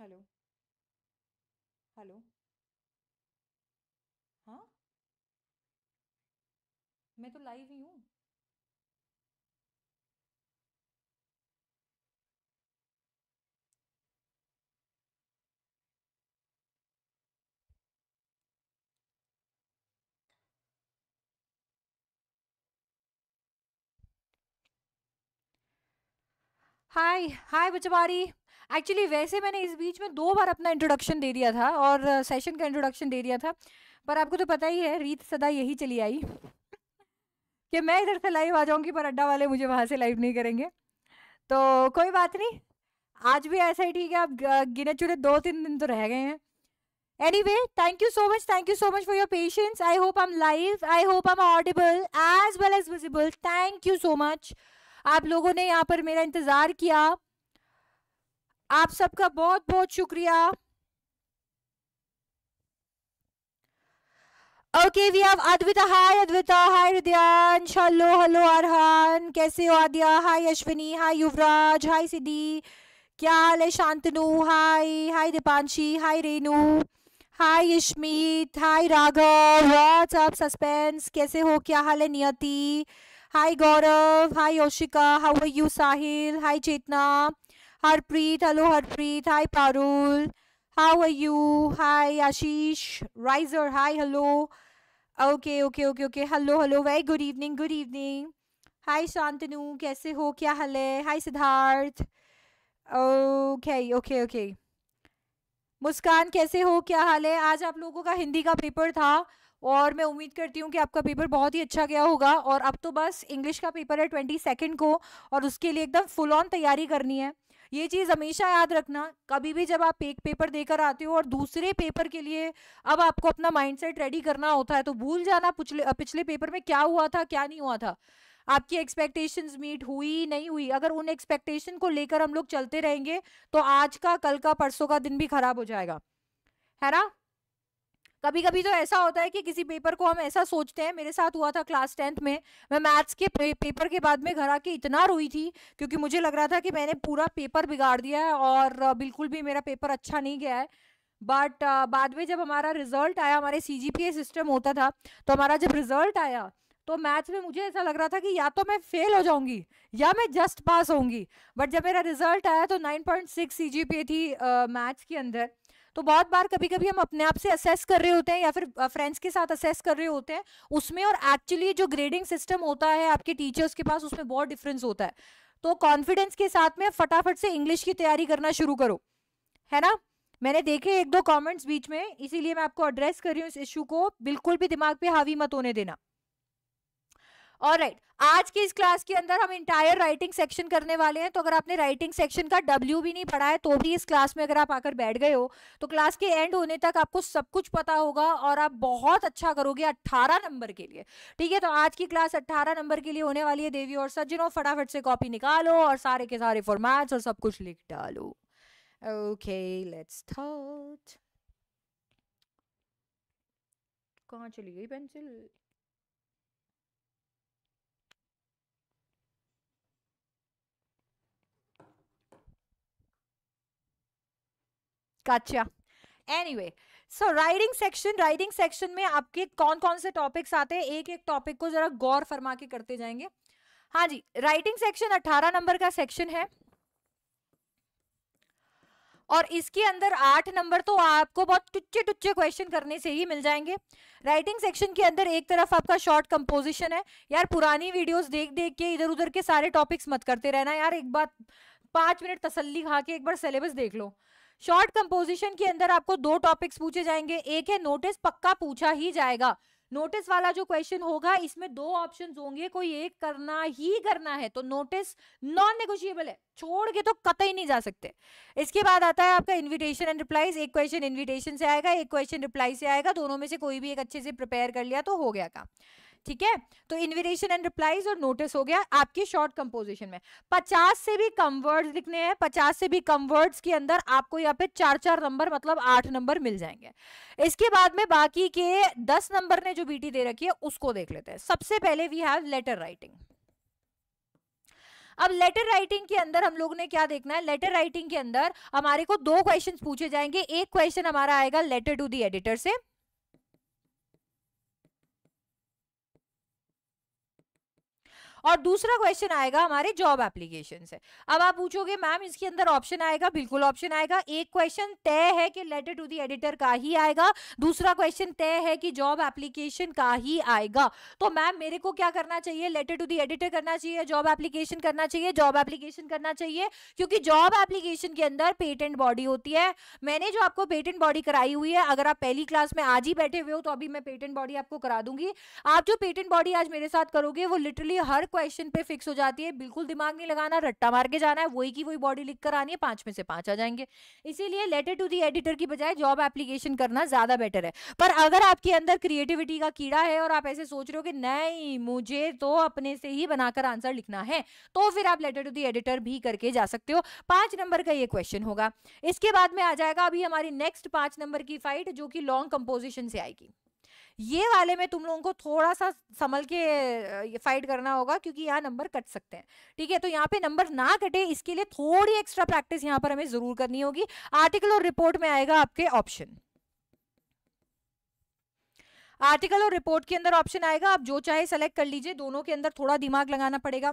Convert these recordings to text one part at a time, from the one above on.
Hello hello हाँ मैं तो लाइव ही हूँ हाय हाय बचवारी एक्चुअली वैसे मैंने इस बीच में दो बार अपना इंट्रोडक्शन दे दिया था और सेशन का इंट्रोडक्शन दे दिया था पर आपको तो पता ही है रीत सदा यही चली आई कि मैं इधर से लाइव आ जाऊंगी पर अड्डा वाले मुझे वहाँ से लाइव नहीं करेंगे तो कोई बात नहीं आज भी ऐसा ही ठीक है आप गिने चुने दो तीन दिन तो रह गए हैं you so much thank you so much for your patience I hope I am live I hope I am audible as well as visible thank you so much आप लोगों ने यहाँ पर मेरा इंतज़ार किया आप सबका बहुत बहुत शुक्रिया okay we have Advita hi Advita hi Ridyan hello hello Arhan कैसे हो आदिया हाय अश्विनी हाय युवराज हाय सिद्धि क्या हाल है Shantanu hi hi Deepanshi hi Renu hi Yashmeet hi Raghav up suspense कैसे हो क्या हाल है Niyati hi Gaurav hi Yoshika how are you Sahil hi Chetna Harpreet, hello Harpreet, hi Parul, how are you? Hi Ashish, Riser, hi, hello. Okay, okay, okay, okay, hello, hello, very good evening, good evening. Hi Shantanu, कैसे हो क्या हाल है Hi Siddharth okay okay okay Muskan कैसे हो क्या हाल है आज आप लोगों का हिंदी का पेपर था और मैं उम्मीद करती हूँ कि आपका पेपर बहुत ही अच्छा गया होगा और अब तो बस इंग्लिश का पेपर है ट्वेंटी सेकेंड को और उसके लिए एकदम फुल ऑन तैयारी करनी है ये चीज़ हमेशा याद रखना कभी भी जब आप एक पेपर देकर आते हो और दूसरे पेपर के लिए अब आपको अपना माइंडसेट रेडी करना होता है तो भूल जाना पिछले पिछले पेपर में क्या हुआ था क्या नहीं हुआ था आपकी एक्सपेक्टेशंस मीट हुई नहीं हुई अगर उन एक्सपेक्टेशन को लेकर हम लोग चलते रहेंगे तो आज का कल का परसों का दिन भी खराब हो जाएगा है ना कभी कभी तो ऐसा होता है कि किसी पेपर को हम ऐसा सोचते हैं मेरे साथ हुआ था क्लास टेंथ में मैं मैथ्स के पे, पेपर के बाद में घर आके इतना रोई थी क्योंकि मुझे लग रहा था कि मैंने पूरा पेपर बिगाड़ दिया है और बिल्कुल भी मेरा पेपर अच्छा नहीं गया है बट बाद में जब हमारा रिजल्ट आया हमारे सी सिस्टम होता था तो हमारा जब रिजल्ट आया तो मैथ्स में मुझे ऐसा लग रहा था कि या तो मैं फेल हो जाऊंगी या मैं जस्ट पास होंगी बट जब मेरा रिजल्ट आया तो 9.6 पॉइंट थी मैथ्स uh, के अंदर तो बहुत बार कभी कभी हम अपने आप से असेस कर रहे होते हैं या फिर फ्रेंड्स के साथ असेस कर रहे होते हैं उसमें और एक्चुअली जो ग्रेडिंग सिस्टम होता है आपके टीचर्स के पास उसमें बहुत डिफरेंस होता है तो कॉन्फिडेंस के साथ में फटाफट से इंग्लिश की तैयारी करना शुरू करो है ना मैंने देखे एक दो कमेंट्स बीच में इसीलिए मैं आपको एड्रेस कर रही हूँ इस इशू को बिल्कुल भी दिमाग पे हावी मत होने देना और राइट आज की इस क्लास के अंदर हम इंटायर राइटिंग सेक्शन करने वाले हैं तो अगर आपने राइटिंग सेक्शन का डब्ल्यू भी नहीं पढ़ा है तो भी इस क्लास में अगर आप आकर बैठ गए हो तो क्लास के एंड होने तक आपको सब कुछ पता होगा और आप बहुत अच्छा करोगे अट्ठारह नंबर के लिए ठीक है तो आज की क्लास अट्ठारह नंबर के लिए होने वाली है देवी और सज्जनों फटाफट से कॉपी निकालो और सारे के सारे फॉर्मेट्स और सब कुछ लिख डालो ओके लेट्स स्टार्ट कहाँ चली गई pencil anyway so writing section writing section में आपके कौन कौन से टॉपिक्स आते हैं एक एक टॉपिक को जरा गौर फरमा के करते जाएंगे हाँ जी राइटिंग सेक्शन 18 नंबर का सेक्शन है और इसके अंदर आठ नंबर तो आपको बहुत टुच्चे टुच्चे क्वेश्चन करने से ही मिल जाएंगे राइटिंग सेक्शन के अंदर एक तरफ आपका शॉर्ट कंपोजिशन है यार पुरानी वीडियोस देख देख के इधर उधर के सारे टॉपिक्स मत करते रहना यार एक बार पांच मिनट तसल्ली खा के एक बार सिलेबस देख लो शॉर्ट कंपोजिशन के अंदर आपको दो टॉपिक्स पूछे जाएंगे एक है नोटिस पक्का पूछा ही जाएगा नोटिस वाला जो क्वेश्चन होगा इसमें दो ऑप्शंस होंगे कोई एक करना ही करना है तो नोटिस नॉन नेगोशिएबल है छोड़ के तो कतई नहीं जा सकते इसके बाद आता है आपका इनविटेशन एंड रिप्लाईज एक क्वेश्चन इनविटेशन से आएगा एक क्वेश्चन रिप्लाई से आएगा दोनों में से कोई भी एक अच्छे से प्रिपेयर कर लिया तो हो गया काम ठीक है तो इन्विटेशन एंड रिप्लाईज और नोटिस हो गया आपकी शॉर्ट कंपोजिशन में पचास से भी कम वर्ड लिखने हैं पचास से भी कम वर्ड्स के अंदर आपको यहाँ पे चार चार नंबर मतलब आठ नंबर मिल जाएंगे इसके बाद में बाकी के दस नंबर ने जो बीटी दे रखी है उसको देख लेते हैं सबसे पहले वी हैव लेटर राइटिंग अब लेटर राइटिंग के अंदर हम लोग ने क्या देखना है लेटर राइटिंग के अंदर हमारे को दो क्वेश्चंस पूछे जाएंगे एक क्वेश्चन हमारा आएगा लेटर टू दी एडिटर से और दूसरा क्वेश्चन आएगा हमारे जॉब एप्लीकेशन से अब आप पूछोगे मैम इसके अंदर ऑप्शन आएगा बिल्कुल ऑप्शन आएगा एक क्वेश्चन तय है कि लेटर टू दी एडिटर का ही आएगा दूसरा क्वेश्चन तय है कि जॉब एप्लीकेशन का ही आएगा तो मैम मेरे को क्या करना चाहिए लेटर टू दी एडिटर करना चाहिए जॉब एप्लीकेशन करना चाहिए जॉब एप्लीकेशन करना चाहिए क्योंकि जॉब एप्लीकेशन के अंदर पेटेंट बॉडी होती है मैंने जो आपको पेटेंट बॉडी कराई हुई है अगर आप पहली क्लास में आज ही बैठे हुए हो तो अभी मैं पेटेंट बॉडी आपको करा दूंगी आप जो पेटेंट बॉडी आज मेरे साथ करोगे वो लिटरली हर क्वेश्चन पे फिक्स हो जाती है बिल्कुल दिमाग नहीं लगाना रट्टा मार के जाना है वही की वही बॉडी लिख कर आनी है पांच में से पांच आ जाएंगे इसीलिए लेटर टू दी एडिटर की बजाय जॉब एप्लीकेशन करना ज्यादा बेटर है पर अगर आपके अंदर क्रिएटिविटी का कीड़ा है और आप ऐसे सोच रहे हो कि नहीं मुझे तो अपने से ही बनाकर आंसर लिखना है तो फिर आप लेटर टू दी एडिटर भी करके जा सकते हो पांच नंबर का ये क्वेश्चन होगा इसके बाद में आ जाएगा अभी हमारी नेक्स्ट पांच नंबर की फाइट जो कि लॉन्ग कंपोजिशन से आएगी ये वाले में तुम लोगों को थोड़ा सा संभल के फाइट करना होगा क्योंकि यहाँ नंबर कट सकते हैं ठीक है तो यहाँ पे नंबर ना कटे इसके लिए थोड़ी एक्स्ट्रा प्रैक्टिस यहाँ पर हमें जरूर करनी होगी आर्टिकल और रिपोर्ट में आएगा आपके ऑप्शन आर्टिकल और रिपोर्ट के अंदर ऑप्शन आएगा आप जो चाहे सेलेक्ट कर लीजिए दोनों के अंदर थोड़ा दिमाग लगाना पड़ेगा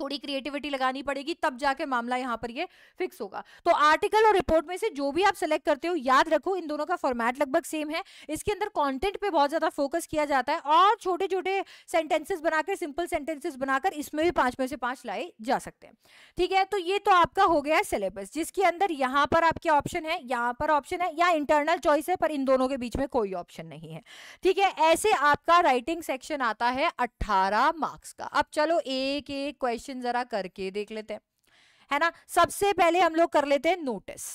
थोड़ी क्रिएटिविटी लगानी पड़ेगी तब जाके मामला यहाँ पर ये फिक्स होगा तो आर्टिकल और रिपोर्ट में से जो भी आप सेलेक्ट करते हो याद रखो इन दोनों का फॉर्मेट लगभग सेम है इसके अंदर कंटेंट पे बहुत ज्यादा फोकस किया जाता है और छोटे छोटे सेंटेंसेस बनाकर सिंपल सेंटेंसेस बनाकर इसमें भी पांच में से पांच लाए जा सकते हैं ठीक है तो ये तो आपका हो गया सिलेबस जिसके अंदर यहाँ पर आपके ऑप्शन है यहाँ पर ऑप्शन है या इंटरनल चॉइस है पर इन दोनों के बीच में कोई ऑप्शन नहीं है ठीक है ऐसे आपका राइटिंग सेक्शन आता है अट्ठारह मार्क्स का अब चलो एक एक क्वेश्चन क्वेश्चन जरा करके देख लेते हैं है ना सबसे पहले हम लोग कर लेते हैं नोटिस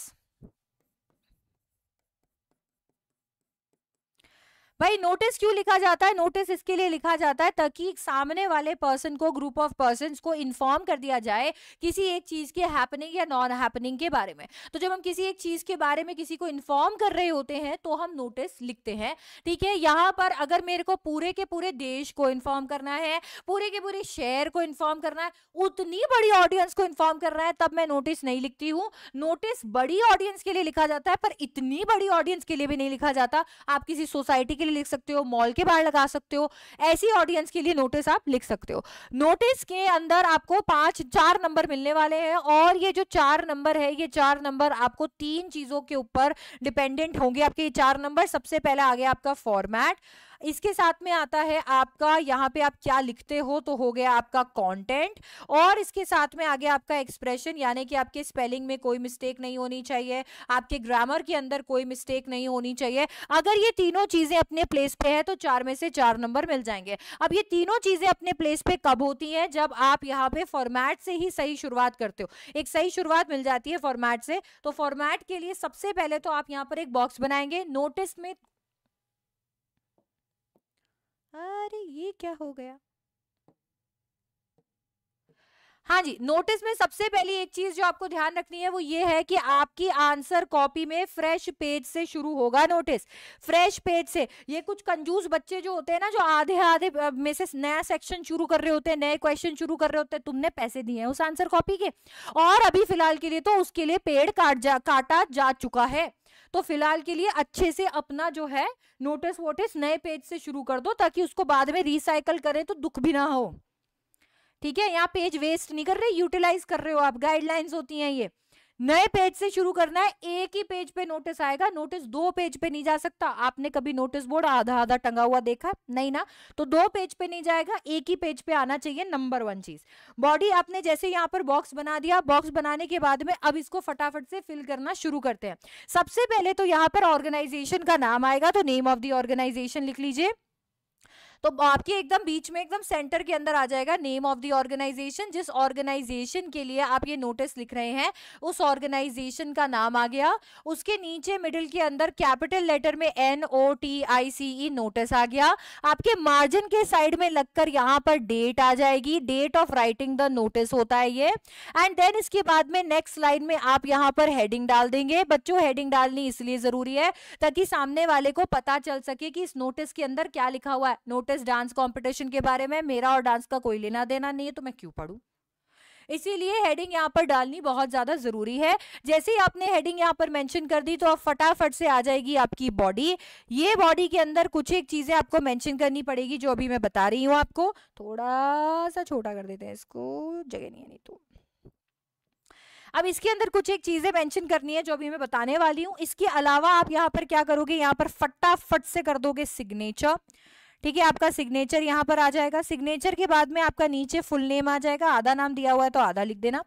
भाई नोटिस क्यों लिखा जाता है नोटिस इसके लिए लिखा जाता है ताकि सामने वाले पर्सन को ग्रुप ऑफ पर्सन को इन्फॉर्म कर दिया जाए किसी एक चीज के हैपनिंग या नॉन हैपनिंग के बारे में तो जब हम किसी एक चीज के बारे में किसी को इन्फॉर्म कर रहे होते हैं तो हम नोटिस लिखते हैं ठीक है यहाँ पर अगर मेरे को पूरे के पूरे देश को इन्फॉर्म करना है पूरे के पूरे शहर को इन्फॉर्म करना है उतनी बड़ी ऑडियंस को इन्फॉर्म करना है तब मैं नोटिस नहीं लिखती हूँ नोटिस बड़ी ऑडियंस के लिए लिखा जाता है पर इतनी बड़ी ऑडियंस के लिए भी नहीं लिखा जाता आप किसी सोसाइटी के लिए लिख सकते हो मॉल के बाहर लगा सकते हो ऐसी ऑडियंस के लिए नोटिस आप लिख सकते हो नोटिस के अंदर आपको पांच चार नंबर मिलने वाले हैं और ये जो चार नंबर है ये चार नंबर आपको तीन चीजों के ऊपर डिपेंडेंट होंगे आपके ये चार नंबर सबसे पहले आ गया आपका फॉर्मेट इसके साथ में आता है आपका यहाँ पे आप क्या लिखते हो तो हो गया आपका कंटेंट और इसके साथ में आगे आपका एक्सप्रेशन यानी कि आपके स्पेलिंग में कोई मिस्टेक नहीं होनी चाहिए आपके ग्रामर के अंदर कोई मिस्टेक नहीं होनी चाहिए अगर ये तीनों चीज़ें अपने प्लेस पे है तो चार में से चार नंबर मिल जाएंगे अब ये तीनों चीज़ें अपने प्लेस पे कब होती हैं जब आप यहाँ पे फॉर्मेट से ही सही शुरुआत करते हो एक सही शुरुआत मिल जाती है फॉर्मेट से तो फॉर्मेट के लिए सबसे पहले तो आप यहाँ पर एक बॉक्स बनाएंगे नोटिस में अरे ये क्या हो गया हाँ जी नोटिस में सबसे पहली एक चीज जो आपको ध्यान रखनी है वो ये है कि आपकी आंसर कॉपी में फ्रेश पेज से शुरू होगा नोटिस फ्रेश पेज से ये कुछ कंजूस बच्चे जो होते हैं ना जो आधे आधे में से नया सेक्शन शुरू कर रहे होते हैं नए क्वेश्चन शुरू कर रहे होते हैं तुमने पैसे दिए हैं उस आंसर कॉपी के और अभी फिलहाल के लिए तो उसके लिए पेड़ काट जा काटा जा चुका है तो फिलहाल के लिए अच्छे से अपना जो है नोटिस वोटिस नए पेज से शुरू कर दो ताकि उसको बाद में रिसाइकल करें तो दुख भी ना हो ठीक है यहाँ पेज वेस्ट नहीं कर रहे यूटिलाइज कर रहे हो आप गाइडलाइंस होती हैं ये नए पेज से शुरू करना है एक ही पेज पे नोटिस आएगा नोटिस दो पेज पे नहीं जा सकता आपने कभी नोटिस बोर्ड आधा आधा टंगा हुआ देखा नहीं ना तो दो पेज पे नहीं जाएगा एक ही पेज पे आना चाहिए नंबर वन चीज बॉडी आपने जैसे यहाँ पर बॉक्स बना दिया बॉक्स बनाने के बाद में अब इसको फटाफट से फिल करना शुरू करते हैं सबसे पहले तो यहाँ पर ऑर्गेनाइजेशन का नाम आएगा तो नेम ऑफ दी ऑर्गेनाइजेशन लिख लीजिए तो आपके एकदम बीच में एकदम सेंटर के अंदर आ जाएगा नेम ऑफ द ऑर्गेनाइजेशन जिस ऑर्गेनाइजेशन के लिए आप ये नोटिस लिख रहे हैं उस ऑर्गेनाइजेशन का नाम आ गया उसके नीचे मिडिल के अंदर कैपिटल लेटर में N O T I C E notice आ गया आपके मार्जिन के साइड में लगकर यहाँ पर डेट आ जाएगी date of writing the notice होता है ये एंड देन इसके बाद में नेक्स्ट लाइन में आप यहाँ पर हेडिंग डाल देंगे बच्चों हेडिंग डालनी इसलिए जरूरी है ताकि सामने वाले को पता चल सके कि इस नोटिस के अंदर क्या लिखा हुआ है नोटिस नोटिस डांस कंपटीशन के बारे में मेरा और डांस का कोई लेना देना नहीं है तो मैं क्यों पढ़ू इसीलिए हेडिंग यहाँ पर डालनी बहुत ज़्यादा ज़रूरी है जैसे ही आपने हेडिंग यहाँ पर मेंशन कर दी तो अब फटाफट से आ जाएगी आपकी बॉडी ये बॉडी के अंदर कुछ एक चीज़ें आपको मेंशन करनी पड़ेगी जो अभी मैं बता रही हूँ आपको थोड़ा सा छोटा कर देते हैं इसको जगह नहीं है नहीं तो अब इसके अंदर कुछ एक चीज़ें मेंशन करनी है जो अभी मैं बताने वाली हूँ इसके अलावा आप यहाँ पर क्या करोगे यहाँ पर फटाफट से कर दोगे सिग्नेचर ठीक है आपका सिग्नेचर यहाँ पर आ जाएगा सिग्नेचर के बाद में आपका नीचे फुल नेम आ जाएगा आधा नाम दिया हुआ है तो आधा लिख देना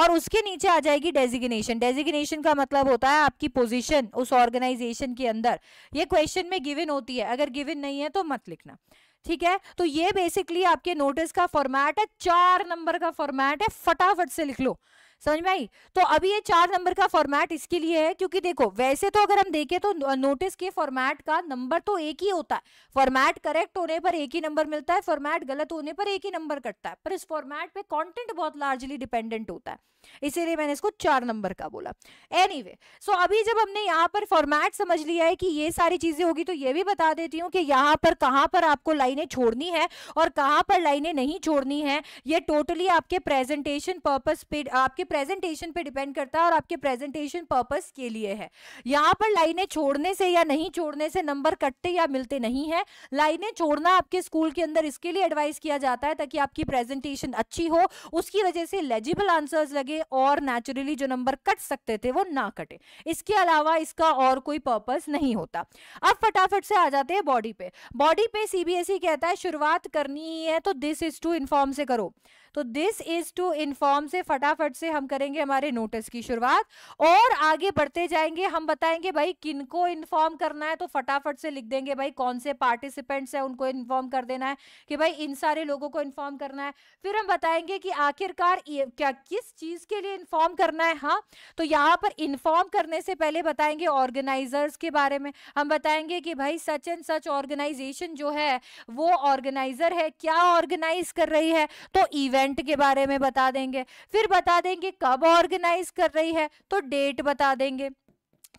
और उसके नीचे आ जाएगी डेजिग्नेशन डेजिग्नेशन का मतलब होता है आपकी पोजीशन उस ऑर्गेनाइजेशन के अंदर ये क्वेश्चन में गिवन होती है अगर गिवन नहीं है तो मत लिखना ठीक है तो ये बेसिकली आपके नोटिस का फॉर्मेट है चार नंबर का फॉर्मेट है फटाफट से लिख लो समझ में आई तो अभी ये चार नंबर का फॉर्मेट इसके लिए है क्योंकि देखो वैसे तो अगर हम देखें तो नोटिस के फॉर्मेट का नंबर तो एक ही होता है फॉर्मेट करेक्ट होने पर एक ही नंबर मिलता है फॉर्मेट गलत होने पर एक ही नंबर कटता है पर इस फॉर्मेट पे कंटेंट बहुत लार्जली डिपेंडेंट होता है इसीलिए मैंने इसको चार नंबर का बोला एनी anyway, सो so अभी जब हमने यहाँ पर फॉर्मेट समझ लिया है कि ये सारी चीजें होगी तो ये भी बता देती हूँ कि यहाँ पर कहाँ पर आपको लाइनें छोड़नी है और कहाँ पर लाइनें नहीं छोड़नी है ये टोटली आपके प्रेजेंटेशन पर्पज पे आपके प्रेजेंटेशन पे डिपेंड करता है और आपके प्रेजेंटेशन पर्पज के लिए है यहाँ पर लाइनें छोड़ने से या नहीं छोड़ने से नंबर कटते या मिलते नहीं है लाइनें छोड़ना आपके स्कूल के अंदर इसके लिए एडवाइस किया जाता है ताकि आपकी प्रेजेंटेशन अच्छी हो उसकी वजह से लेजिबल आंसर्स लगे आगे और नेचुरली जो नंबर कट सकते थे वो ना कटे इसके अलावा इसका और कोई पर्पस नहीं होता अब फटाफट से आ जाते हैं बॉडी पे बॉडी पे सीबीएसई e कहता है शुरुआत करनी ही है तो दिस इज टू इन्फॉर्म से करो तो दिस इज टू इन्फॉर्म से फटाफट से हम करेंगे हमारे नोटिस की शुरुआत और आगे बढ़ते जाएंगे हम बताएंगे भाई किनको इन्फॉर्म करना है तो फटाफट से लिख देंगे भाई कौन से पार्टिसिपेंट्स हैं उनको इन्फॉर्म कर देना है कि भाई इन सारे लोगों को इन्फॉर्म करना है फिर हम बताएंगे कि आखिरकार क्या किस चीज़ के लिए इन्फॉर्म करना है हाँ तो यहाँ पर इन्फॉर्म करने से पहले बताएंगे ऑर्गेनाइजर्स के बारे में हम बताएंगे कि भाई सच एंड सच ऑर्गेनाइजेशन जो है वो ऑर्गेनाइजर है क्या ऑर्गेनाइज कर रही है तो इवेंट इवेंट के बारे में बता देंगे फिर बता देंगे कब ऑर्गेनाइज कर रही है तो डेट बता देंगे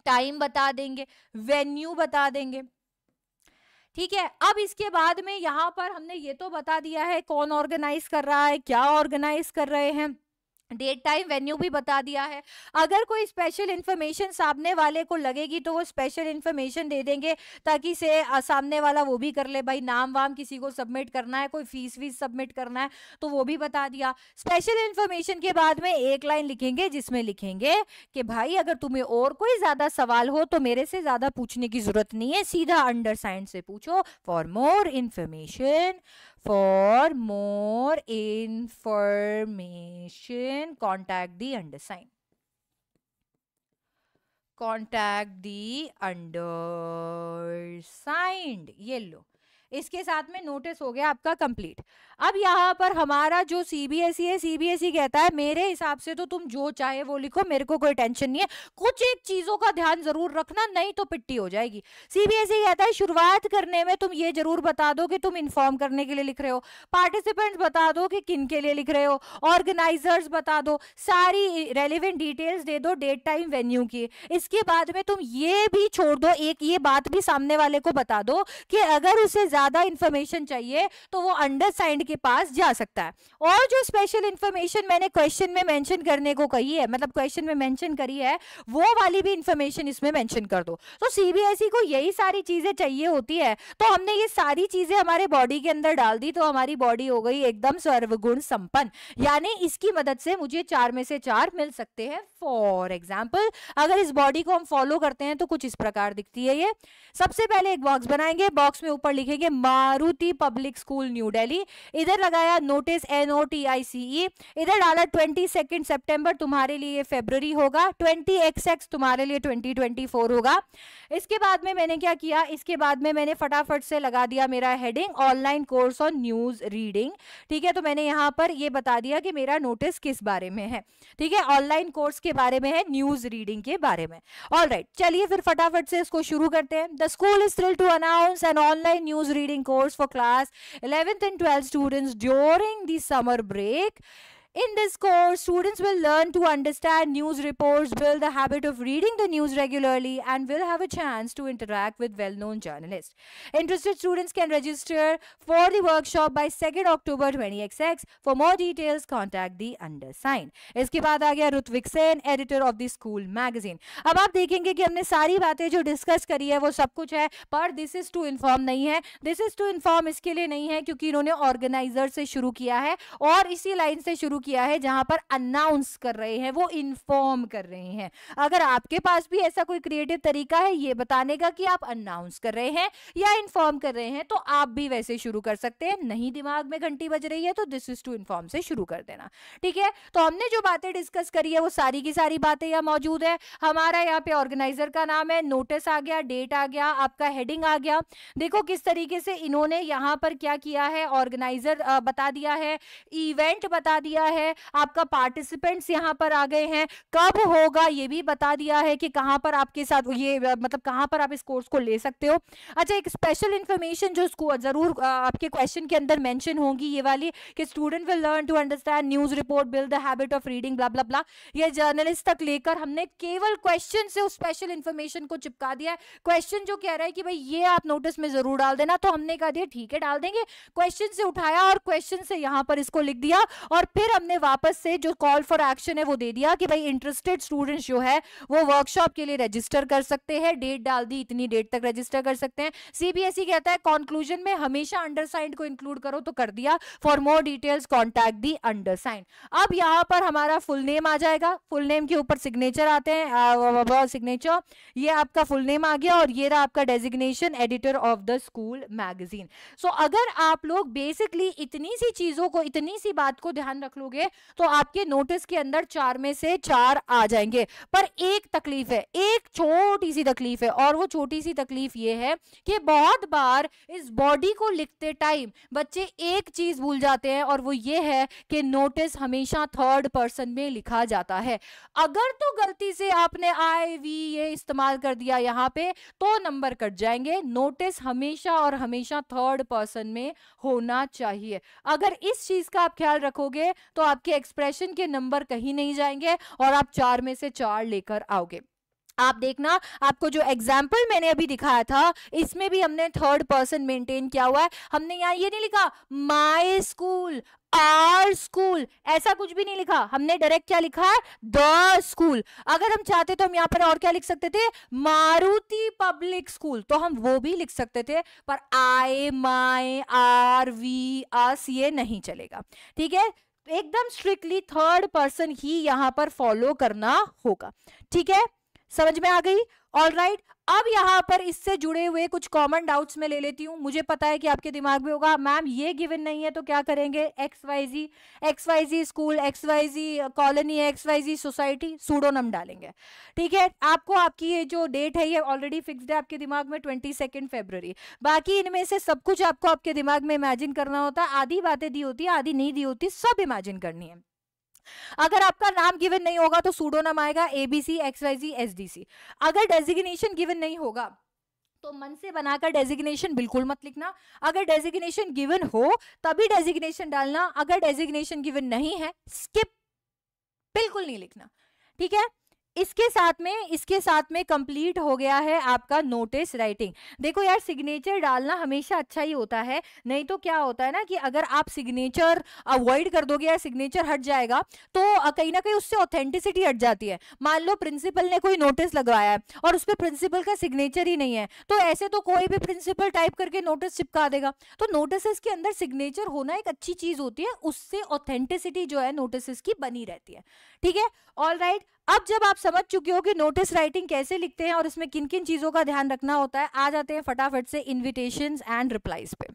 टाइम बता देंगे वेन्यू बता देंगे ठीक है अब इसके बाद में यहाँ पर हमने ये तो बता दिया है कौन ऑर्गेनाइज कर रहा है क्या ऑर्गेनाइज कर रहे हैं डेट टाइम वेन्यू भी बता दिया है अगर कोई स्पेशल इन्फॉर्मेशन सामने वाले को लगेगी तो वो स्पेशल इन्फॉर्मेशन दे देंगे ताकि से सामने वाला वो भी कर ले भाई नाम वाम किसी को सबमिट करना है कोई फीस वीस सबमिट करना है तो वो भी बता दिया स्पेशल इन्फॉर्मेशन के बाद में एक लाइन लिखेंगे जिसमें लिखेंगे कि भाई अगर तुम्हें और कोई ज़्यादा सवाल हो तो मेरे से ज़्यादा पूछने की ज़रूरत नहीं है सीधा अंडर से पूछो for more information for more information information, contact the undersigned. Contact the undersigned. Yellow. इसके साथ में नोटिस हो गया आपका कंप्लीट अब यहाँ पर हमारा जो सीबीएसई e है सीबीएसई e कहता है मेरे हिसाब से तो तुम जो चाहे वो लिखो मेरे को कोई टेंशन नहीं है कुछ एक चीजों का ध्यान जरूर रखना नहीं तो पिट्टी हो जाएगी सीबीएसई e कहता है शुरुआत करने में तुम ये जरूर बता दो कि तुम इन्फॉर्म करने के लिए लिख रहे हो पार्टिसिपेंट्स बता दो कि किन के लिए लिख रहे हो ऑर्गेनाइजर्स बता दो सारी रेलिवेंट डिटेल्स दे दो डेट टाइम वेन्यू की इसके बाद में तुम ये भी छोड़ दो एक ये बात भी सामने वाले को बता दो कि अगर उसे ज़्यादा इन्फॉर्मेशन चाहिए तो वो अंडर साइंड के पास जा सकता है और जो स्पेशल इन्फॉर्मेशन मैंने क्वेश्चन में मेंशन करने को कही है मतलब क्वेश्चन में मेंशन करी है वो वाली भी इन्फॉर्मेशन इसमें मेंशन कर दो तो सीबीएसई e को यही सारी चीज़ें चाहिए होती है तो हमने ये सारी चीज़ें हमारे बॉडी के अंदर डाल दी तो हमारी बॉडी हो गई एकदम सर्वगुण संपन्न यानी इसकी मदद से मुझे चार में से चार मिल सकते हैं फॉर एग्जाम्पल अगर इस बॉडी को हम फॉलो करते हैं तो कुछ इस प्रकार दिखती है ये सबसे पहले एक बॉक्स बनाएंगे बॉक्स में ऊपर लिखेंगे Maruti Public School New Delhi इधर लगाया notice N O T I C E इधर डाला ट्वेंटी सेकेंड सेप्टेम्बर तुम्हारे लिए फेब्रवरी होगा ट्वेंटी एक्स एक्स तुम्हारे लिए ट्वेंटी ट्वेंटी फोर होगा इसके बाद में मैंने क्या किया इसके बाद में मैंने फटाफट से लगा दिया मेरा heading online course on news reading ठीक है तो मैंने यहाँ पर ये बता दिया कि मेरा नोटिस किस बारे में है ठीक है ऑनलाइन कोर्स के बारे में है न्यूज रीडिंग के बारे में ऑल राइट चलिए फिर फटाफट से इसको शुरू करते हैं the school is thrill to announce an online news reading course for class eleventh and twelfth students during the summer break In this course, students will learn to understand news reports, build the habit of reading the news regularly, and will have a chance to interact with well known journalists. Interested students can register for the workshop by 2nd October 20XX. For more details, contact the undersigned. iske baad aa gaya rutvik sen editor of the school magazine ab aap dekhenge ki humne sari baatein jo discuss kari hai wo sab kuch hai but this is to inform nahi hai this is to inform iske liye nahi hai kyunki inhone organizer se shuru kiya hai aur isi line se shuru किया है जहां पर announce कर रहे हैं वो inform कर रहे हैं अगर आपके पास भी ऐसा कोई क्रिएटिव तरीका है ये बताने का कि आप अनाउंस कर रहे हैं या इन्फॉर्म कर रहे हैं तो आप भी वैसे शुरू कर सकते हैं नहीं दिमाग में घंटी बज रही है तो दिस इज टू इन्फॉर्म से शुरू कर देना ठीक है तो हमने जो बातें डिस्कस करी है वो सारी की सारी बातें यहाँ मौजूद है हमारा यहाँ पे ऑर्गेनाइजर का नाम है नोटिस आ गया डेट आ गया आपका हेडिंग आ गया देखो किस तरीके से इन्होंने यहाँ पर क्या किया है ऑर्गेनाइजर बता दिया है इवेंट बता दिया है आपका पार्टिसिपेंट्स यहाँ पर आ गए हैं कब होगा ये भी बता दिया है कि कहाँ पर आपके साथ ये मतलब कहाँ पर आप इस कोर्स को ले सकते हो अच्छा एक स्पेशल इन्फॉर्मेशन जो जरूर आपके क्वेश्चन के अंदर मैंशन होगी ये वाली कि student will learn to understand news report build the habit of reading blah blah blah ये जर्नलिस्ट तक लेकर हमने केवल क्वेश्चन से उस स्पेशल इन्फॉर्मेशन को चिपका दिया है क्वेश्चन जो कह रहा है कि भाई ये आप नोटिस में जरूर डाल देना तो हमने कहा ठीक है डाल देंगे क्वेश्चन से उठाया और क्वेश्चन से यहां पर इसको लिख दिया और फिर हमने वापस से जो कॉल फॉर एक्शन है वो दे दिया कि भाई इंटरेस्टेड स्टूडेंट्स जो है वो वर्कशॉप के लिए रजिस्टर कर सकते हैं डेट डाल दी इतनी डेट तक रजिस्टर कर सकते हैं सीबीएसई e कहता है कॉन्क्लूजन में हमेशा अंडरसाइंड को इंक्लूड करो तो कर दिया for more details contact the undersigned अब यहाँ पर हमारा फुल नेम आ जाएगा फुल नेम के ऊपर सिग्नेचर आते हैं सिग्नेचर ये आपका फुल नेम आ गया और ये रहा आपका designation editor of the school magazine so अगर आप लोग बेसिकली इतनी सी चीजों को इतनी सी बात को ध्यान रख लोगे करोगे तो आपके नोटिस के अंदर चार में से चार आ जाएंगे पर एक तकलीफ है एक छोटी सी तकलीफ है और वो छोटी सी तकलीफ ये है कि बहुत बार इस बॉडी को लिखते टाइम बच्चे एक चीज भूल जाते हैं और वो ये है कि नोटिस हमेशा थर्ड पर्सन में लिखा जाता है अगर तो गलती से आपने आई वी ये इस्तेमाल कर दिया यहाँ पे तो नंबर कट जाएंगे नोटिस हमेशा और हमेशा थर्ड पर्सन में होना चाहिए अगर इस चीज का आप ख्याल रखोगे तो आपके एक्सप्रेशन के नंबर कहीं नहीं जाएंगे और आप चार में से चार लेकर आओगे आप देखना आपको जो एग्जाम्पल मैंने अभी दिखाया था इसमें भी हमने थर्ड पर्सन मेंटेन किया हुआ है हमने यहाँ ये नहीं लिखा माय स्कूल आर स्कूल ऐसा कुछ भी नहीं लिखा हमने डायरेक्ट क्या लिखा है द स्कूल अगर हम चाहते तो हम यहाँ पर और क्या लिख सकते थे मारुति पब्लिक स्कूल तो हम वो भी लिख सकते थे पर आई माई आर वी आस ये नहीं चलेगा ठीक है एकदम स्ट्रिक्टली थर्ड पर्सन ही यहां पर फॉलो करना होगा ठीक है समझ में आ गई ऑल राइट अब यहाँ पर इससे जुड़े हुए कुछ कॉमन डाउट्स में ले लेती हूँ मुझे पता है कि आपके दिमाग में होगा मैम ये गिवन नहीं है तो क्या करेंगे X Y Z X Y Z school X Y Z colony X Y Z society pseudonym डालेंगे ठीक है आपको आपकी ये जो डेट है ये ऑलरेडी फिक्सड है आपके दिमाग में ट्वेंटी सेकेंड फेब्रवरी बाकी इनमें से सब कुछ आपको आपके दिमाग में इमेजिन करना होता है आधी बातें दी होती है आधी नहीं दी होती सब इमेजिन करनी है अगर आपका नाम गिवन नहीं होगा तो सूडोनम आएगा एबीसी एक्सवाईजी एसडीसी अगर डेजिग्नेशन गिवन नहीं होगा तो मन से बनाकर डेजिग्नेशन बिल्कुल मत लिखना अगर डेजिग्नेशन गिवन हो तभी डेजिग्नेशन डालना अगर डेजिग्नेशन गिवन नहीं है स्किप बिल्कुल नहीं लिखना ठीक है इसके साथ में इसके साथ में कंप्लीट हो गया है आपका नोटिस राइटिंग देखो यार सिग्नेचर डालना हमेशा अच्छा ही होता है नहीं तो क्या होता है ना कि अगर आप सिग्नेचर अवॉइड कर दोगे या सिग्नेचर हट जाएगा तो कहीं ना कहीं उससे ऑथेंटिसिटी हट जाती है मान लो प्रिंसिपल ने कोई नोटिस लगवाया है और उस पर प्रिंसिपल का सिग्नेचर ही नहीं है तो ऐसे तो कोई भी प्रिंसिपल टाइप करके नोटिस चिपका देगा तो नोटिस के अंदर सिग्नेचर होना एक अच्छी चीज होती है उससे ऑथेंटिसिटी जो है नोटिस की बनी रहती है ठीक है ऑल राइट अब जब आप समझ चुके हो कि नोटिस राइटिंग कैसे लिखते हैं और इसमें किन किन चीज़ों का ध्यान रखना होता है आ जाते हैं फटाफट से इन्विटेशन एंड रिप्लाइज पे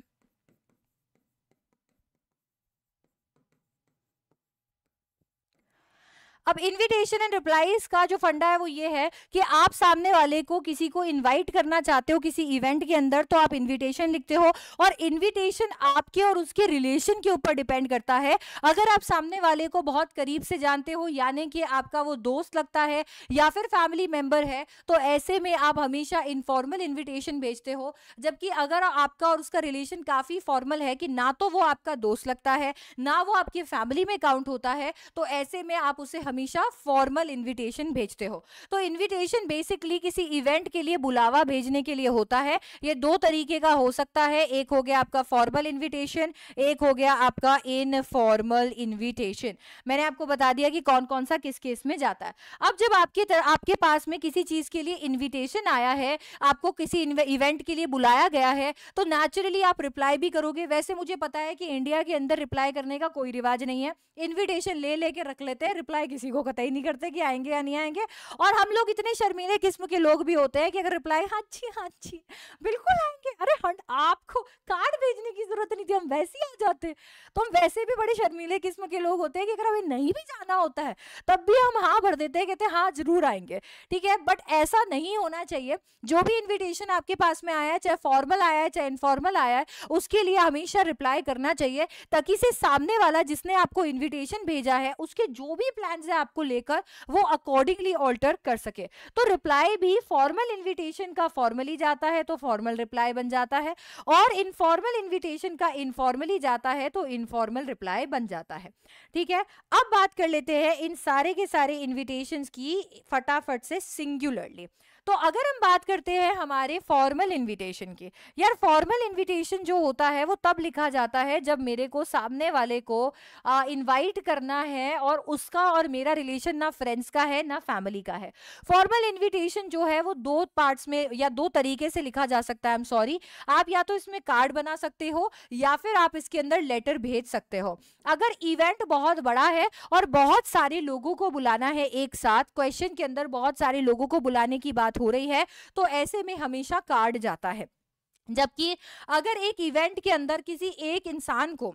अब इनविटेशन एंड रिप्लाईज का जो फंडा है वो ये है कि आप सामने वाले को किसी को इनवाइट करना चाहते हो किसी इवेंट के अंदर तो आप इनविटेशन लिखते हो और इनविटेशन आपके और उसके रिलेशन के ऊपर डिपेंड करता है अगर आप सामने वाले को बहुत करीब से जानते हो यानी कि आपका वो दोस्त लगता है या फिर फैमिली मेंबर है तो ऐसे में आप हमेशा इनफॉर्मल इन्विटेशन भेजते हो जबकि अगर आपका और उसका रिलेशन काफ़ी फॉर्मल है कि ना तो वो आपका दोस्त लगता है ना वो आपकी फैमिली में काउंट होता है तो ऐसे में आप उसे हमेशा हमेशा फॉर्मल इन्विटेशन भेजते हो तो इन्विटेशन बेसिकली किसी इवेंट के लिए बुलावा भेजने के लिए होता है ये दो तरीके का हो सकता है एक हो गया आपका फॉर्मल इन्विटेशन एक हो गया आपका इनफॉर्मल इन्विटेशन मैंने आपको बता दिया कि कौन कौन सा किस केस में जाता है अब जब आपके तर, आपके पास में किसी चीज के लिए इन्विटेशन आया है आपको किसी इवेंट के लिए बुलाया गया है तो नेचुरली आप रिप्लाई भी करोगे वैसे मुझे पता है कि इंडिया के अंदर रिप्लाई करने का कोई रिवाज नहीं है इन्विटेशन ले लेके रख लेते हैं रिप्लाई किसी किसी को कतई नहीं करते कि आएंगे या नहीं आएंगे और हम लोग इतने शर्मीले किस्म के लोग भी होते हैं कि अगर रिप्लाई हाँ जी हाँ जी बिल्कुल आएंगे अरे हंड आपको कार्ड भेजने की जरूरत नहीं थी हम वैसे ही आ जाते तो हम वैसे भी बड़े शर्मीले किस्म के लोग होते हैं कि अगर हमें नहीं भी जाना होता है तब भी हम हाँ भर देते हैं कहते हैं हाँ जरूर आएंगे ठीक है बट ऐसा नहीं होना चाहिए जो भी इन्विटेशन आपके पास में आया है चाहे फॉर्मल आया है चाहे इनफॉर्मल आया है उसके लिए हमेशा रिप्लाई करना चाहिए ताकि से सामने वाला जिसने आपको इन्विटेशन भेजा है उसके जो भी प्लान्स है आपको लेकर वो अकॉर्डिंगली ऑल्टर कर सके तो रिप्लाई भी फॉर्मल इन्विटेशन का फॉर्मली जाता है तो फॉर्मल रिप्लाई बन जाता है और इनफॉर्मल इन्विटेशन का इनफॉर्मली जाता है तो इनफॉर्मल रिप्लाई बन जाता है ठीक है अब बात कर लेते हैं इन सारे के सारे इन्विटेशन की फटाफट से सिंगुलरली तो अगर हम बात करते हैं हमारे फॉर्मल इन्विटेशन की यार फॉर्मल इन्विटेशन जो होता है वो तब लिखा जाता है जब मेरे को सामने वाले को इनवाइट करना है और उसका और मेरा रिलेशन ना फ्रेंड्स का है ना फैमिली का है फॉर्मल इन्विटेशन जो है वो दो पार्ट्स में या दो तरीके से लिखा जा सकता है आई एम सॉरी आप या तो इसमें कार्ड बना सकते हो या फिर आप इसके अंदर लेटर भेज सकते हो अगर इवेंट बहुत बड़ा है और बहुत सारे लोगों को बुलाना है एक साथ क्वेश्चन के अंदर बहुत सारे लोगों को बुलाने की बात हो रही है तो ऐसे में हमेशा कार्ड जाता है जबकि अगर एक इवेंट के अंदर किसी एक इंसान को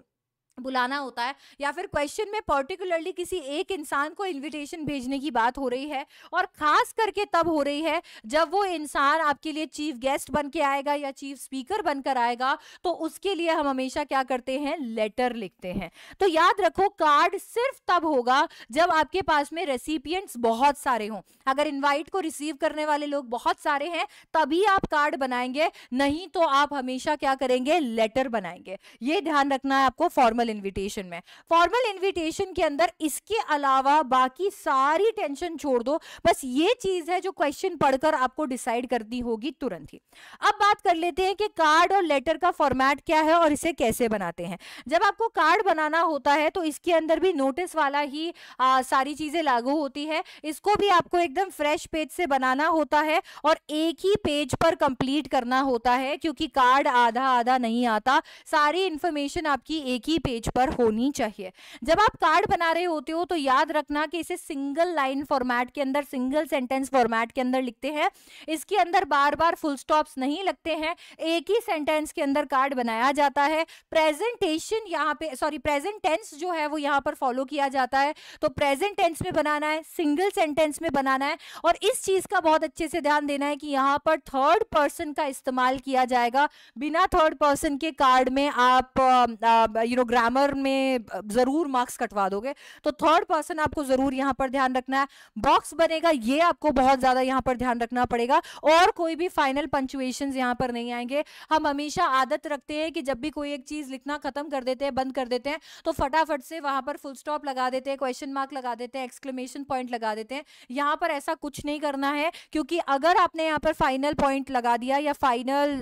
बुलाना होता है या फिर क्वेश्चन में पर्टिकुलरली किसी एक इंसान को इनविटेशन भेजने की बात हो रही है और खास करके तब हो रही है जब वो इंसान आपके लिए चीफ गेस्ट बन के आएगा या चीफ स्पीकर बनकर आएगा तो उसके लिए हम हमेशा क्या करते हैं लेटर लिखते हैं तो याद रखो कार्ड सिर्फ तब होगा जब आपके पास में रेसिपियंट्स बहुत सारे हों अगर इन्वाइट को रिसीव करने वाले लोग बहुत सारे हैं तभी आप कार्ड बनाएंगे नहीं तो आप हमेशा क्या करेंगे लेटर बनाएंगे ये ध्यान रखना है आपको फॉर्मल फॉर्मल इनविटेशन में फॉर्मल इनविटेशन के अंदर इसके अलावा बाकी सारी टेंशन छोड़ दो बस ये चीज है जो क्वेश्चन पढ़कर आपको डिसाइड करनी होगी तुरंत ही अब बात कर लेते हैं कि कार्ड और लेटर का फॉर्मेट क्या है और इसे कैसे बनाते हैं जब आपको कार्ड बनाना होता है तो इसके अंदर भी नोटिस वाला ही आ, सारी चीजें लागू होती है इसको भी आपको एकदम फ्रेश पेज से बनाना होता है और एक ही पेज पर कंप्लीट करना होता है क्योंकि कार्ड आधा आधा नहीं आता सारी इंफॉर्मेशन आपकी एक ही पेज पेज पर होनी चाहिए जब आप कार्ड बना रहे होते हो तो याद रखना कि इसे सिंगल लाइन फॉर्मेट के अंदर सिंगल सेंटेंस फॉर्मेट के अंदर लिखते हैं इसके अंदर बार बार फुल स्टॉप्स नहीं लगते हैं एक ही सेंटेंस के अंदर कार्ड बनाया जाता है प्रेजेंटेशन यहाँ पे सॉरी प्रेजेंट टेंस जो है वो यहाँ पर फॉलो किया जाता है तो प्रेजेंट टेंस में बनाना है सिंगल सेंटेंस में बनाना है और इस चीज़ का बहुत अच्छे से ध्यान देना है कि यहाँ पर थर्ड पर्सन का इस्तेमाल किया जाएगा बिना थर्ड पर्सन के कार्ड में आप यू नो ग्रामर में ज़रूर मार्क्स कटवा दोगे तो थर्ड पर्सन आपको ज़रूर यहाँ पर ध्यान रखना है बॉक्स बनेगा ये आपको बहुत ज़्यादा यहाँ पर ध्यान रखना पड़ेगा और कोई भी फाइनल पंचुएशन यहाँ पर नहीं आएंगे हम हमेशा आदत रखते हैं कि जब भी कोई एक चीज़ लिखना ख़त्म कर देते हैं बंद कर देते हैं तो फटाफट से वहां पर फुल स्टॉप लगा देते हैं क्वेश्चन मार्क लगा देते हैं एक्सक्लेमेशन पॉइंट लगा देते हैं यहाँ पर ऐसा कुछ नहीं करना है क्योंकि अगर आपने यहाँ पर फाइनल पॉइंट लगा दिया या फाइनल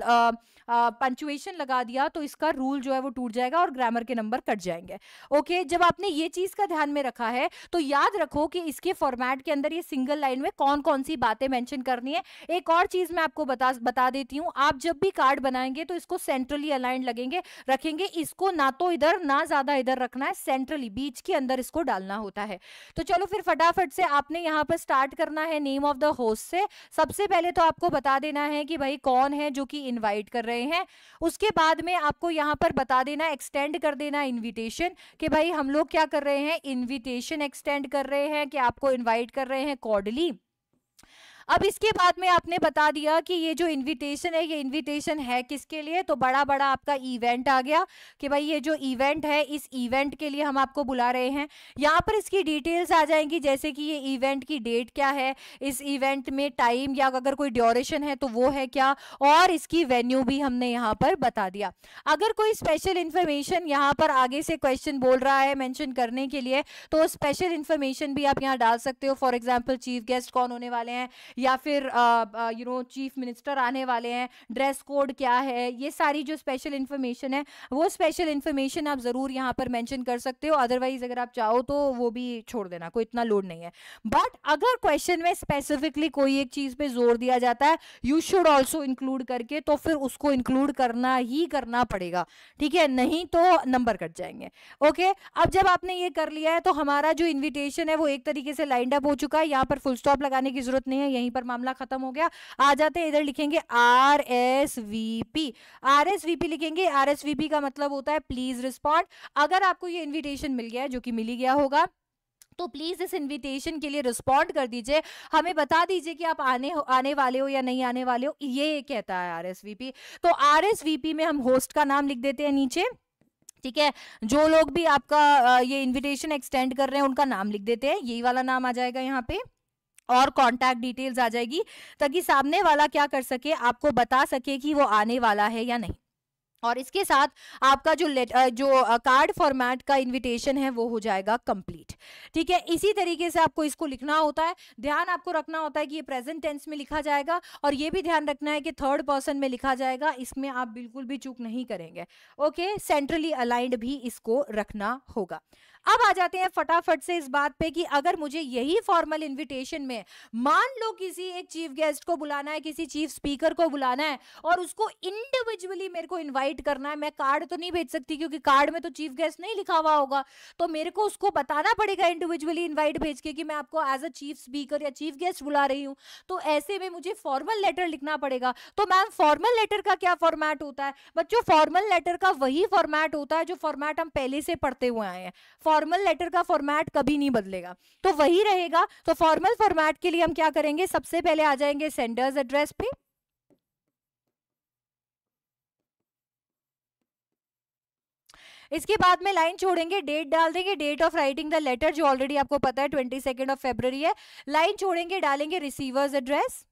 पंचुएशन लगा दिया तो इसका रूल जो है वो टूट जाएगा और ग्रामर के नंबर नंबर कट जाएंगे ओके जब आपने ये चीज का ध्यान में रखा है तो याद रखो कि इसके फॉर्मेट के अंदर ये सिंगल लाइन में कौन कौन सी बातें मेंशन करनी है एक और चीज मैं आपको बता बता देती हूँ आप जब भी कार्ड बनाएंगे तो इसको सेंट्रली अलाइन लगेंगे रखेंगे इसको ना तो इधर ना ज्यादा इधर रखना है सेंट्रली बीच के अंदर इसको डालना होता है तो चलो फिर फटाफट से आपने यहाँ पर स्टार्ट करना है नेम ऑफ द होस्ट से सबसे पहले तो आपको बता देना है कि भाई कौन है जो कि इन्वाइट कर रहे हैं उसके बाद में आपको यहाँ पर बता देना एक्सटेंड कर देना देना इनविटेशन कि भाई हम लोग क्या कर रहे हैं इनविटेशन एक्सटेंड कर रहे हैं कि आपको इनवाइट कर रहे हैं कॉर्डली अब इसके बाद में आपने बता दिया कि ये जो इनविटेशन है ये इनविटेशन है किसके लिए तो बड़ा बड़ा आपका इवेंट आ गया कि भाई ये जो इवेंट है इस इवेंट के लिए हम आपको बुला रहे हैं यहाँ पर इसकी डिटेल्स आ जाएंगी जैसे कि ये इवेंट की डेट क्या है इस इवेंट में टाइम या अगर कोई ड्योरेशन है तो वो है क्या और इसकी वेन्यू भी हमने यहाँ पर बता दिया अगर कोई स्पेशल इन्फॉर्मेशन यहाँ पर आगे से क्वेश्चन बोल रहा है मैंशन करने के लिए तो स्पेशल इन्फॉर्मेशन भी आप यहाँ डाल सकते हो फॉर एग्जाम्पल चीफ गेस्ट कौन होने वाले हैं या फिर यू नो चीफ मिनिस्टर आने वाले हैं ड्रेस कोड क्या है ये सारी जो स्पेशल इन्फॉर्मेशन है वो स्पेशल इन्फॉर्मेशन आप ज़रूर यहाँ पर मैंशन कर सकते हो अदरवाइज अगर आप चाहो तो वो भी छोड़ देना कोई इतना लोड नहीं है बट अगर क्वेश्चन में स्पेसिफिकली कोई एक चीज़ पे जोर दिया जाता है यू शुड ऑल्सो इंक्लूड करके तो फिर उसको इंक्लूड करना ही करना पड़ेगा ठीक है नहीं तो नंबर कट जाएंगे ओके okay? अब जब आपने ये कर लिया है तो हमारा जो इन्विटेशन है वो एक तरीके से लाइंड अप हो चुका है यहाँ पर फुल स्टॉप लगाने की जरूरत नहीं है यहीं पर मामला खत्म हो गया आ जाते हैं इधर लिखेंगे R S V P R S V P लिखेंगे आर एस वी पी का मतलब होता है प्लीज रिस्पॉन्ड अगर आपको ये इन्विटेशन मिल गया है जो कि मिली गया होगा तो प्लीज़ इस इनविटेशन के लिए रिस्पॉन्ड कर दीजिए हमें बता दीजिए कि आप आने आने वाले हो या नहीं आने वाले हो ये कहता है आरएसवीपी तो आरएसवीपी में हम होस्ट का नाम लिख देते हैं नीचे ठीक है जो लोग भी आपका ये इनविटेशन एक्सटेंड कर रहे हैं उनका नाम लिख देते हैं यही वाला नाम आ जाएगा यहाँ पे और कॉन्टैक्ट डिटेल्स आ जाएगी ताकि सामने वाला क्या कर सके आपको बता सके कि वो आने वाला है या नहीं और इसके साथ आपका जो लेट जो कार्ड फॉर्मेट का इनविटेशन है वो हो जाएगा कंप्लीट ठीक है इसी तरीके से आपको इसको लिखना होता है ध्यान आपको रखना होता है कि ये प्रेजेंट टेंस में लिखा जाएगा और ये भी ध्यान रखना है कि थर्ड पर्सन में लिखा जाएगा इसमें आप बिल्कुल भी चूक नहीं करेंगे ओके सेंट्रली अलाइंड भी इसको रखना होगा अब आ जाते हैं फटाफट से इस बात पे कि अगर मुझे यही फॉर्मल इनविटेशन में मान लो किसी एक चीफ गेस्ट को बुलाना है किसी चीफ स्पीकर को बुलाना है और उसको इंडिविजुअली मेरे को इन्वाइट इनवाइट करना है मैं कार्ड तो नहीं भेज सकती क्योंकि कार्ड में तो चीफ गेस्ट नहीं लिखा हुआ होगा तो मेरे को उसको बताना पड़ेगा इंडिविजुअली इन्वाइट भेज के कि मैं आपको एज अ चीफ स्पीकर या चीफ गेस्ट बुला रही हूँ तो ऐसे में मुझे फॉर्मल लेटर लिखना पड़ेगा तो मैम फॉर्मल लेटर का क्या फॉर्मेट होता है बच्चों फॉर्मल लेटर का वही फॉर्मेट होता है जो फॉर्मेट हम पहले से पढ़ते हुए आए हैं फॉर्मल लेटर का फॉर्मेट कभी नहीं बदलेगा तो वही रहेगा तो फॉर्मल फॉर्मेट के लिए हम क्या करेंगे सबसे पहले आ जाएंगे सेंडर्स एड्रेस पे इसके बाद में लाइन छोड़ेंगे डेट डाल देंगे date of writing the letter जो ऑलरेडी आपको पता है ट्वेंटी सेकेंड ऑफ फेब्रवरी है लाइन छोड़ेंगे डालेंगे रिसीवर्स एड्रेस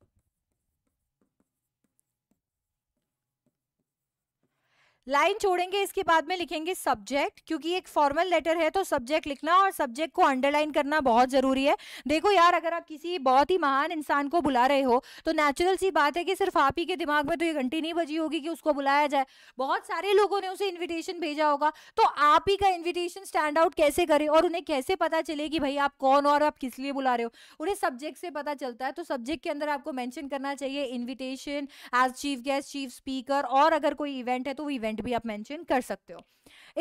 लाइन छोड़ेंगे इसके बाद में लिखेंगे सब्जेक्ट क्योंकि एक फॉर्मल लेटर है तो सब्जेक्ट लिखना और सब्जेक्ट को अंडरलाइन करना बहुत ज़रूरी है देखो यार अगर आप किसी बहुत ही महान इंसान को बुला रहे हो तो नेचुरल सी बात है कि सिर्फ आप ही के दिमाग में तो ये घंटी नहीं बजी होगी कि उसको बुलाया जाए बहुत सारे लोगों ने उसे इन्विटेशन भेजा होगा तो आप ही का इन्विटेशन स्टैंड आउट कैसे करे और उन्हें कैसे पता चले कि भाई आप कौन और आप किस लिए बुला रहे हो उन्हें सब्जेक्ट से पता चलता है तो सब्जेक्ट के अंदर आपको मैंशन करना चाहिए invitation as chief guest chief speaker और अगर कोई इवेंट है तो वो इवेंट पॉइंट भी आप मेंशन कर सकते हो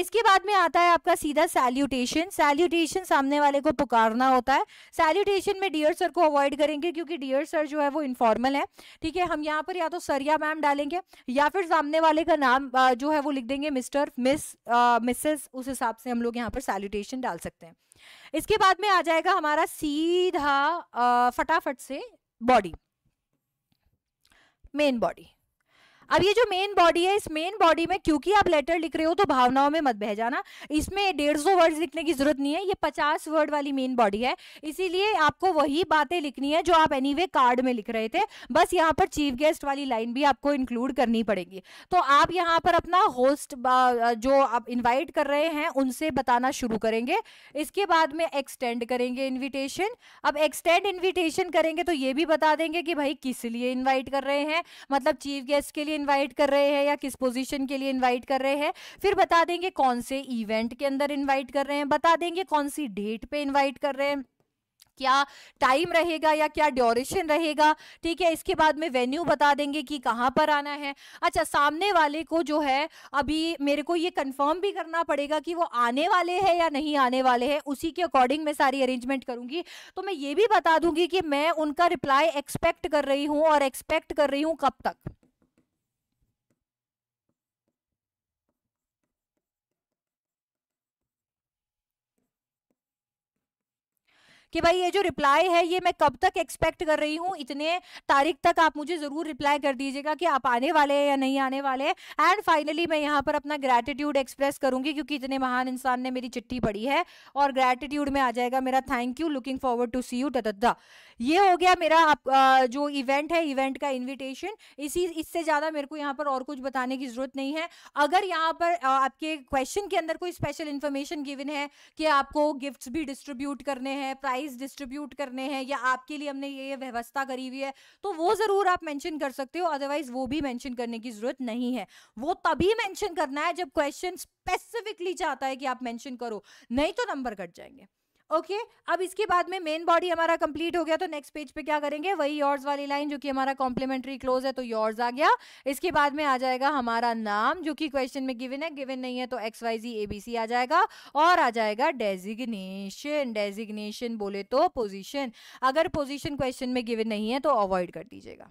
इसके बाद में आता है आपका सीधा सैल्यूटेशन सैल्यूटेशन सामने वाले को पुकारना होता है सैल्यूटेशन में डियर सर को अवॉइड करेंगे क्योंकि डियर सर जो है वो इनफॉर्मल है ठीक है हम यहाँ पर या तो सर या मैम डालेंगे या फिर सामने वाले का नाम जो है वो लिख देंगे मिस्टर मिस मिसेस उस हिसाब से हम लोग यहाँ पर सैल्यूटेशन डाल सकते हैं इसके बाद में आ जाएगा हमारा सीधा आ, फटाफट से बॉडी मेन बॉडी अब ये जो मेन बॉडी है इस मेन बॉडी में क्योंकि आप लेटर लिख रहे हो तो भावनाओं में मत बह जाना इसमें डेढ़ सौ वर्ड लिखने की जरूरत नहीं है ये पचास वर्ड वाली मेन बॉडी है इसीलिए आपको वही बातें लिखनी है जो आप एनी anyway कार्ड में लिख रहे थे बस यहाँ पर चीफ गेस्ट वाली लाइन भी आपको इंक्लूड करनी पड़ेगी तो आप यहाँ पर अपना होस्ट जो आप इन्वाइट कर रहे हैं उनसे बताना शुरू करेंगे इसके बाद में एक्सटेंड करेंगे इन्विटेशन अब एक्सटेंड इन्विटेशन करेंगे तो ये भी बता देंगे कि भाई किस लिए इन्वाइट कर रहे हैं मतलब चीफ गेस्ट के लिए इनवाइट कर रहे हैं या किस पोजीशन के लिए इनवाइट कर रहे हैं फिर बता देंगे कौन से इवेंट के अंदर इनवाइट कर रहे हैं बता देंगे कौन सी डेट पे इनवाइट कर रहे हैं क्या टाइम रहेगा या क्या ड्यूरेशन रहेगा ठीक है इसके बाद में वेन्यू बता देंगे कि कहाँ पर आना है अच्छा सामने वाले को जो है अभी मेरे को ये कंफर्म भी करना पड़ेगा कि वो आने वाले हैं या नहीं आने वाले हैं उसी के अकॉर्डिंग मैं सारी अरेंजमेंट करूंगी तो मैं ये भी बता दूंगी कि मैं उनका रिप्लाई एक्सपेक्ट कर रही हूँ और एक्सपेक्ट कर रही हूँ कब तक कि भाई ये जो रिप्लाई है ये मैं कब तक एक्सपेक्ट कर रही हूँ इतने तारीख तक आप मुझे ज़रूर रिप्लाई कर दीजिएगा कि आप आने वाले हैं या नहीं आने वाले हैं एंड फाइनली मैं यहाँ पर अपना ग्रेटिट्यूड एक्सप्रेस करूंगी क्योंकि इतने महान इंसान ने मेरी चिट्ठी पढ़ी है और ग्रेटिट्यूड में आ जाएगा मेरा thank you looking forward to see you दा ये हो गया मेरा आप, आ, जो इवेंट है इवेंट का इन्विटेशन इसी इससे ज़्यादा मेरे को यहाँ पर और कुछ बताने की ज़रूरत नहीं है अगर यहाँ पर आ, आपके क्वेश्चन के अंदर कोई स्पेशल इन्फॉर्मेशन गिवन है कि आपको गिफ्ट भी डिस्ट्रीब्यूट करने हैं प्राइस प्राइस डिस्ट्रीब्यूट करने हैं या आपके लिए हमने ये व्यवस्था करी हुई है तो वो ज़रूर आप मेंशन कर सकते हो अदरवाइज वो भी मैंशन करने की ज़रूरत नहीं है वो तभी मेंशन करना है जब क्वेश्चन स्पेसिफिकली चाहता है कि आप मेंशन करो नहीं तो नंबर कट जाएंगे ओके okay? अब इसके बाद में मेन बॉडी हमारा कंप्लीट हो गया तो नेक्स्ट पेज पे क्या करेंगे वही योर्स वाली लाइन जो कि हमारा कॉम्प्लीमेंट्री क्लोज है तो योर्स आ गया इसके बाद में आ जाएगा हमारा नाम जो कि क्वेश्चन में गिवन है गिवन नहीं है तो X Y Z A B C आ जाएगा और आ जाएगा डेजिग्नेशन डेजिग्नेशन बोले तो पोजिशन अगर पोजिशन क्वेश्चन में गिवन नहीं है तो अवॉइड कर दीजिएगा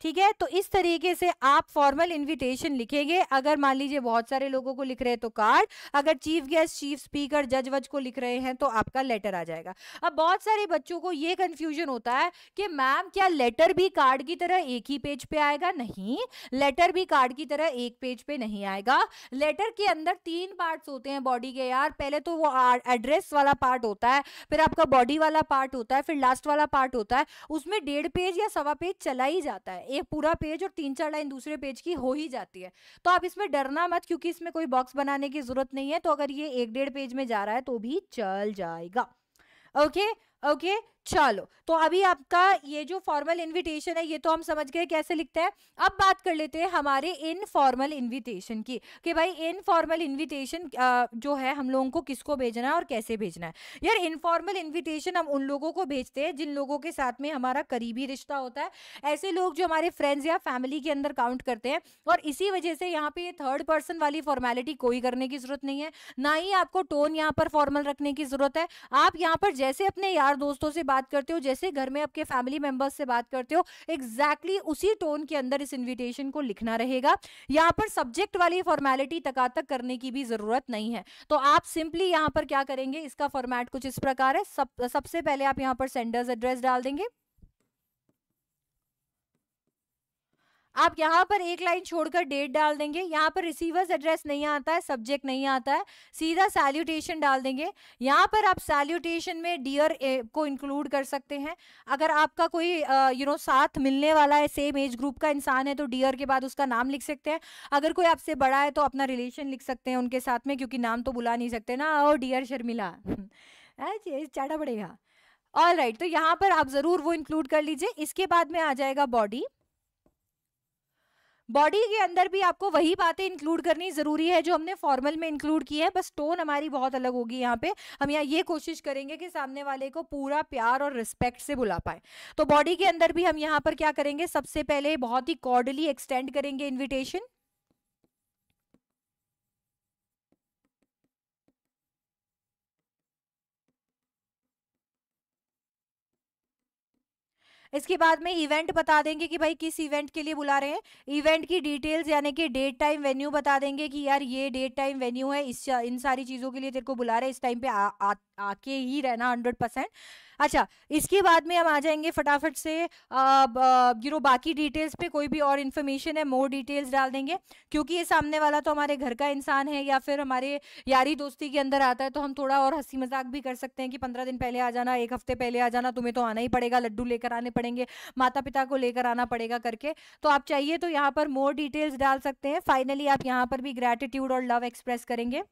ठीक है तो इस तरीके से आप फॉर्मल इनविटेशन लिखेंगे अगर मान लीजिए बहुत सारे लोगों को लिख रहे हैं तो कार्ड अगर चीफ गेस्ट चीफ स्पीकर जज वज को लिख रहे हैं तो आपका लेटर आ जाएगा अब बहुत सारे बच्चों को ये कन्फ्यूजन होता है कि मैम क्या लेटर भी कार्ड की तरह एक ही पेज पे आएगा नहीं लेटर भी कार्ड की तरह एक पेज पे नहीं आएगा लेटर के अंदर तीन पार्ट होते हैं बॉडी के यार पहले तो वो एड्रेस वाला पार्ट होता है फिर आपका बॉडी वाला पार्ट होता है फिर लास्ट वाला पार्ट होता है उसमें डेढ़ पेज या सवा पेज चला ही जाता है एक पूरा पेज और तीन चार लाइन दूसरे पेज की हो ही जाती है तो आप इसमें डरना मत क्योंकि इसमें कोई बॉक्स बनाने की जरूरत नहीं है तो अगर ये एक डेढ़ पेज में जा रहा है तो भी चल जाएगा ओके ओके चलो तो अभी आपका ये जो फॉर्मल इनविटेशन है ये तो हम समझ गए कैसे लिखते हैं अब बात कर लेते हैं हमारे इनफॉर्मल इनविटेशन की कि भाई इनफॉर्मल इनविटेशन जो है हम लोगों को किसको भेजना है और कैसे भेजना है यार इनफॉर्मल इनविटेशन हम उन लोगों को भेजते हैं जिन लोगों के साथ में हमारा करीबी रिश्ता होता है ऐसे लोग जो हमारे फ्रेंड्स या फैमिली के अंदर काउंट करते हैं और इसी वजह से यहाँ पे थर्ड पर्सन वाली फॉर्मेलिटी कोई करने की जरूरत नहीं है ना ही आपको टोन यहाँ पर फॉर्मल रखने की जरूरत है आप यहाँ पर जैसे अपने यार दोस्तों से बात बात करते हो जैसे घर में आपके फैमिली मेंबर्स से बात करते हो एग्जैक्टली exactly उसी टोन के अंदर इस इन्विटेशन को लिखना रहेगा यहाँ पर सब्जेक्ट वाली फॉर्मेलिटी तकातक करने की भी जरूरत नहीं है तो आप सिंपली यहाँ पर क्या करेंगे इसका फॉर्मेट कुछ इस प्रकार है सब सबसे पहले आप यहाँ पर सेंडर्स एड्रेस डाल देंगे आप यहाँ पर एक लाइन छोड़कर डेट डाल देंगे यहाँ पर रिसीवर्स एड्रेस नहीं आता है सब्जेक्ट नहीं आता है सीधा सैल्यूटेशन डाल देंगे यहाँ पर आप सैल्यूटेशन में डियर को इंक्लूड कर सकते हैं अगर आपका कोई यू नो साथ मिलने वाला है सेम एज ग्रुप का इंसान है तो डियर के बाद उसका नाम लिख सकते हैं अगर कोई आपसे बड़ा है तो अपना रिलेशन लिख सकते हैं उनके साथ में क्योंकि नाम तो बुला नहीं सकते ना और डियर शर्मिला चाटा पड़ेगा ऑल राइट right, तो यहाँ पर आप ज़रूर वो इंक्लूड कर लीजिए इसके बाद में आ जाएगा बॉडी बॉडी के अंदर भी आपको वही बातें इंक्लूड करनी ज़रूरी है जो हमने फॉर्मल में इंक्लूड की है बस टोन हमारी बहुत अलग होगी यहाँ पे हम यहाँ ये कोशिश करेंगे कि सामने वाले को पूरा प्यार और रिस्पेक्ट से बुला पाए तो बॉडी के अंदर भी हम यहाँ पर क्या करेंगे सबसे पहले बहुत ही कॉर्डली एक्सटेंड करेंगे इन्विटेशन इसके बाद में इवेंट बता देंगे कि भाई किस इवेंट के लिए बुला रहे हैं इवेंट की डिटेल्स यानी कि डेट टाइम वेन्यू बता देंगे कि यार ये डेट टाइम वेन्यू है इस इन सारी चीज़ों के लिए तेरे को बुला रहे हैं इस टाइम पे आ, आ, आके ही रहना हंड्रेड परसेंट अच्छा इसके बाद में हम आ जाएंगे फटाफट से यू नो बाकी डिटेल्स पे कोई भी और इन्फॉर्मेशन है मोर डिटेल्स डाल देंगे क्योंकि ये सामने वाला तो हमारे घर का इंसान है या फिर हमारे यारी दोस्ती के अंदर आता है तो हम थोड़ा और हंसी मजाक भी कर सकते हैं कि पंद्रह दिन पहले आ जाना एक हफ्ते पहले आ जाना तुम्हें तो आना ही पड़ेगा लड्डू लेकर आने पड़ेंगे माता पिता को लेकर आना पड़ेगा करके तो आप चाहिए तो यहाँ पर मोर डिटेल्स डाल सकते हैं फाइनली आप यहाँ पर भी ग्रेटिट्यूड और लव एक्सप्रेस करेंगे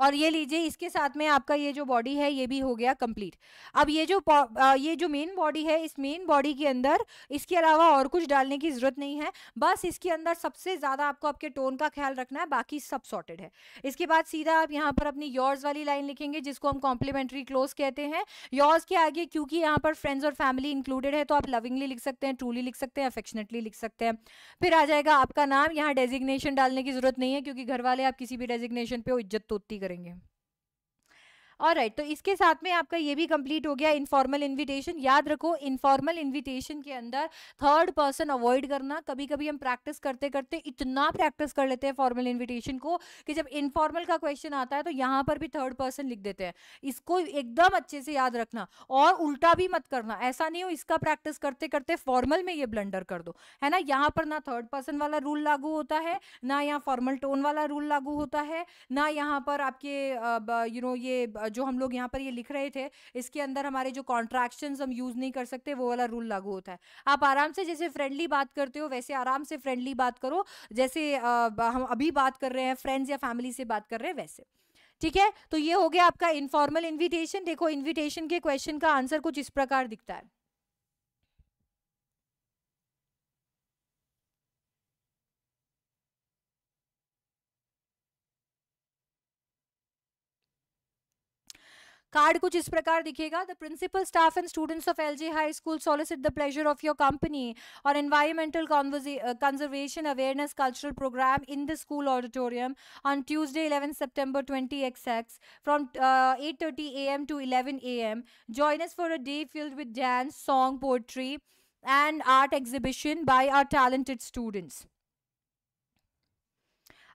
और ये लीजिए इसके साथ में आपका ये जो बॉडी है ये भी हो गया कंप्लीट अब ये जो ये जो मेन बॉडी है इस मेन बॉडी के अंदर इसके अलावा और कुछ डालने की ज़रूरत नहीं है बस इसके अंदर सबसे ज़्यादा आपको आपके टोन का ख्याल रखना है बाकी सब सॉर्टेड है इसके बाद सीधा आप यहाँ पर अपनी योर्स वाली लाइन लिखेंगे जिसको हम कॉम्प्लीमेंट्री क्लोज कहते हैं योर्स के आगे क्योंकि यहाँ पर फ्रेंड्स और फैमिली इंक्लूडेड है तो आप लविंगली लिख सकते हैं ट्रूली लिख सकते हैं अफेक्शनेटली लिख सकते हैं फिर आ जाएगा आपका नाम यहाँ डेजिग्नेशन डालने की जरूरत नहीं है क्योंकि घर वाले आप किसी भी डेजिग्नेशन पे इज्जत तो उतनी करेंगे और राइट तो इसके साथ में आपका ये भी कंप्लीट हो गया इनफॉर्मल इन्विटेशन याद रखो इनफॉर्मल इन्विटेशन के अंदर थर्ड पर्सन अवॉइड करना कभी कभी हम प्रैक्टिस करते करते इतना प्रैक्टिस कर लेते हैं फॉर्मल इन्विटेशन को कि जब इनफॉर्मल का क्वेश्चन आता है तो यहाँ पर भी थर्ड पर्सन लिख देते हैं इसको एकदम अच्छे से याद रखना और उल्टा भी मत करना ऐसा नहीं हो इसका प्रैक्टिस करते करते फॉर्मल में ये ब्लंडर कर दो है ना यहाँ पर ना थर्ड पर्सन वाला रूल लागू होता है ना यहाँ फॉर्मल टोन वाला रूल लागू होता है ना यहाँ पर आपके यू नो ये जो हम लोग यहाँ पर ये लिख रहे थे इसके अंदर हमारे जो कॉन्ट्रैक्शन हम यूज़ नहीं कर सकते वो वाला रूल लागू होता है आप आराम से जैसे फ्रेंडली बात करते हो वैसे आराम से फ्रेंडली बात करो जैसे हम अभी बात कर रहे हैं फ्रेंड्स या फैमिली से बात कर रहे हैं वैसे ठीक है तो ये हो गया आपका इनफॉर्मल इन्विटेशन देखो इन्विटेशन के क्वेश्चन का आंसर कुछ इस प्रकार दिखता है कार्ड कुछ इस प्रकार दिखेगा the principal staff and students of L J high school solicit the pleasure of your company और environmental conservation awareness cultural programme in the school auditorium on Tuesday eleven September twenty X X from eight thirty A M to eleven A M join us for a day filled with dance, song, poetry, and art exhibition by our talented students.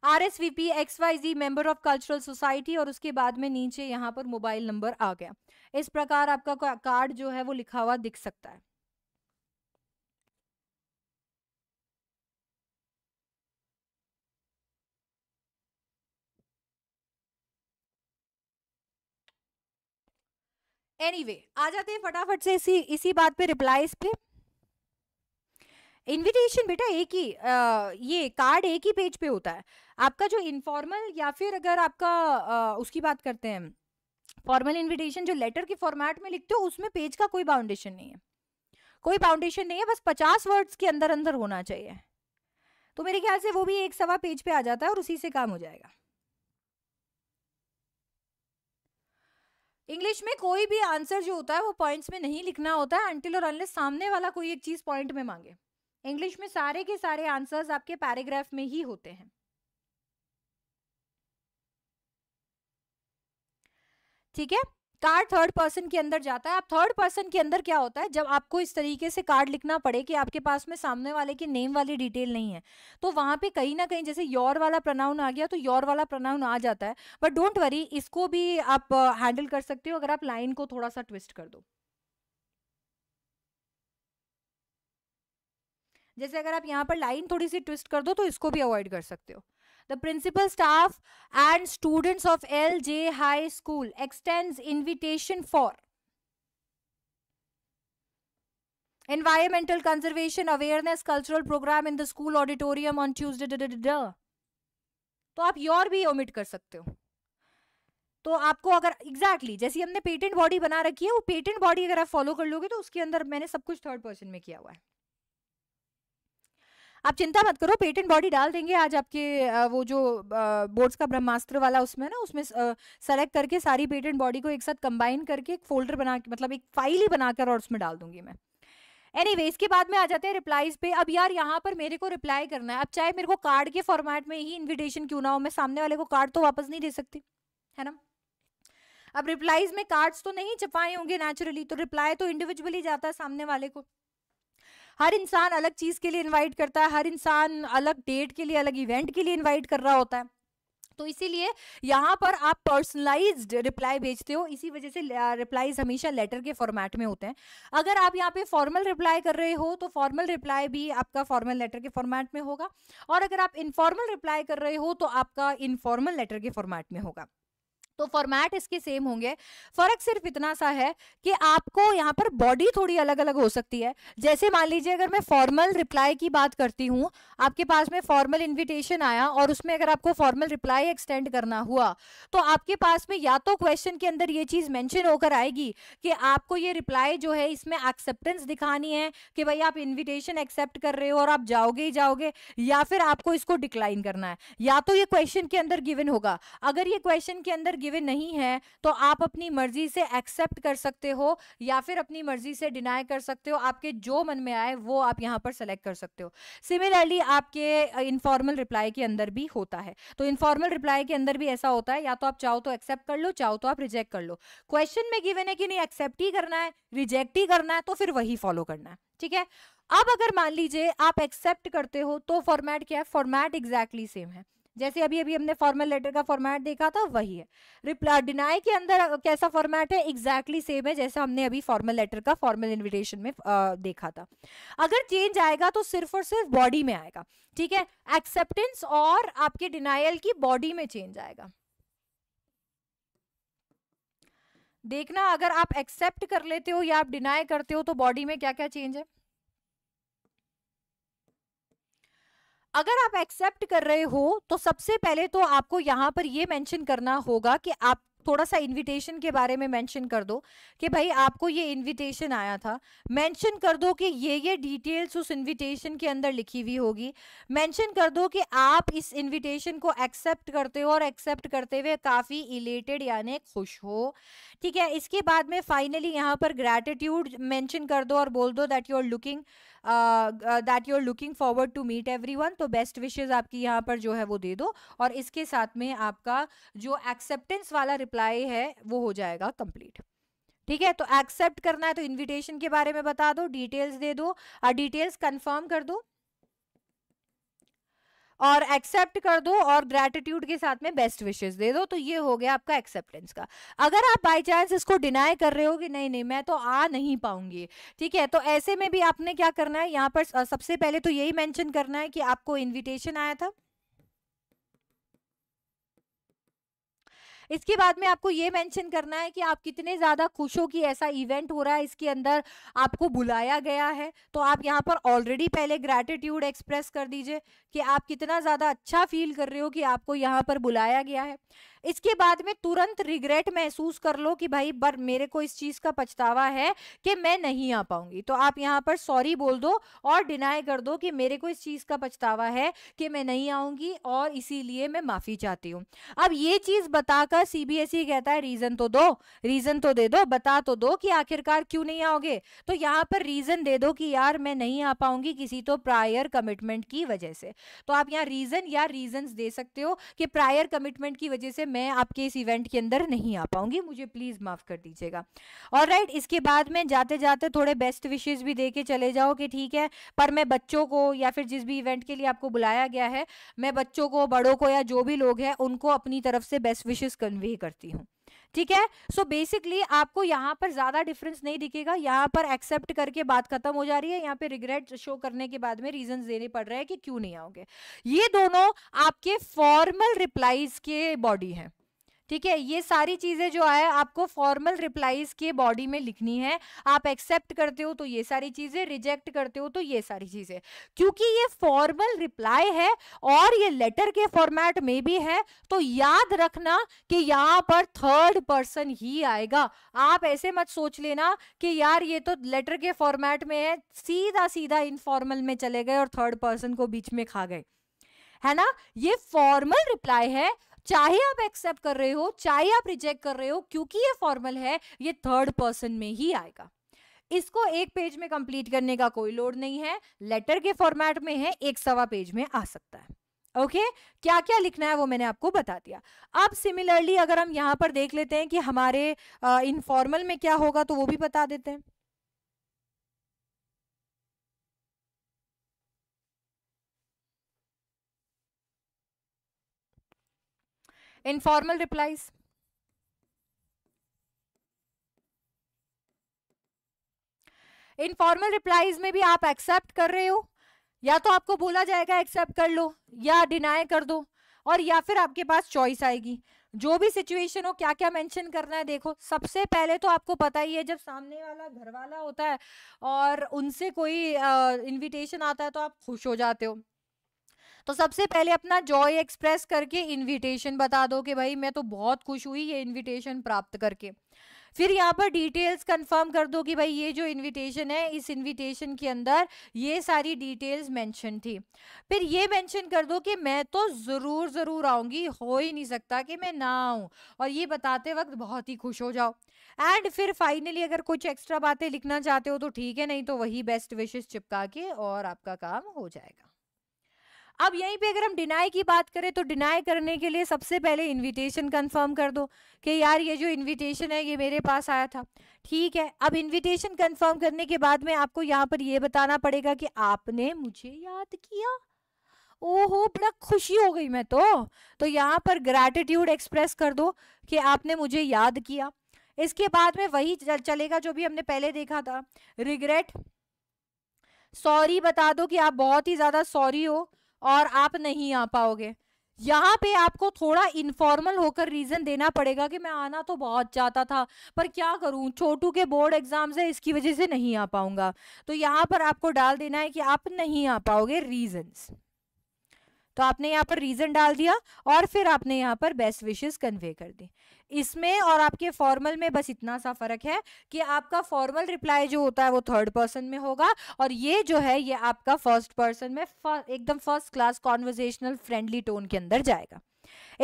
R S V P X Y Z member of cultural society और उसके बाद में नीचे यहाँ पर mobile number आ गया इस प्रकार आपका कार्ड जो है वो लिखा हुआ दिख सकता है एनीवे anyway, आ जाते हैं फटाफट से इसी इसी बात पे रिप्लाईज पे इनविटेशन बेटा एक ही आ, ये कार्ड एक ही पेज पे होता है आपका जो इनफॉर्मल या फिर अगर आपका आ, उसकी बात करते हैं फॉर्मल इनविटेशन जो लेटर के फॉर्मेट में लिखते हो उसमें पेज का कोई बाउंडेशन नहीं है कोई बाउंडेशन नहीं है बस पचास वर्ड्स के अंदर अंदर होना चाहिए तो मेरे ख्याल से वो भी एक सवा पेज पे आ जाता है और उसी से काम हो जाएगा इंग्लिश में कोई भी आंसर जो होता है वो पॉइंट्स में नहीं लिखना होता है अंटिल और अनलेस सामने वाला कोई एक चीज पॉइंट में मांगे इंग्लिश में सारे के सारे आंसर्स आपके पैराग्राफ में ही होते हैं ठीक है कार्ड थर्ड पर्सन के अंदर जाता है आप थर्ड पर्सन के अंदर क्या होता है जब आपको इस तरीके से कार्ड लिखना पड़े कि आपके पास में सामने वाले की नेम वाली डिटेल नहीं है तो वहां पे कहीं ना कहीं जैसे योर वाला प्रनाउन आ गया तो योर वाला प्रनाउन आ जाता है बट डोंट वरी इसको भी आप हैंडल कर सकते हो अगर आप लाइन को थोड़ा सा ट्विस्ट कर दो जैसे अगर आप यहाँ पर लाइन थोड़ी सी ट्विस्ट कर दो तो इसको भी अवॉइड कर सकते हो the principal staff and students of L J high school extend invitation for environmental conservation awareness cultural programme in the school auditorium on Tuesday तो आप योर भी ओमिट कर सकते हो तो आपको अगर एग्जैक्टली exactly, जैसी हमने पेटेंट बॉडी बना रखी है वो पेटेंट बॉडी अगर आप फॉलो कर लोगे तो उसके अंदर मैंने सब कुछ थर्ड पर्सन में किया हुआ है आप चिंता मत करो पेटेंट बॉडी डाल देंगे आज आपके वो जो बोर्ड्स का ब्रह्मास्त्र वाला उसमें ना उसमें सेलेक्ट करके सारी पेटेंट बॉडी को एक साथ कंबाइन करके एक फोल्डर बना के मतलब एक फाइल ही बनाकर और उसमें डाल दूंगी मैं एनी anyway, इसके बाद में आ जाते हैं रिप्लाईज पे अब यार यहाँ पर मेरे को रिप्लाई करना है अब चाहे मेरे को कार्ड के फॉर्मेट में ही इन्विटेशन क्यों ना हो मैं सामने वाले को कार्ड तो वापस नहीं दे सकती है ना अब रिप्लाईज में कार्ड्स तो नहीं छपाए होंगे नेचुरली तो रिप्लाई तो इंडिविजुअली जाता है सामने वाले को हर इंसान अलग चीज़ के लिए इन्वाइट करता है हर इंसान अलग डेट के लिए अलग इवेंट के लिए इन्वाइट कर रहा होता है तो इसीलिए यहाँ पर आप पर्सनलाइज्ड रिप्लाई भेजते हो इसी वजह से रिप्लाईज हमेशा लेटर के फॉर्मेट में होते हैं अगर आप यहाँ पे फॉर्मल रिप्लाई कर रहे हो तो फॉर्मल रिप्लाई भी आपका फॉर्मल लेटर के फॉर्मेट में होगा और अगर आप इनफॉर्मल रिप्लाई कर रहे हो तो आपका इनफॉर्मल लेटर के फॉर्मेट में होगा तो फॉर्मेट इसके सेम होंगे फर्क सिर्फ इतना सा है कि आपको यहाँ पर बॉडी थोड़ी अलग अलग हो सकती है जैसे मान लीजिए अगर मैं फॉर्मल रिप्लाई की बात करती हूँ आपके पास में फॉर्मल इनविटेशन आया और उसमें अगर आपको फॉर्मल रिप्लाई एक्सटेंड करना हुआ तो आपके पास में या तो क्वेश्चन के अंदर ये चीज मैंशन होकर आएगी कि आपको ये रिप्लाई जो है इसमें एक्सेप्टेंस दिखानी है कि भाई आप इन्विटेशन एक्सेप्ट कर रहे हो और आप जाओगे ही जाओगे या फिर आपको इसको डिक्लाइन करना है या तो ये क्वेश्चन के अंदर गिवन होगा अगर ये क्वेश्चन के अंदर गिवन नहीं है तो आप अपनी मर्जी से एक्सेप्ट कर सकते हो या फिर अपनी मर्जी से डिनाई कर सकते हो आपके जो मन में आए वो आप यहाँ पर सेलेक्ट कर सकते हो सिमिलरली आपके इनफॉर्मल रिप्लाई के अंदर भी होता है तो इनफॉर्मल रिप्लाई के अंदर भी ऐसा होता है या तो आप चाहो तो एक्सेप्ट कर लो चाहो तो आप रिजेक्ट कर लो क्वेश्चन में गिवन है कि नहीं एक्सेप्ट ही करना है रिजेक्ट ही करना है तो फिर वही फॉलो करना है ठीक है अब अगर मान लीजिए आप एक्सेप्ट करते हो तो फॉर्मेट क्या है फॉर्मेट एग्जैक्टली सेम है जैसे अभी अभी हमने फॉर्मल लेटर का फॉर्मेट देखा था वही है रिप्लाई डिनाई के अंदर कैसा फॉर्मेट है एग्जैक्टली exactly सेम है जैसे हमने अभी फॉर्मल लेटर का फॉर्मल इन्विटेशन में आ, देखा था अगर चेंज आएगा तो सिर्फ और सिर्फ बॉडी में आएगा ठीक है एक्सेप्टेंस और आपके डिनाइल की बॉडी में चेंज आएगा देखना अगर आप एक्सेप्ट कर लेते हो या आप डिनाई करते हो तो बॉडी में क्या क्या चेंज है अगर आप एक्सेप्ट कर रहे हो तो सबसे पहले तो आपको यहाँ पर ये मेंशन करना होगा कि आप थोड़ा सा इनविटेशन के बारे में मेंशन कर दो कि भाई आपको ये इनविटेशन आया था मेंशन कर दो कि ये ये डिटेल्स उस इनविटेशन के अंदर लिखी हुई होगी मेंशन कर दो कि आप इस इनविटेशन को एक्सेप्ट करते हो और एक्सेप्ट करते हुए काफ़ी इलेटेड यानी खुश हो ठीक है इसके बाद में फाइनली यहाँ पर ग्रैटिट्यूड मैंशन कर दो और बोल दो that you are looking that you are looking forward to meet everyone तो बेस्ट विशेज़ आपकी यहाँ पर जो है वो दे दो और इसके साथ में आपका जो एक्सेप्टेंस वाला रिप्लाई है वो हो जाएगा कंप्लीट ठीक है तो एक्सेप्ट करना है तो इनविटेशन के बारे में बता दो डिटेल्स दे दो और डिटेल्स कंफर्म कर दो और एक्सेप्ट कर दो और ग्रेटिट्यूड के साथ में बेस्ट विशेष दे दो तो ये हो गया आपका एक्सेप्टेंस का अगर आप बाई चांस इसको डिनाई कर रहे हो कि नहीं नहीं मैं तो आ नहीं पाऊंगी ठीक है तो ऐसे में भी आपने क्या करना है यहाँ पर सबसे पहले तो यही मैंशन करना है कि आपको इन्विटेशन आया था इसके बाद में आपको ये मेंशन करना है कि आप कितने ज़्यादा खुश हो कि ऐसा इवेंट हो रहा है इसके अंदर आपको बुलाया गया है तो आप यहाँ पर ऑलरेडी पहले ग्रैटिट्यूड एक्सप्रेस कर दीजिए कि आप कितना ज़्यादा अच्छा फील कर रहे हो कि आपको यहाँ पर बुलाया गया है इसके बाद में तुरंत रिग्रेट महसूस कर लो कि भाई बर मेरे को इस चीज़ का पछतावा है कि मैं नहीं आ पाऊंगी तो आप यहाँ पर सॉरी बोल दो और डिनाई कर दो कि मेरे को इस चीज़ का पछतावा है कि मैं नहीं आऊँगी और इसीलिए मैं माफ़ी चाहती हूँ अब ये चीज़ बताकर का सीबीएसई कहता है रीजन तो दो रीजन तो दे दो बता तो दो कि आखिरकार क्यों नहीं आओगे तो यहाँ पर रीजन दे दो कि यार मैं नहीं आ पाऊंगी किसी तो प्रायर कमिटमेंट की वजह से तो आप यहाँ रीजन या रीजन दे सकते हो कि प्रायर कमिटमेंट की वजह से मैं आपके इस इवेंट के अंदर नहीं आ पाऊंगी मुझे प्लीज माफ कर दीजिएगा और राइट इसके बाद में जाते जाते थोड़े बेस्ट विशेष भी दे के चले जाओ कि ठीक है पर मैं बच्चों को या फिर जिस भी इवेंट के लिए आपको बुलाया गया है मैं बच्चों को बड़ों को या जो भी लोग हैं उनको अपनी तरफ से बेस्ट विशेष कन्वे करती हूँ ठीक है सो so बेसिकली आपको यहाँ पर ज्यादा डिफरेंस नहीं दिखेगा यहाँ पर एक्सेप्ट करके बात खत्म हो जा रही है यहाँ पे रिग्रेट शो करने के बाद में रीजन देने पड़ रहे हैं कि क्यों नहीं आओगे ये दोनों आपके फॉर्मल रिप्लाईज के बॉडी हैं ठीक है ये सारी चीज़ें जो है आपको फॉर्मल रिप्लाईज के बॉडी में लिखनी है आप एक्सेप्ट करते हो तो ये सारी चीज़ें रिजेक्ट करते हो तो ये सारी चीज़ें क्योंकि ये फॉर्मल रिप्लाई है और ये लेटर के फॉर्मेट में भी है तो याद रखना कि यहाँ पर थर्ड पर्सन ही आएगा आप ऐसे मत सोच लेना कि यार ये तो लेटर के फॉर्मेट में है सीधा सीधा इनफॉर्मल में चले गए और थर्ड पर्सन को बीच में खा गए है ना ये फॉर्मल रिप्लाई है चाहे आप एक्सेप्ट कर रहे हो चाहे आप रिजेक्ट कर रहे हो क्योंकि ये फॉर्मल है ये थर्ड पर्सन में ही आएगा इसको एक पेज में कंप्लीट करने का कोई लोड नहीं है लेटर के फॉर्मेट में है एक सवा पेज में आ सकता है ओके okay? क्या क्या लिखना है वो मैंने आपको बता दिया अब सिमिलरली अगर हम यहाँ पर देख लेते हैं कि हमारे इनफॉर्मल में क्या होगा तो वो भी बता देते हैं informal replies इनफॉर्मल रिप्लाईज में भी आप एक्सेप्ट कर रहे हो या तो आपको बोला जाएगा एक्सेप्ट कर लो या डिनाई कर दो और या फिर आपके पास चॉइस आएगी जो भी सिचुएशन हो क्या क्या मेंशन करना है देखो सबसे पहले तो आपको पता ही है जब सामने वाला घर वाला होता है और उनसे कोई इनविटेशन आता है तो आप खुश हो जाते हो तो सबसे पहले अपना जॉय एक्सप्रेस करके इन्विटेशन बता दो कि भाई मैं तो बहुत खुश हुई ये इन्विटेशन प्राप्त करके फिर यहाँ पर डिटेल्स कंफर्म कर दो कि भाई ये जो इनविटेशन है इस इनविटेशन के अंदर ये सारी डिटेल्स मेंशन थी फिर ये मेंशन कर दो कि मैं तो ज़रूर ज़रूर आऊँगी हो ही नहीं सकता कि मैं ना आऊँ और ये बताते वक्त बहुत ही खुश हो जाओ एंड फिर फाइनली अगर कुछ एक्स्ट्रा बातें लिखना चाहते हो तो ठीक है नहीं तो वही बेस्ट विशेष चिपका के और आपका काम हो जाएगा अब यहीं पे अगर हम डिनाई की बात करें तो डिनाई करने के लिए सबसे पहले इनविटेशन कंफर्म कर दो कि यार ये जो इनविटेशन है ये मेरे पास आया था ठीक है अब इनविटेशन कंफर्म करने के बाद में आपको यहाँ पर ये बताना पड़ेगा कि आपने मुझे याद किया ओहो बड़ा खुशी हो गई मैं तो तो यहाँ पर ग्रेटिट्यूड एक्सप्रेस कर दो कि आपने मुझे याद किया इसके बाद में वही चलेगा जो भी हमने पहले देखा था रिग्रेट सॉरी बता दो कि आप बहुत ही ज़्यादा सॉरी हो और आप नहीं आ पाओगे यहाँ पे आपको थोड़ा इनफॉर्मल होकर रीजन देना पड़ेगा कि मैं आना तो बहुत चाहता था पर क्या करूँ छोटू के बोर्ड एग्जाम है इसकी वजह से नहीं आ पाऊंगा तो यहाँ पर आपको डाल देना है कि आप नहीं आ पाओगे रीजंस तो आपने यहाँ पर रीजन डाल दिया और फिर आपने यहाँ पर बेस्ट विशेष कन्वे कर दी इसमें और आपके फॉर्मल में बस इतना सा फर्क है कि आपका फॉर्मल रिप्लाई जो होता है वो थर्ड पर्सन में होगा और ये जो है ये आपका फर्स्ट पर्सन में एकदम first class conversational friendly tone के अंदर जाएगा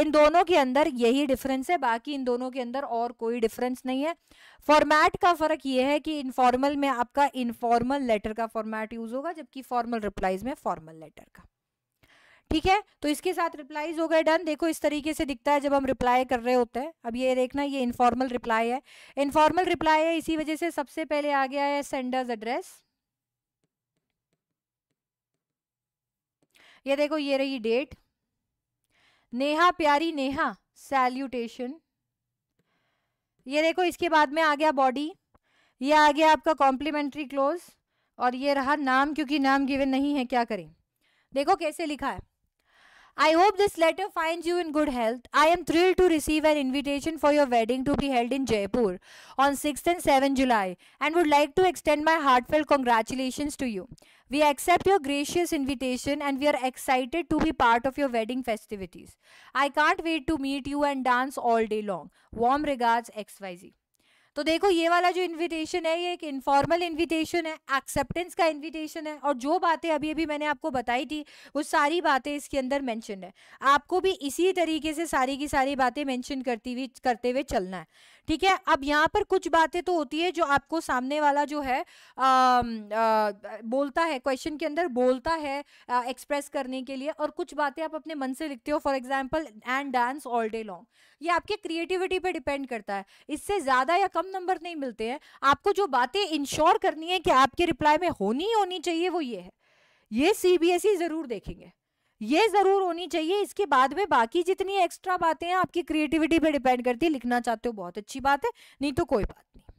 इन दोनों के अंदर यही डिफरेंस है बाकी इन दोनों के अंदर और कोई डिफरेंस नहीं है फॉर्मेट का फर्क ये है कि इनफॉर्मल में आपका इनफॉर्मल लेटर का फॉर्मेट यूज होगा जबकि फॉर्मल रिप्लाईज में फॉर्मल लेटर का ठीक है तो इसके साथ रिप्लाईज हो गए डन देखो इस तरीके से दिखता है जब हम रिप्लाई कर रहे होते हैं अब ये देखना ये इनफॉर्मल रिप्लाई है इनफॉर्मल रिप्लाई है इसी वजह से सबसे पहले आ गया है सेंडर्स एड्रेस ये देखो ये रही डेट नेहा प्यारी नेहा सैल्यूटेशन ये देखो इसके बाद में आ गया बॉडी ये आ गया आपका कॉम्प्लीमेंट्री क्लोज और ये रहा नाम क्योंकि नाम गिवन नहीं है क्या करें देखो कैसे लिखा है I hope this letter finds you in good health. I am thrilled to receive an invitation for your wedding to be held in Jaipur on 6th and 7th July and would like to extend my heartfelt congratulations to you. We accept your gracious invitation and we are excited to be part of your wedding festivities. I can't wait to meet you and dance all day long. Warm regards, XYZ. तो देखो ये वाला जो invitation है ये एक informal invitation है acceptance का इनविटेशन है और जो बातें अभी अभी मैंने आपको बताई थी वो सारी बातें इसके अंदर मेंशन है आपको भी इसी तरीके से सारी की सारी बातें मेंशन करती हुई करते हुए चलना है ठीक है अब यहाँ पर कुछ बातें तो होती है जो आपको सामने वाला जो है आ, आ, बोलता है क्वेश्चन के अंदर बोलता है एक्सप्रेस करने के लिए और कुछ बातें आप अपने मन से लिखते हो for example and dance all day long ये आपके क्रिएटिविटी पर डिपेंड करता है इससे ज़्यादा या कम नंबर नहीं मिलते हैं आपको जो बातें इंश्योर करनी है कि आपके रिप्लाई में होनी होनी चाहिए वो ये है ये सीबीएसई e जरूर देखेंगे ये जरूर होनी चाहिए इसके बाद में बाकी जितनी एक्स्ट्रा बातें हैं आपकी क्रिएटिविटी पे डिपेंड करती है लिखना चाहते हो बहुत अच्छी बात है नहीं तो कोई बात नहीं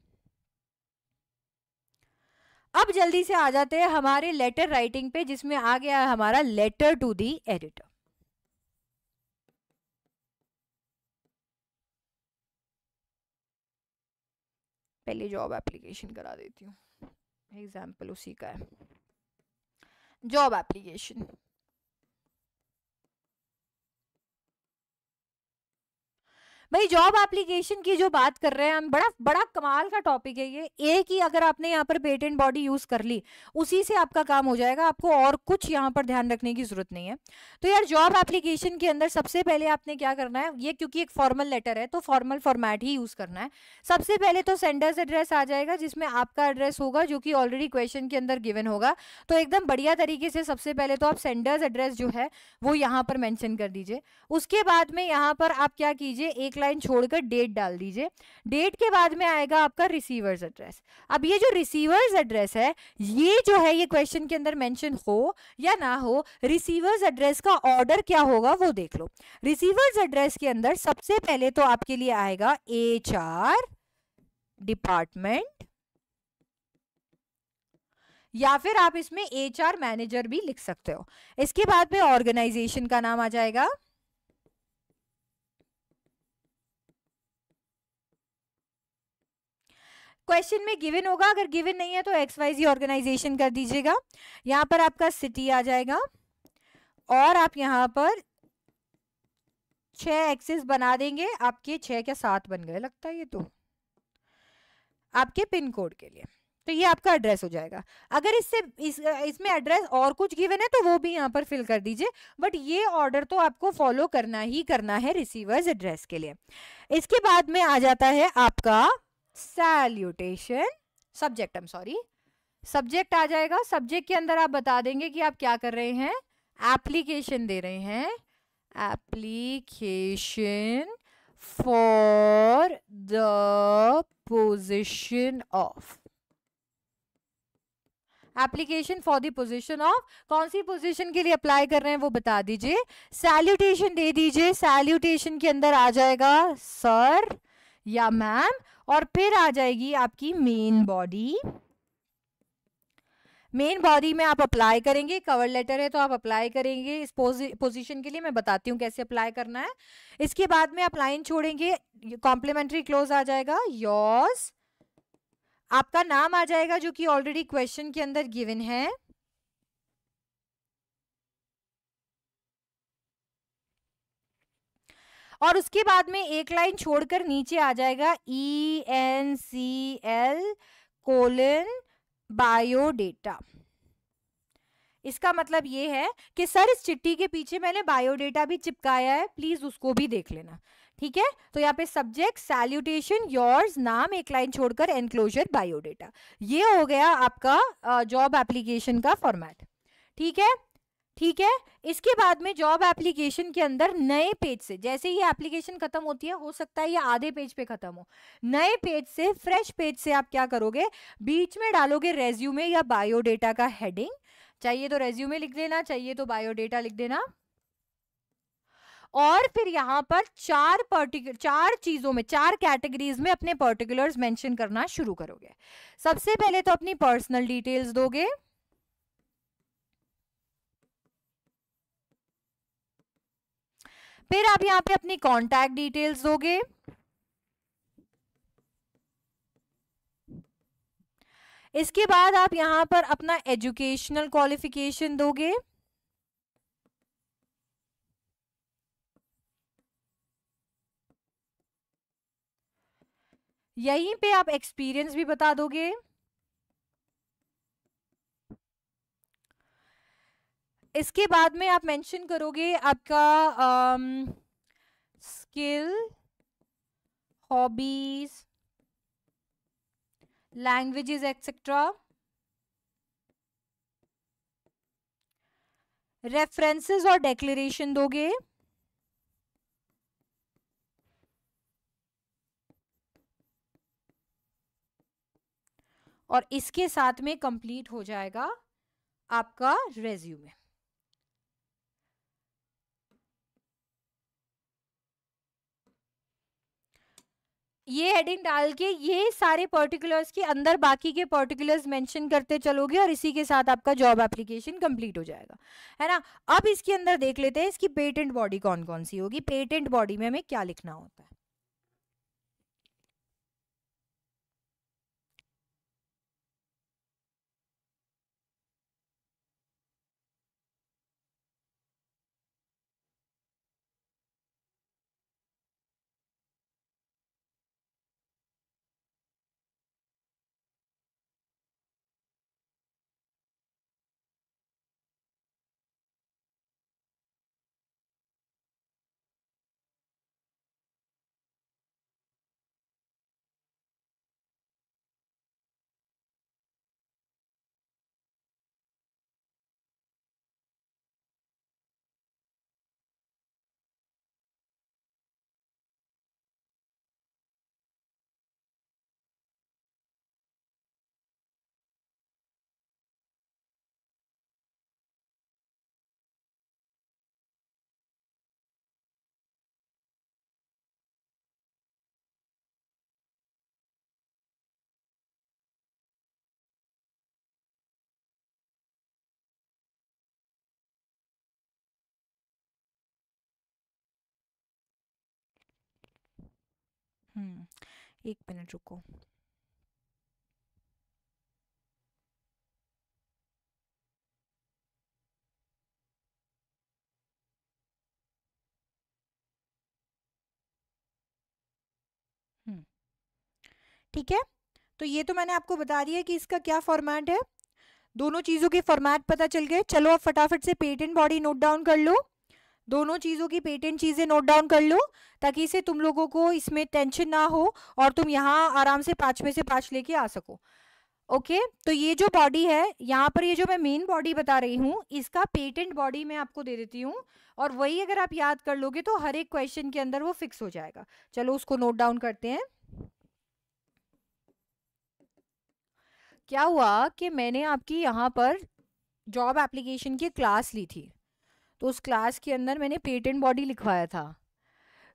अब जल्दी से आ जाते हैं हमारे लेटर राइटिंग पे जिसमें आ गया हमारा लेटर टू दी एडिटर पहले जॉब एप्लीकेशन करा देती हूँ एग्जाम्पल उसी का है जॉब एप्लीकेशन भाई जॉब एप्लीकेशन की जो बात कर रहे हैं हम बड़ा बड़ा कमाल का टॉपिक है ये एक ही अगर आपने यहाँ पर पेटेंट बॉडी यूज कर ली उसी से आपका काम हो जाएगा आपको और कुछ यहाँ पर ध्यान रखने की जरूरत नहीं है तो यार जॉब एप्लीकेशन के अंदर सबसे पहले आपने क्या करना है ये क्योंकि एक फॉर्मल लेटर है तो फॉर्मल फॉर्मेट ही यूज करना है सबसे पहले तो सेंडर्स एड्रेस आ जाएगा जिसमें आपका एड्रेस होगा जो कि ऑलरेडी क्वेश्चन के अंदर गिवन होगा तो एकदम बढ़िया तरीके से सबसे पहले तो आप सेंडर्स एड्रेस जो है वो यहाँ पर मैंशन कर दीजिए उसके बाद में यहाँ पर आप क्या कीजिए एक लाइन छोड़कर डेट डाल दीजिए डेट के बाद में आएगा आपका रिसीवर्स एड्रेस अब ये जो रिसीवर्स एड्रेस है ये जो है ये क्वेश्चन के अंदर मेंशन हो या ना हो रिसीवर्स एड्रेस का ऑर्डर क्या होगा वो देख लो रिसीवर्स एड्रेस के अंदर सबसे पहले तो आपके लिए आएगा एच डिपार्टमेंट या फिर आप इसमें एच मैनेजर भी लिख सकते हो इसके बाद में ऑर्गेनाइजेशन का नाम आ जाएगा क्वेश्चन में गिवन होगा अगर गिवन नहीं है तो एक्स वाई जी ऑर्गेनाइजेशन कर दीजिएगा यहाँ पर आपका सिटी आ जाएगा और आप यहाँ पर छः एक्सेस बना देंगे आपके छः क्या सात बन गए लगता है ये तो आपके पिन कोड के लिए तो ये आपका एड्रेस हो जाएगा अगर इससे इस इसमें एड्रेस और कुछ गिवन है तो वो भी यहाँ पर फिल कर दीजिए बट ये ऑर्डर तो आपको फॉलो करना ही करना है रिसीवर्स एड्रेस के लिए इसके बाद में आ जाता है आपका salutation subject I am sorry subject आ जाएगा सब्जेक्ट के अंदर आप बता देंगे कि आप क्या कर रहे हैं एप्लीकेशन दे रहे हैं application for the position of application for the position of कौन सी पोजिशन के लिए अप्लाई कर रहे हैं वो बता दीजिए सैल्यूटेशन दे दीजिए सैल्यूटेशन के अंदर आ जाएगा सर या मैम और फिर आ जाएगी आपकी मेन बॉडी मेन बॉडी में आप अप्लाई करेंगे कवर लेटर है तो आप अप्लाई करेंगे इस पोजीशन के लिए मैं बताती हूँ कैसे अप्लाई करना है इसके बाद में आप लाइन छोड़ेंगे कॉम्प्लीमेंट्री क्लोज आ जाएगा योर्स आपका नाम आ जाएगा जो कि ऑलरेडी क्वेश्चन के अंदर गिवन है और उसके बाद में एक लाइन छोड़कर नीचे आ जाएगा E N C L colon biodata इसका मतलब ये है कि सर इस चिट्ठी के पीछे मैंने बायोडेटा भी चिपकाया है प्लीज उसको भी देख लेना ठीक है तो यहाँ पे सब्जेक्ट सैल्यूटेशन योर्स नाम एक लाइन छोड़कर एनक्लोजर बायोडेटा ये हो गया आपका जॉब एप्लीकेशन का फॉर्मेट ठीक है ठीक है इसके बाद में जॉब एप्लीकेशन के अंदर नए पेज से जैसे ही एप्लीकेशन खत्म होती है हो सकता है ये आधे पेज पे खत्म हो नए पेज से फ्रेश पेज से आप क्या करोगे बीच में डालोगे रेज्यूमे या बायोडेटा का हेडिंग चाहिए तो रेज्यूमे लिख देना चाहिए तो बायोडेटा लिख देना और फिर यहाँ पर चार पर्टिकुलर चार चीज़ों में चार कैटेगरीज में अपने पर्टिकुलर्स मेंशन करना शुरू करोगे सबसे पहले तो अपनी पर्सनल डिटेल्स दोगे फिर आप यहाँ पे अपनी कॉन्टैक्ट डिटेल्स दोगे इसके बाद आप यहाँ पर अपना एजुकेशनल क्वालिफिकेशन दोगे यहीं पे आप एक्सपीरियंस भी बता दोगे इसके बाद में आप मेंशन करोगे आपका skill hobbies languages etcetera references और डेक्लेरेशन दोगे और इसके साथ में कंप्लीट हो जाएगा आपका रेज्यूमे ये हेडिंग डाल के ये सारे पर्टिकुलर्स के अंदर बाकी के पर्टिकुलर्स मेंशन करते चलोगे और इसी के साथ आपका जॉब एप्लीकेशन कंप्लीट हो जाएगा है ना अब इसके अंदर देख लेते हैं इसकी पेटेंट बॉडी कौन कौन सी होगी पेटेंट बॉडी में हमें क्या लिखना होता है एक मिनट रुको। ठीक है? तो ये तो मैंने आपको बता दिया कि इसका क्या फ़ॉर्मेट है। दोनों चीज़ों के फ़ॉर्मेट पता चल गए। चलो अब फटाफट से पेटेंट बॉडी नोट डाउन कर लो। दोनों चीज़ों की पेटेंट चीज़ें नोट डाउन कर लो ताकि इसे तुम लोगों को इसमें टेंशन ना हो और तुम यहाँ आराम से पाँच में से पाँच लेके आ सको ओके तो ये जो बॉडी है यहाँ पर ये जो मैं मेन बॉडी बता रही हूँ इसका पेटेंट बॉडी मैं आपको दे देती हूँ और वही अगर आप याद कर लोगे तो हर एक क्वेश्चन के अंदर वो फिक्स हो जाएगा चलो उसको नोट डाउन करते हैं क्या हुआ कि मैंने आपकी यहाँ पर जॉब एप्लीकेशन की क्लास ली थी तो उस क्लास के अंदर मैंने पेटेंट बॉडी लिखवाया था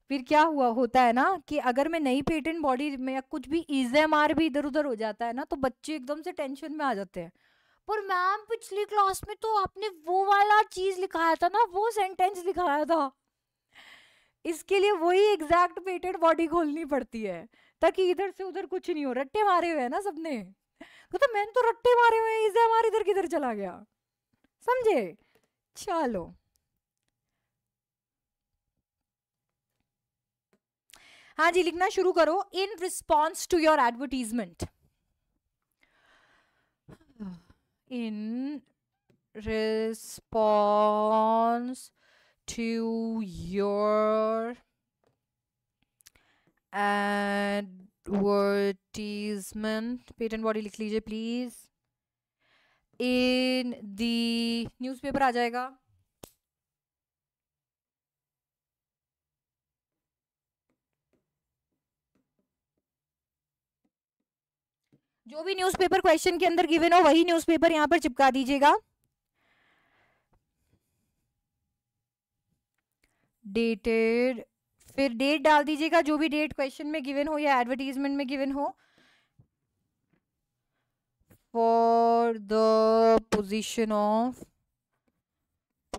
फिर क्या हुआ होता है ना कि अगर मैं नई पेटेंट बॉडी में या कुछ भी ईजेम e आर भी इधर उधर हो जाता है ना तो बच्चे एकदम से टेंशन में आ जाते हैं पर मैम पिछली क्लास में तो आपने वो वाला चीज लिखाया था ना वो सेंटेंस लिखाया था इसके लिए वही एग्जैक्ट पेटेंट बॉडी खोलनी पड़ती है ताकि इधर से उधर कुछ नहीं हो रट्टे मारे हुए हैं ना सबने तो, तो मैंने तो रट्टे मारे हुए हैं e इधर किधर चला गया समझे चलो हाँ जी लिखना शुरू करो in response to your advertisement in response to your पेट पेटेंट बॉडी लिख लीजिए प्लीज इन दी न्यूज़पेपर आ जाएगा जो भी न्यूज़पेपर क्वेश्चन के अंदर गिवन हो वही न्यूज़पेपर यहाँ पर चिपका दीजिएगा डेटेड फिर डेट डाल दीजिएगा जो भी डेट क्वेश्चन में गिवन हो या एडवर्टीजमेंट में गिवन हो for the position of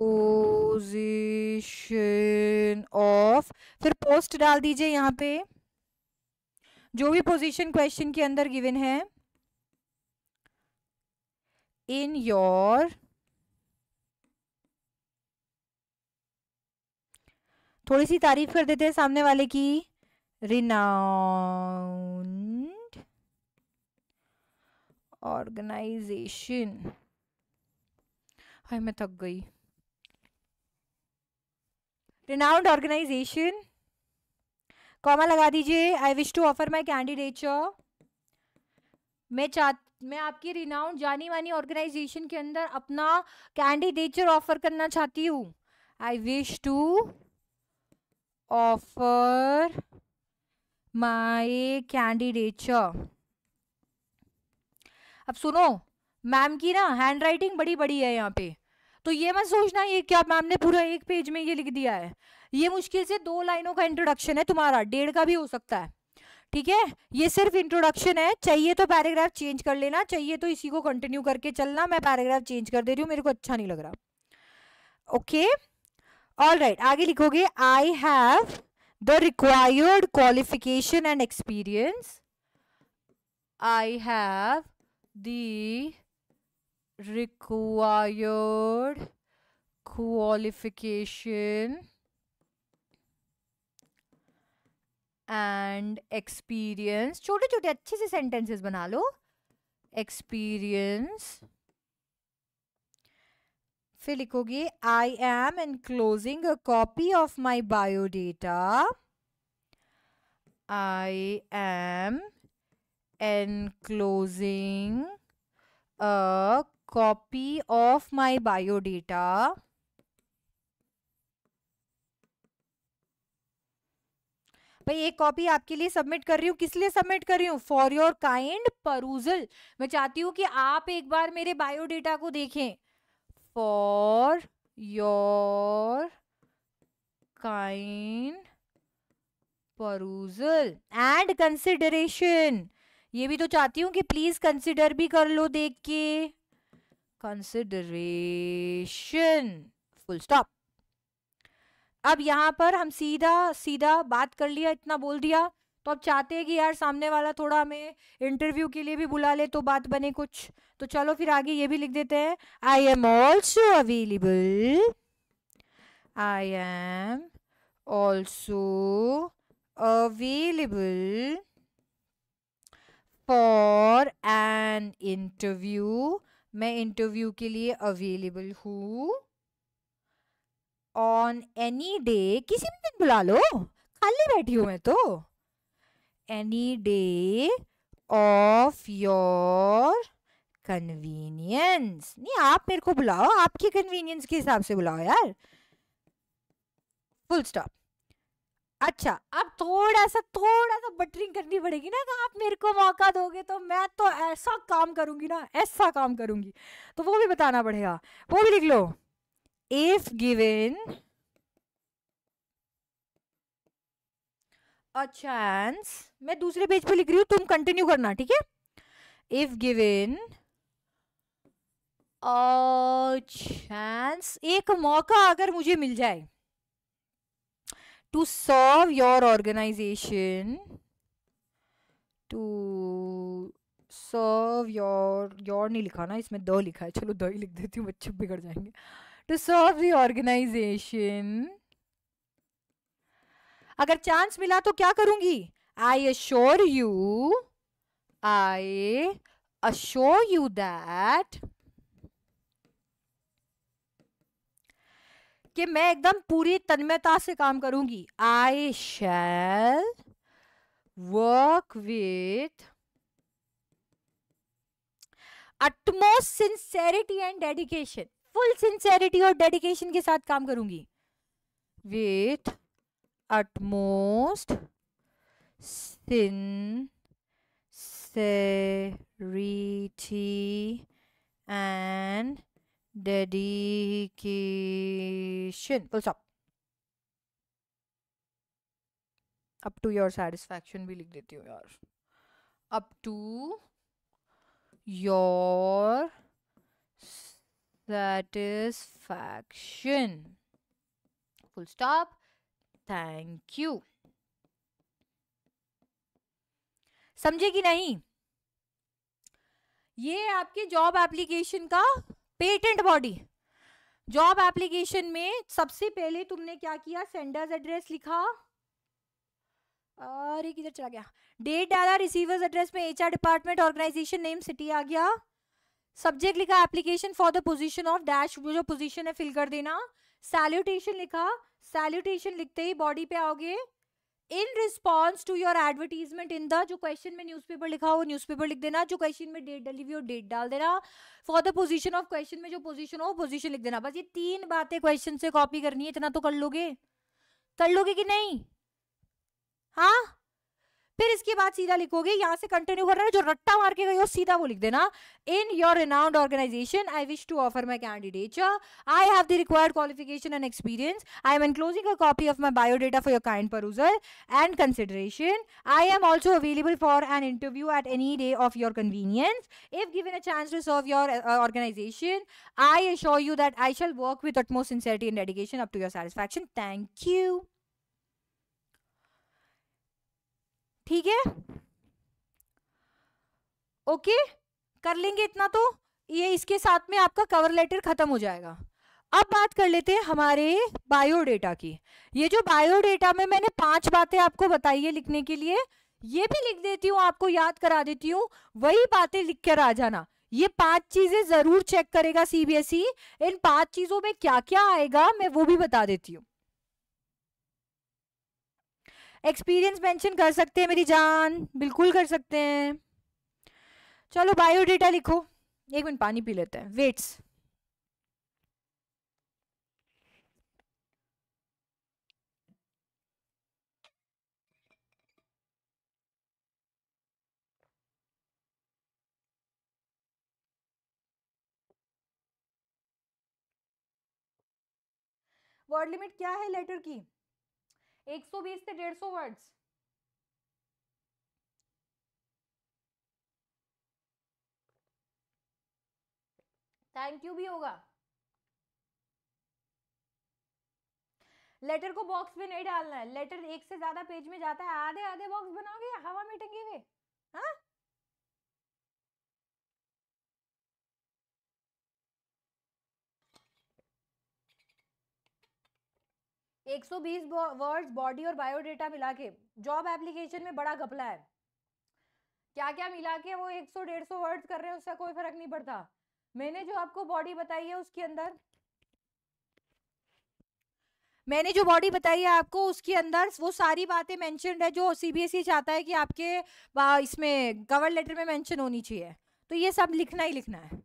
position of फिर पोस्ट डाल दीजिए यहाँ पे जो भी पोजीशन क्वेश्चन के अंदर गिवन है in your थोड़ी सी तारीफ कर देते हैं सामने वाले की रिनाउंड ऑर्गेनाइजेशन हाय मैं थक गई रिनाउंड ऑर्गेनाइजेशन कॉमा लगा दीजिए I wish to offer my candidate मैं चाहती मैं आपकी रिनाउंड जानी मानी ऑर्गेनाइजेशन के अंदर अपना कैंडिडेचर ऑफर करना चाहती हूँ I wish to offer my candidature अब सुनो मैम की ना हैंड राइटिंग बड़ी बड़ी है यहाँ पे तो ये मत सोचना ये क्या मैम ने पूरा एक पेज में ये लिख दिया है ये मुश्किल से दो लाइनों का इंट्रोडक्शन है तुम्हारा डेढ़ का भी हो सकता है ठीक है ये सिर्फ इंट्रोडक्शन है चाहिए तो पैराग्राफ चेंज कर लेना चाहिए तो इसी को कंटिन्यू करके चलना मैं पैराग्राफ चेंज कर दे रही हूँ मेरे को अच्छा नहीं लग रहा ओके ऑल राइट आगे लिखोगे I have the required qualification and experience I have the required qualification and experience छोटे छोटे अच्छे से सेंटेंसेस बना लो एक्सपीरियंस फिर लिखोगे I am enclosing a copy of my biodata I am enclosing a copy of my biodata भाई एक copy आपके लिए सबमिट कर रही हूँ किस लिए सबमिट कर रही हूँ फॉर योर काइंड परूजल मैं चाहती हूँ कि आप एक बार मेरे बायोडेटा को देखें for your kind perusal and consideration ये भी तो चाहती हूँ कि प्लीज कंसिडर भी कर लो देख के कंसिडरेशन फुल स्टॉप अब यहाँ पर हम सीधा सीधा बात कर लिया इतना बोल दिया तो अब चाहते हैं कि यार सामने वाला थोड़ा हमें इंटरव्यू के लिए भी बुला ले तो बात बने कुछ तो चलो फिर आगे ये भी लिख देते हैं I am also available I am also available for an interview मैं इंटरव्यू के लिए अवेलेबल हूँ ऑन एनी डे किसी भी दिन बुला लो खाली बैठी हूं मैं तो any day of your convenience नहीं आप मेरे को बुलाओ आपकी कन्वीनियंस के हिसाब से बुलाओ यार फुल स्टॉप अच्छा अब थोड़ा सा थोड़ा सा बटरिंग करनी पड़ेगी ना तो आप मेरे को मौका दोगे तो मैं तो ऐसा काम करूंगी ना ऐसा काम करूंगी तो वो भी बताना पड़ेगा वो भी लिख लो if given a chance मैं दूसरे पेज पे लिख रही हूं तुम कंटिन्यू करना ठीक है इफ गिवेन चांस एक मौका अगर मुझे मिल जाए to serve your organisation to serve your your नहीं लिखा ना इसमें द लिखा है चलो द ही लिख देती हूँ बच्चे बिगड़ जाएंगे to serve the organization अगर चांस मिला तो क्या करूंगी I assure you I assure you that कि मैं एकदम पूरी तन्मयता से काम करूंगी I shall work with utmost sincerity and dedication full sincerity और डेडिकेशन के साथ काम करूंगी with utmost sin sincerity and dedication full up to your satisfaction भी लिख देती हूँ यार up to your satisfaction. Full stop. Thank you समझे कि नहीं ये आपके जॉब एप्लीकेशन का पेटेंट बॉडी जॉब एप्लीकेशन में सबसे पहले तुमने क्या किया सेंडर्स एड्रेस लिखा अरे किधर चला गया डेट डाला रिसीवर्स एड्रेस में HR department organisation name city आ गया सब्जेक्ट लिखा application for the position of dash जो पोजीशन है फिल कर देना सैल्यूटेशन लिखा सैल्यूटेशन लिखते ही बॉडी पे आओगे in response to your advertisement in the जो क्वेश्चन में न्यूज़पेपर लिखा हो न्यूज़पेपर लिख देना जो क्वेश्चन में डेट डाली हुई हो डेट डाल देना for the position of question में जो पोजीशन हो पोजिशन लिख देना बस ये तीन बातें क्वेश्चन से कॉपी करनी है इतना तो कर लोगे कर लोगे कि नहीं हाँ फिर इसके बाद सीधा लिखोगे यहाँ से कंटिन्यू कर रहा है जो रट्टा मार के गई हो सीधा वो लिख देना in your renowned organisation I wish to offer my candidature I have the required qualification and experience I am enclosing a copy of my biodata for your kind perusal and consideration I am also available for an interview at any day of your convenience if given a chance to serve your organisation I assure you that I shall work with utmost sincerity and dedication up to your satisfaction thank you ठीक है okay कर लेंगे इतना तो ये इसके साथ में आपका कवर लेटर खत्म हो जाएगा अब बात कर लेते हैं हमारे बायोडेटा की ये जो बायोडेटा में मैंने पांच बातें आपको बताई है लिखने के लिए ये भी लिख देती हूँ आपको याद करा देती हूँ वही बातें लिख कर आ जाना ये पांच चीजें जरूर चेक करेगा सीबीएसई e। इन पांच चीजों में क्या क्या आएगा मैं वो भी बता देती हूँ एक्सपीरियंस मेंशन कर सकते हैं मेरी जान बिल्कुल कर सकते हैं चलो बायोडेटा लिखो एक मिनट पानी पी लेते हैं वेट्स वर्ड लिमिट क्या है लेटर की 120 से 150 वर्ड्स थैंक यू भी होगा लेटर को बॉक्स में नहीं डालना है लेटर एक से ज्यादा पेज में जाता है आधे आधे बॉक्स बनाओगे हवा में टंगे हुए हाँ 120 वर्ड्स बॉडी और बायोडेटा मिला के जॉब एप्लीकेशन में बड़ा घपला है क्या क्या मिला के वो 100 150 वर्ड्स कर रहे हैं उसका कोई फर्क नहीं पड़ता मैंने जो आपको बॉडी बताई है उसके अंदर मैंने जो बॉडी बताई है आपको उसके अंदर वो सारी बातें मेंशनड है जो सीबीएसई e चाहता है कि आपके इसमें कवर लेटर में मैंशन होनी चाहिए तो ये सब लिखना ही लिखना है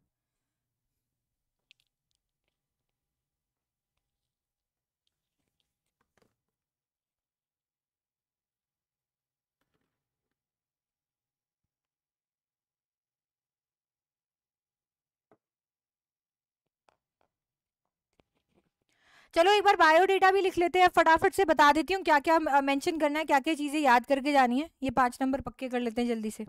चलो एक बार बायोडेटा भी लिख लेते हैं फटाफट से बता देती हूँ क्या क्या मेंशन करना है क्या क्या चीज़ें याद करके जानी है ये पाँच नंबर पक्के कर लेते हैं जल्दी से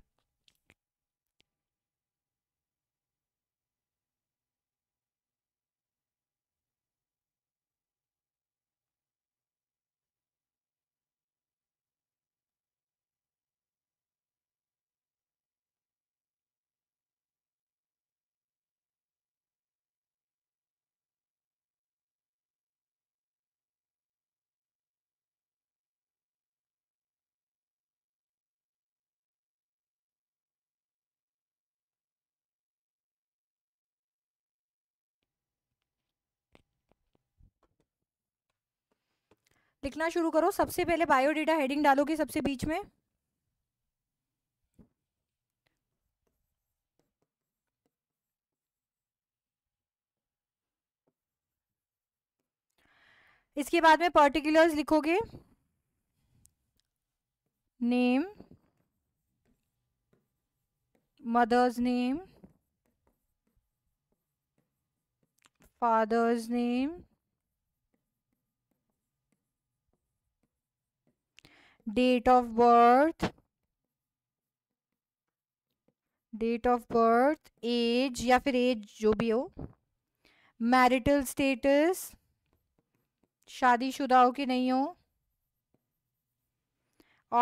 लिखना शुरू करो सबसे पहले बायोडेटा हेडिंग डालोगे सबसे बीच में इसके बाद में पर्टिकुलर्स लिखोगे name mother's name father's name date of birth date of birth age या फिर एज जो भी हो मैरिटल स्टेटस शादीशुदा हो कि नहीं हो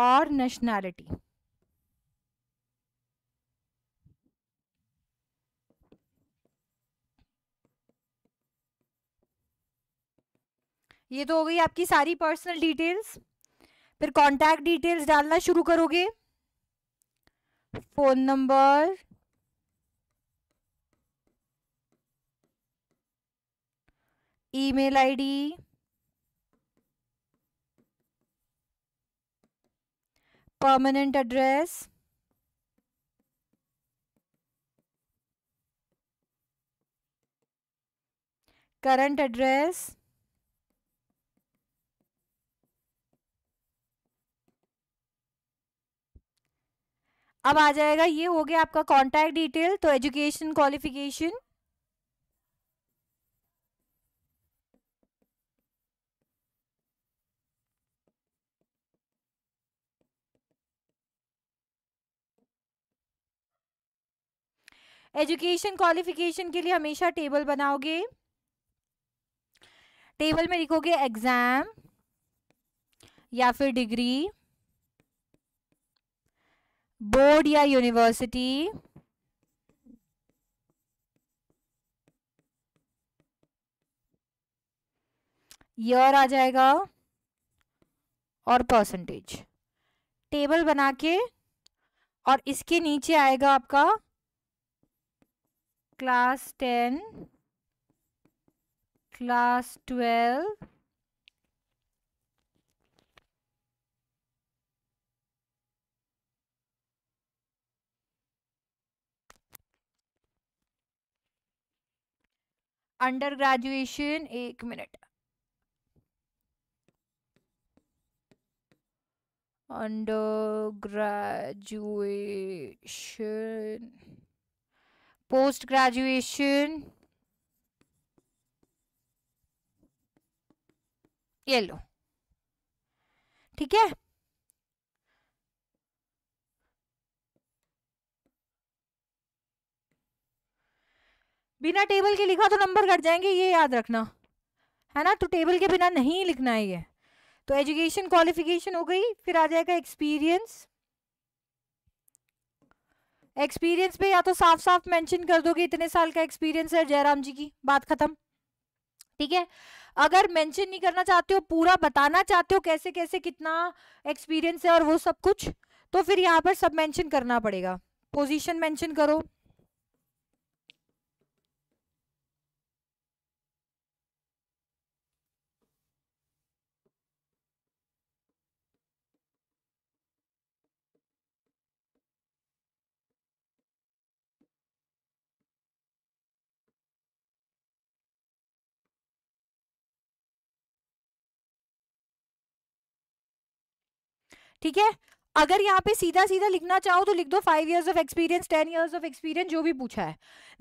और नेशनैलिटी ये तो हो गई आपकी सारी पर्सनल डिटेल्स फिर कॉन्टैक्ट डिटेल्स डालना शुरू करोगे phone number email ID permanent address current address अब आ जाएगा ये हो गया आपका कॉन्टैक्ट डिटेल तो एजुकेशन क्वालिफिकेशन एजुकेशन क्वालिफिकेशन के लिए हमेशा टेबल बनाओगे टेबल में लिखोगे एग्जाम या फिर डिग्री बोर्ड या यूनिवर्सिटी ईयर आ जाएगा और परसेंटेज टेबल बना के और इसके नीचे आएगा आपका class ten class twelve under graduation एक minute under graduation post graduation ये लो ठीक है बिना टेबल के लिखा तो नंबर कट जाएंगे ये याद रखना है ना तो टेबल के बिना नहीं लिखना है ये तो एजुकेशन क्वालिफिकेशन हो गई फिर आ जाएगा एक्सपीरियंस एक्सपीरियंस पे या तो साफ साफ मेंशन कर दोगे इतने साल का एक्सपीरियंस है जयराम जी की बात खत्म ठीक है अगर मेंशन नहीं करना चाहते हो पूरा बताना चाहते हो कैसे कैसे कितना एक्सपीरियंस है और वो सब कुछ तो फिर यहाँ पर सब मेंशन करना पड़ेगा पोजीशन मेंशन करो ठीक है अगर यहाँ पे सीधा सीधा लिखना चाहो तो लिख दो five years of experience ten years of experience जो भी पूछा है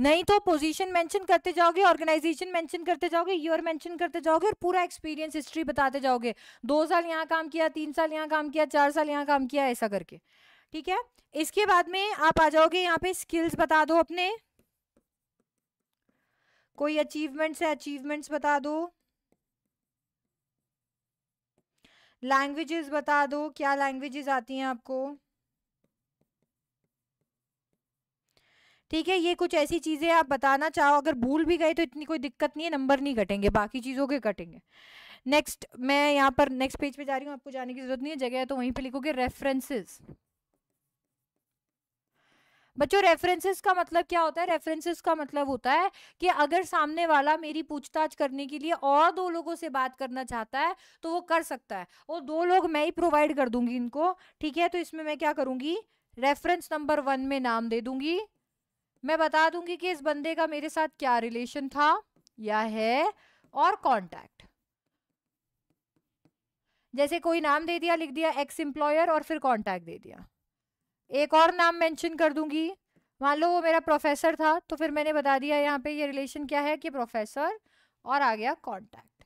नहीं तो पोजीशन मेंशन करते जाओगे ऑर्गेनाइजेशन मेंशन करते जाओगे ईयर मेंशन करते जाओगे और पूरा एक्सपीरियंस हिस्ट्री बताते जाओगे दो साल यहाँ काम किया तीन साल यहाँ काम किया चार साल यहाँ काम किया ऐसा करके ठीक है इसके बाद में आप आ जाओगे यहाँ पे स्किल्स बता दो अपने कोई अचीवमेंट्स है अचीवमेंट्स बता दो लैंग्वेजेस बता दो क्या लैंग्वेजेस आती हैं आपको ठीक है ये कुछ ऐसी चीज़ें आप बताना चाहो अगर भूल भी गए तो इतनी कोई दिक्कत नहीं है नंबर नहीं कटेंगे बाकी चीज़ों के कटेंगे नेक्स्ट मैं यहाँ पर नेक्स्ट पेज पे जा रही हूँ आपको जाने की ज़रूरत नहीं है जगह है तो वहीं पे लिखोगे रेफरेंसेस बच्चों रेफरेंसेस का मतलब क्या होता है रेफरेंसेस का मतलब होता है कि अगर सामने वाला मेरी पूछताछ करने के लिए और दो लोगों से बात करना चाहता है तो वो कर सकता है और दो लोग मैं ही प्रोवाइड कर दूंगी इनको ठीक है तो इसमें मैं क्या करूंगी रेफरेंस नंबर वन में नाम दे दूंगी मैं बता दूंगी कि इस बंदे का मेरे साथ क्या रिलेशन था या है और कॉन्टैक्ट जैसे कोई नाम दे दिया लिख दिया एक्स एम्प्लॉयर और फिर कॉन्टैक्ट दे दिया एक और नाम मेंशन कर दूंगी मान लो वो मेरा प्रोफेसर था तो फिर मैंने बता दिया यहाँ पे ये रिलेशन क्या है कि प्रोफेसर और आ गया कॉन्टैक्ट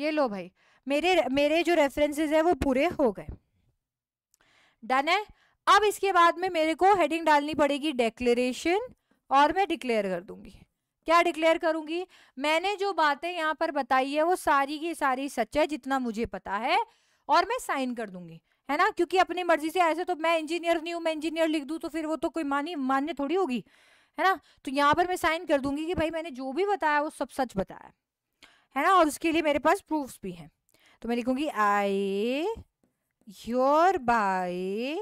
ये लो भाई मेरे मेरे जो रेफरेंसेज है वो पूरे हो गए डन है अब इसके बाद में मेरे को हेडिंग डालनी पड़ेगी डेक्लेरेशन और मैं डिक्लेयर कर दूंगी क्या डिक्लेयर करूंगी मैंने जो बातें यहाँ पर बताई है वो सारी की सारी सच है जितना मुझे पता है और मैं साइन कर दूंगी है ना क्योंकि अपनी मर्जी से ऐसे तो मैं इंजीनियर नहीं हूँ मैं इंजीनियर लिख दूँ तो फिर वो तो कोई मानी मान्य थोड़ी होगी है ना तो यहाँ पर मैं साइन कर दूंगी कि भाई मैंने जो भी बताया वो सब सच बताया है ना और उसके लिए मेरे पास प्रूफ्स भी हैं तो मैं लिखूंगी I hereby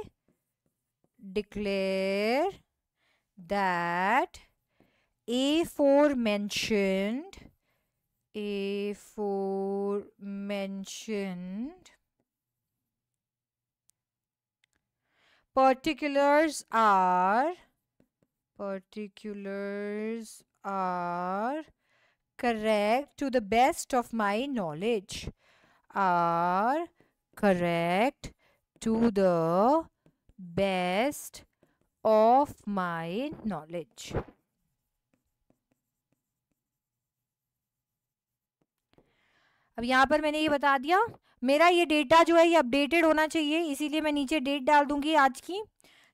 declare that aforementioned aforementioned particulars are particulars are correct to the best of my knowledge are correct to the best of my knowledge अब यहाँ पर मैंने ये बता दिया मेरा ये डेटा जो है ये अपडेटेड होना चाहिए इसीलिए मैं नीचे डेट डाल दूंगी आज की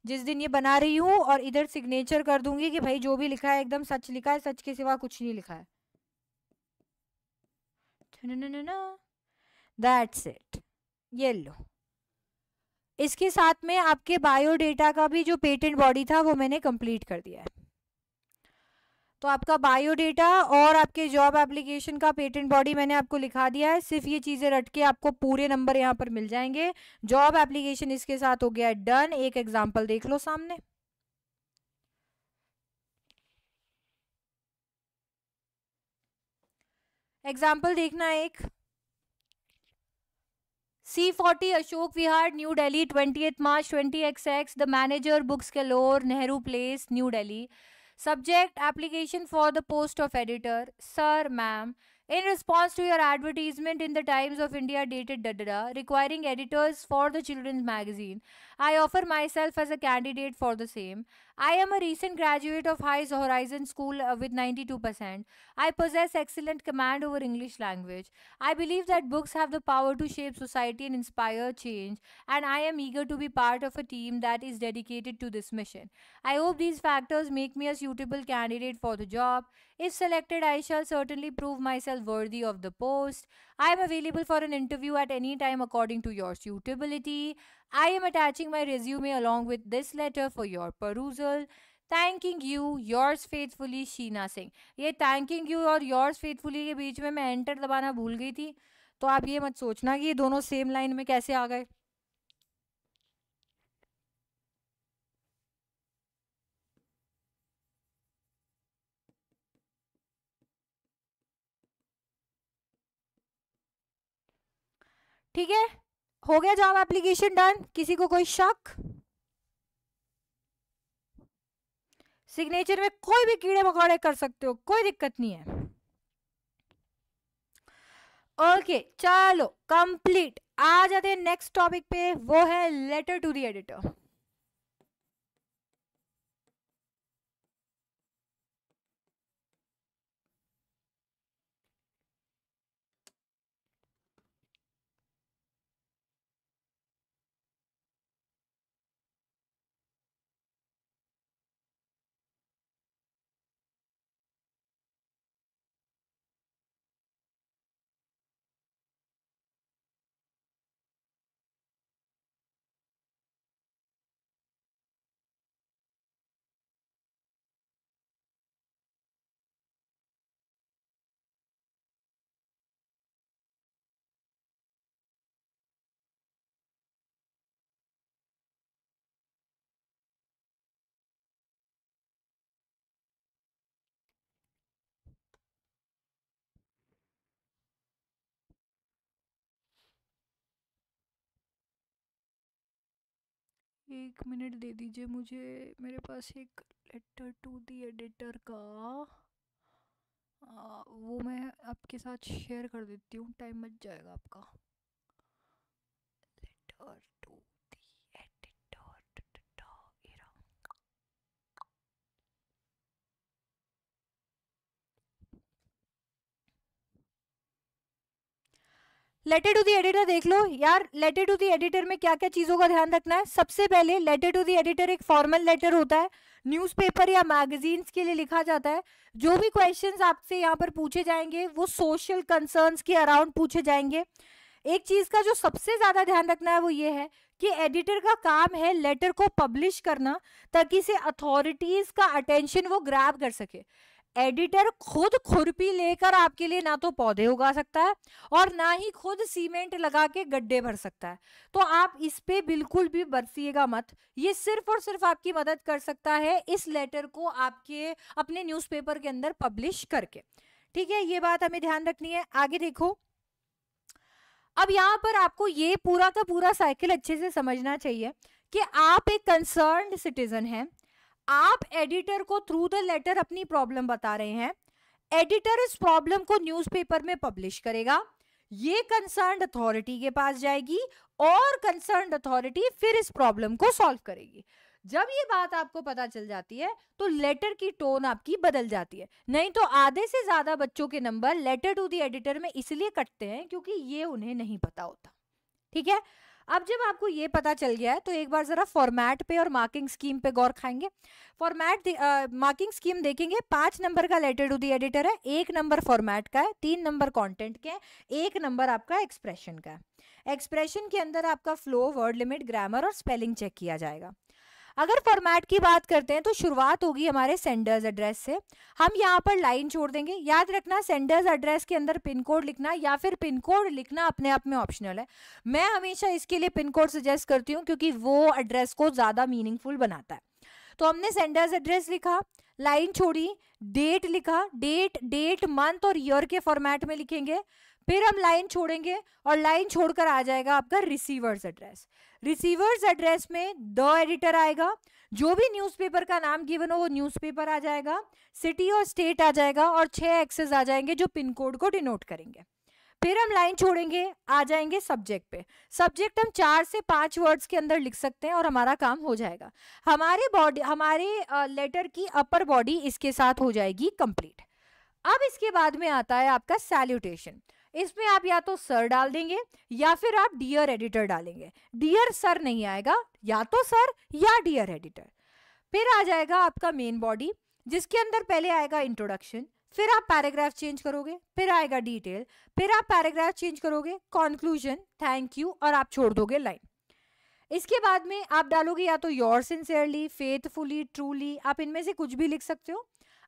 जिस दिन ये बना रही हूँ और इधर सिग्नेचर कर दूंगी कि भाई जो भी लिखा है एकदम सच लिखा है सच के सिवा कुछ नहीं लिखा है दैट्स इट ये लो इसके साथ में आपके बायो डेटा का भी जो पेटेंट बॉडी था वो मैंने कंप्लीट कर दिया है तो आपका बायोडेटा और आपके जॉब एप्लीकेशन का पेटेंट बॉडी मैंने आपको लिखा दिया है सिर्फ ये चीज़ें रट के आपको पूरे नंबर यहाँ पर मिल जाएंगे जॉब एप्लीकेशन इसके साथ हो गया डन एक एग्जाम्पल देख लो सामने एग्जाम्पल देखना है एक C forty Ashok Vihar New Delhi twenty March twenty X X the manager books के lower Nehru Place New Delhi Subject application for the post of editor. Sir, ma'am. In response to your advertisement in the Times of India dated da, da, da requiring editors for the children's magazine, I offer myself as a candidate for the same. I am a recent graduate of High Horizon School uh, with 92%. I possess excellent command over English language. I believe that books have the power to shape society and inspire change, and I am eager to be part of a team that is dedicated to this mission. I hope these factors make me a suitable candidate for the job. If selected, I shall certainly prove myself worthy of the post. I am available for an interview at any time according to your suitability. I am attaching my resume along with this letter for your perusal. Thanking you yours faithfully Sheena Singh ये thanking you और yours faithfully के बीच में मैं enter दबाना भूल गई थी तो आप ये मत सोचना कि ये दोनों सेम लाइन में कैसे आ गए ठीक है हो गया जॉब एप्लीकेशन डन किसी को कोई शक सिग्नेचर में कोई भी कीड़े मकोड़े कर सकते हो कोई दिक्कत नहीं है ओके okay, चलो कंप्लीट आ जाते हैं नेक्स्ट टॉपिक पे वो है लेटर टू दी एडिटर एक मिनट दे दीजिए मुझे मेरे पास एक लेटर टू दी एडिटर का आ, वो मैं आपके साथ शेयर कर देती हूँ टाइम बच जाएगा आपका letter letter to the editor देख लो यार लेटर टू दी एडिटर में क्या क्या चीज़ों का ध्यान रखना है सबसे पहले लेटर टू दी एडिटर एक फॉर्मल लेटर होता है न्यूज़पेपर या मैगजीन्स के लिए लिखा जाता है जो भी क्वेश्चंस आपसे यहाँ पर पूछे जाएंगे वो सोशल कंसर्न्स के अराउंड पूछे जाएंगे एक चीज़ का जो सबसे ज़्यादा ध्यान रखना है वो ये है कि एडिटर का काम है लेटर को पब्लिश करना ताकि से अथॉरिटीज़ का अटेंशन वो ग्रैब कर सके एडिटर खुद खुरपी लेकर आपके लिए ना तो पौधे उगा सकता है और ना ही खुद सीमेंट लगा के गड्ढे भर सकता है तो आप इस पे बिल्कुल भी बरसिएगा मत ये सिर्फ और सिर्फ आपकी मदद कर सकता है इस लेटर को आपके अपने न्यूज़पेपर के अंदर पब्लिश करके ठीक है ये बात हमें ध्यान रखनी है आगे देखो अब यहाँ पर आपको ये पूरा का पूरा साइकिल अच्छे से समझना चाहिए कि आप एक कंसर्न सिटीजन हैं आप एडिटर को थ्रू द लेटर अपनी प्रॉब्लम बता रहे हैं एडिटर इस प्रॉब्लम को न्यूज़पेपर में पब्लिश करेगा ये कंसर्न अथॉरिटी के पास जाएगी और कंसर्न अथॉरिटी फिर इस प्रॉब्लम को सॉल्व करेगी जब ये बात आपको पता चल जाती है तो लेटर की टोन आपकी बदल जाती है नहीं तो आधे से ज्यादा बच्चों के number letter to the editor में इसलिए कटते हैं क्योंकि ये उन्हें नहीं पता होता ठीक है अब जब आपको ये पता चल गया है तो एक बार ज़रा फॉर्मेट पे और मार्किंग स्कीम पे गौर खाएंगे फॉर्मेट मार्किंग स्कीम देखेंगे पाँच नंबर का लेटर टू दी एडिटर है एक नंबर फॉर्मेट का है तीन नंबर कॉन्टेंट के है एक नंबर आपका एक्सप्रेशन का है एक्सप्रेशन के अंदर आपका फ्लो वर्ड लिमिट ग्रामर और स्पेलिंग चेक किया जाएगा अगर फॉर्मेट की बात करते हैं तो शुरुआत होगी हमारे सेंडर्स एड्रेस से हम यहाँ पर लाइन छोड़ देंगे याद रखना सेंडर्स एड्रेस के अंदर पिन कोड लिखना या फिर पिन कोड लिखना अपने आप में ऑप्शनल है मैं हमेशा इसके लिए पिन कोड सजेस्ट करती हूँ क्योंकि वो एड्रेस को ज़्यादा मीनिंगफुल बनाता है तो हमने सेंडर्स एड्रेस लिखा लाइन छोड़ी डेट लिखा डेट डेट मंथ और ईयर के फॉर्मेट में लिखेंगे फिर हम लाइन छोड़ेंगे और लाइन छोड़कर आ जाएगा आपका रिसीवर्स एड्रेस रिसीवर्स एड्रेस में द एडिटर आएगा जो भी न्यूज़पेपर का नाम गिवन हो वो न्यूज़पेपर आ जाएगा सिटी और स्टेट आ जाएगा और छह एक्सेस आ जाएंगे जो पिन कोड को डिनोट करेंगे फिर हम लाइन छोड़ेंगे आ जाएंगे सब्जेक्ट पे सब्जेक्ट हम चार से पांच वर्ड्स के अंदर लिख सकते हैं और हमारा काम हो जाएगा हमारे बॉडी हमारे लेटर की अपर बॉडी इसके साथ हो जाएगी कंप्लीट अब इसके बाद में आता है आपका सैल्यूटेशन इसमें आप या तो सर डाल देंगे या फिर आप डियर एडिटर डालेंगे डियर सर नहीं आएगा या तो सर या डियर एडिटर फिर आ जाएगा आपका मेन बॉडी जिसके अंदर पहले आएगा इंट्रोडक्शन फिर आप पैराग्राफ चेंज करोगे फिर आएगा डिटेल फिर आप पैराग्राफ चेंज करोगे कॉन्क्लूजन थैंक यू और आप छोड़ दोगे लाइन इसके बाद में आप डालोगे या तो योर सिंसियरली फेथफुली ट्रूली आप इनमें से कुछ भी लिख सकते हो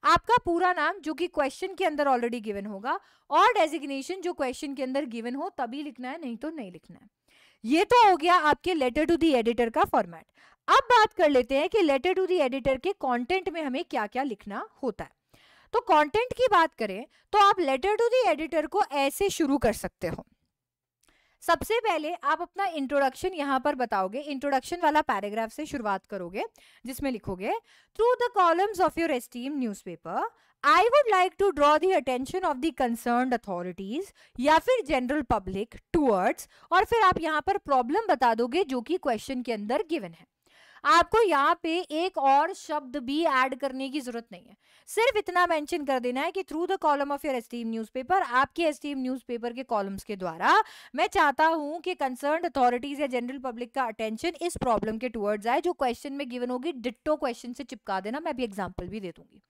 आपका पूरा नाम जो कि क्वेश्चन के अंदर ऑलरेडी गिवन होगा और डेजिग्नेशन जो क्वेश्चन के अंदर गिवन हो तभी लिखना है नहीं तो नहीं लिखना है ये तो हो गया आपके लेटर टू दी एडिटर का फॉर्मेट अब बात कर लेते हैं कि लेटर टू दी एडिटर के कंटेंट में हमें क्या क्या लिखना होता है तो कंटेंट की बात करें तो आप लेटर टू दी एडिटर को ऐसे शुरू कर सकते हो सबसे पहले आप अपना इंट्रोडक्शन यहाँ पर बताओगे इंट्रोडक्शन वाला पैराग्राफ से शुरुआत करोगे जिसमें लिखोगे through the columns of your esteem newspaper I would like to draw the attention of the concern authorities या फिर जनरल पब्लिक टूअर्ड्स और फिर आप यहाँ पर प्रॉब्लम बता दोगे जो कि क्वेश्चन के अंदर गिवन है आपको यहाँ पे एक और शब्द भी ऐड करने की जरूरत नहीं है सिर्फ इतना मेंशन कर देना है कि through the column of your esteem newspaper आपके एस्टीम न्यूज़पेपर के कॉलम्स के द्वारा मैं चाहता हूँ कि कंसर्न अथॉरिटीज या जनरल पब्लिक का अटेंशन इस प्रॉब्लम के टुवर्ड्स आए जो क्वेश्चन में गिवन होगी डिट्टो क्वेश्चन से चिपका देना मैं अभी एग्जाम्पल भी दे दूंगी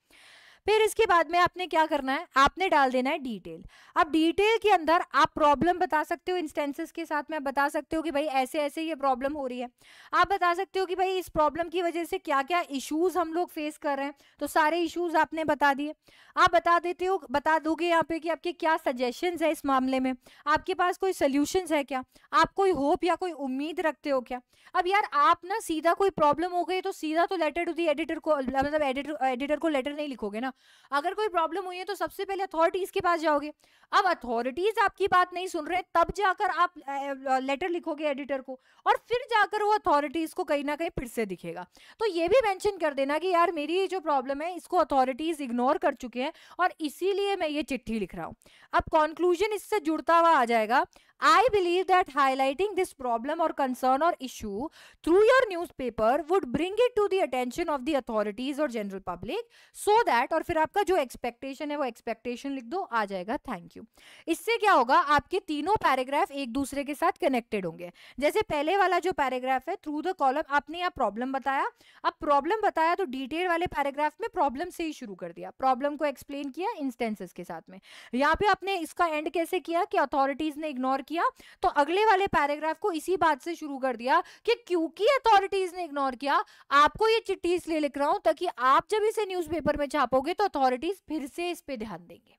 फिर इसके बाद में आपने क्या करना है आपने डाल देना है डिटेल अब डिटेल के अंदर आप प्रॉब्लम बता सकते हो इंस्टेंसेस के साथ में आप बता सकते हो कि भाई ऐसे ऐसे ये प्रॉब्लम हो रही है आप बता सकते हो कि भाई इस प्रॉब्लम की वजह से क्या क्या इशूज़ हम लोग फेस कर रहे हैं तो सारे इशूज़ आपने बता दिए आप बता देते हो बता दोगे यहाँ पे कि आपके क्या सजेशन है इस मामले में आपके पास कोई सोल्यूशन है क्या आप कोई होप या कोई उम्मीद रखते हो क्या अब यार आप ना सीधा कोई प्रॉब्लम हो गई तो सीधा तो लेटर टू दी एडिटर को मतलब एडिटर एडिटर को लेटर नहीं लिखोगे ना ना अगर कोई प्रॉब्लम हुई है तो सबसे पहले अथॉरिटीज के पास जाओगे अब अथॉरिटीज आपकी बात नहीं सुन रहे तब जाकर आप लेटर लिखोगे एडिटर को और फिर जाकर वो अथॉरिटीज को कहीं ना कहीं फिर से दिखेगा तो ये भी मैंशन कर देना कि यार मेरी जो प्रॉब्लम है इसको अथॉरिटीज इग्नोर कर चुके हैं और इसीलिए मैं ये चिट्ठी लिख रहा हूँ अब कॉन्क्लूजन इससे जुड़ता हुआ आ जाएगा I believe that highlighting this problem or concern or issue through your newspaper would bring it to the attention of the authorities or general public so that और फिर आपका जो expectation है वो expectation लिख दो आ जाएगा thank you इससे क्या होगा आपके तीनों paragraph एक दूसरे के साथ connected होंगे जैसे पहले वाला जो paragraph है through the column आपने यहाँ problem बताया अब problem बताया तो detail वाले paragraph में problem से ही शुरू कर दिया problem को explain किया instances के साथ में यहाँ पे आपने इसका end कैसे किया कि authorities ने ignore किया तो अगले वाले पैराग्राफ को इसी बात से शुरू कर दिया कि क्योंकि अथॉरिटीज ने इग्नोर किया आपको ये चिट्ठी इसलिए लिख रहा हूं ताकि आप जब इसे न्यूज में छापोगे तो अथॉरिटीज फिर से इस पर ध्यान देंगे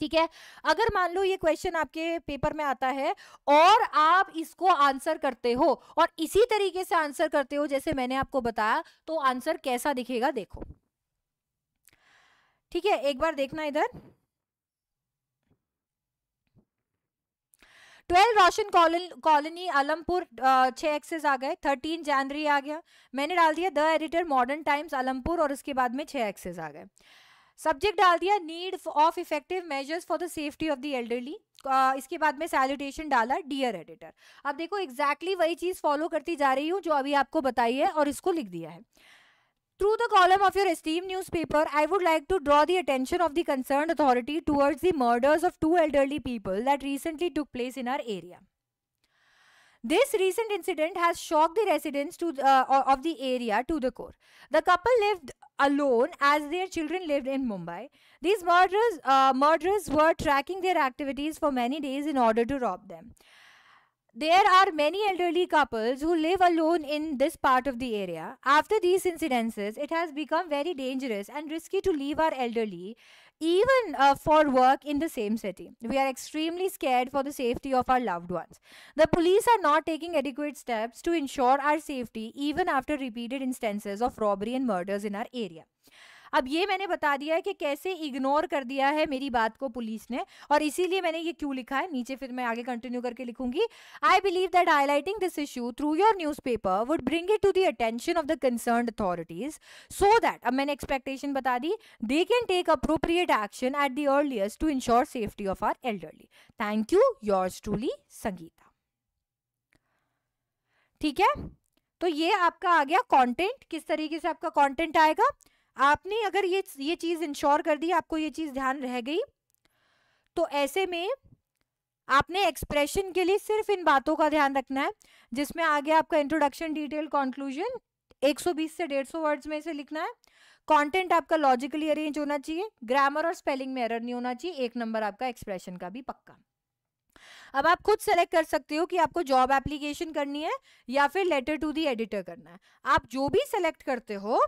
ठीक है अगर मान लो ये क्वेश्चन आपके पेपर में आता है और आप इसको आंसर करते हो और इसी तरीके से आंसर करते हो जैसे मैंने आपको बताया तो आंसर कैसा दिखेगा देखो ठीक है एक बार देखना इधर ट्वेल्व रोशन कॉलोनी अलमपुर छः एक्सेस आ गए थर्टीन जनवरी आ गया मैंने डाल दिया the editor modern times Alampur और उसके बाद में छः एक्सेस आ गए सब्जेक्ट डाल दिया need of effective measures for the safety of the elderly इसके बाद में सैल्यूटेशन डाला डियर एडिटर अब देखो एग्जैक्टली exactly वही चीज़ फॉलो करती जा रही हूँ जो अभी आपको बताई है और इसको लिख दिया है Through the column of your esteemed newspaper, I would like to draw the attention of the concerned authority towards the murders of two elderly people that recently took place in our area. This recent incident has shocked the residents to, uh, of the area to the core. The couple lived alone as their children lived in Mumbai. These murderers, uh, murderers were tracking their activities for many days in order to rob them. There are many elderly couples who live alone in this part of the area. After these incidences, it has become very dangerous and risky to leave our elderly even uh, for work in the same city. We are extremely scared for the safety of our loved ones. The police are not taking adequate steps to ensure our safety even after repeated instances of robbery and murders in our area. अब ये मैंने बता दिया है कि कैसे ignore कर दिया है मेरी बात को पुलिस ने और इसीलिए मैंने ये क्यों लिखा है नीचे फिर मैं आगे कंटिन्यू करके लिखूंगी I believe that highlighting this issue through your newspaper would bring it to the attention of the concern authorities so that अब मैंने एक्सपेक्टेशन बता दी they can take appropriate action at the earliest to ensure safety of our elderly thank you yours truly Sangeeta ठीक है तो ये आपका आ गया कंटेंट किस तरीके से आपका कंटेंट आएगा आपने अगर ये ये चीज़ इंश्योर कर दी आपको ये चीज़ ध्यान रह गई तो ऐसे में आपने एक्सप्रेशन के लिए सिर्फ इन बातों का ध्यान रखना है जिसमें आगे आपका इंट्रोडक्शन डिटेल कॉन्क्लूजन 120 से 150 वर्ड्स में से लिखना है कंटेंट आपका लॉजिकली अरेंज होना चाहिए ग्रामर और स्पेलिंग में एरर नहीं होना चाहिए एक नंबर आपका एक्सप्रेशन का भी पक्का अब आप खुद सेलेक्ट कर सकते हो कि आपको जॉब एप्लीकेशन करनी है या फिर लेटर टू दी एडिटर करना है आप जो भी सेलेक्ट करते हो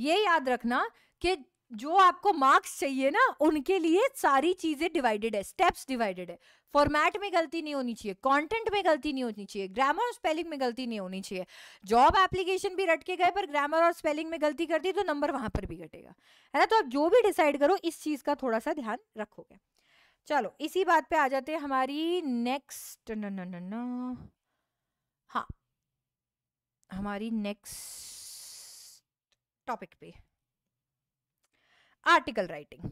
ये याद रखना कि जो आपको मार्क्स चाहिए ना उनके लिए सारी चीजें डिवाइडेड है स्टेप्स डिवाइडेड है फॉर्मेट में गलती नहीं होनी चाहिए कंटेंट में गलती नहीं होनी चाहिए ग्रामर और स्पेलिंग में गलती नहीं होनी चाहिए जॉब एप्लीकेशन भी रट के गए पर ग्रामर और स्पेलिंग में गलती कर दी तो नंबर वहां पर भी घटेगा है ना तो आप जो भी डिसाइड करो इस चीज का थोड़ा सा ध्यान रखोगे चलो इसी बात पे आ जाते हैं हमारी नेक्स्ट न न हाँ हमारी नेक्स्ट टॉपिक पे article writing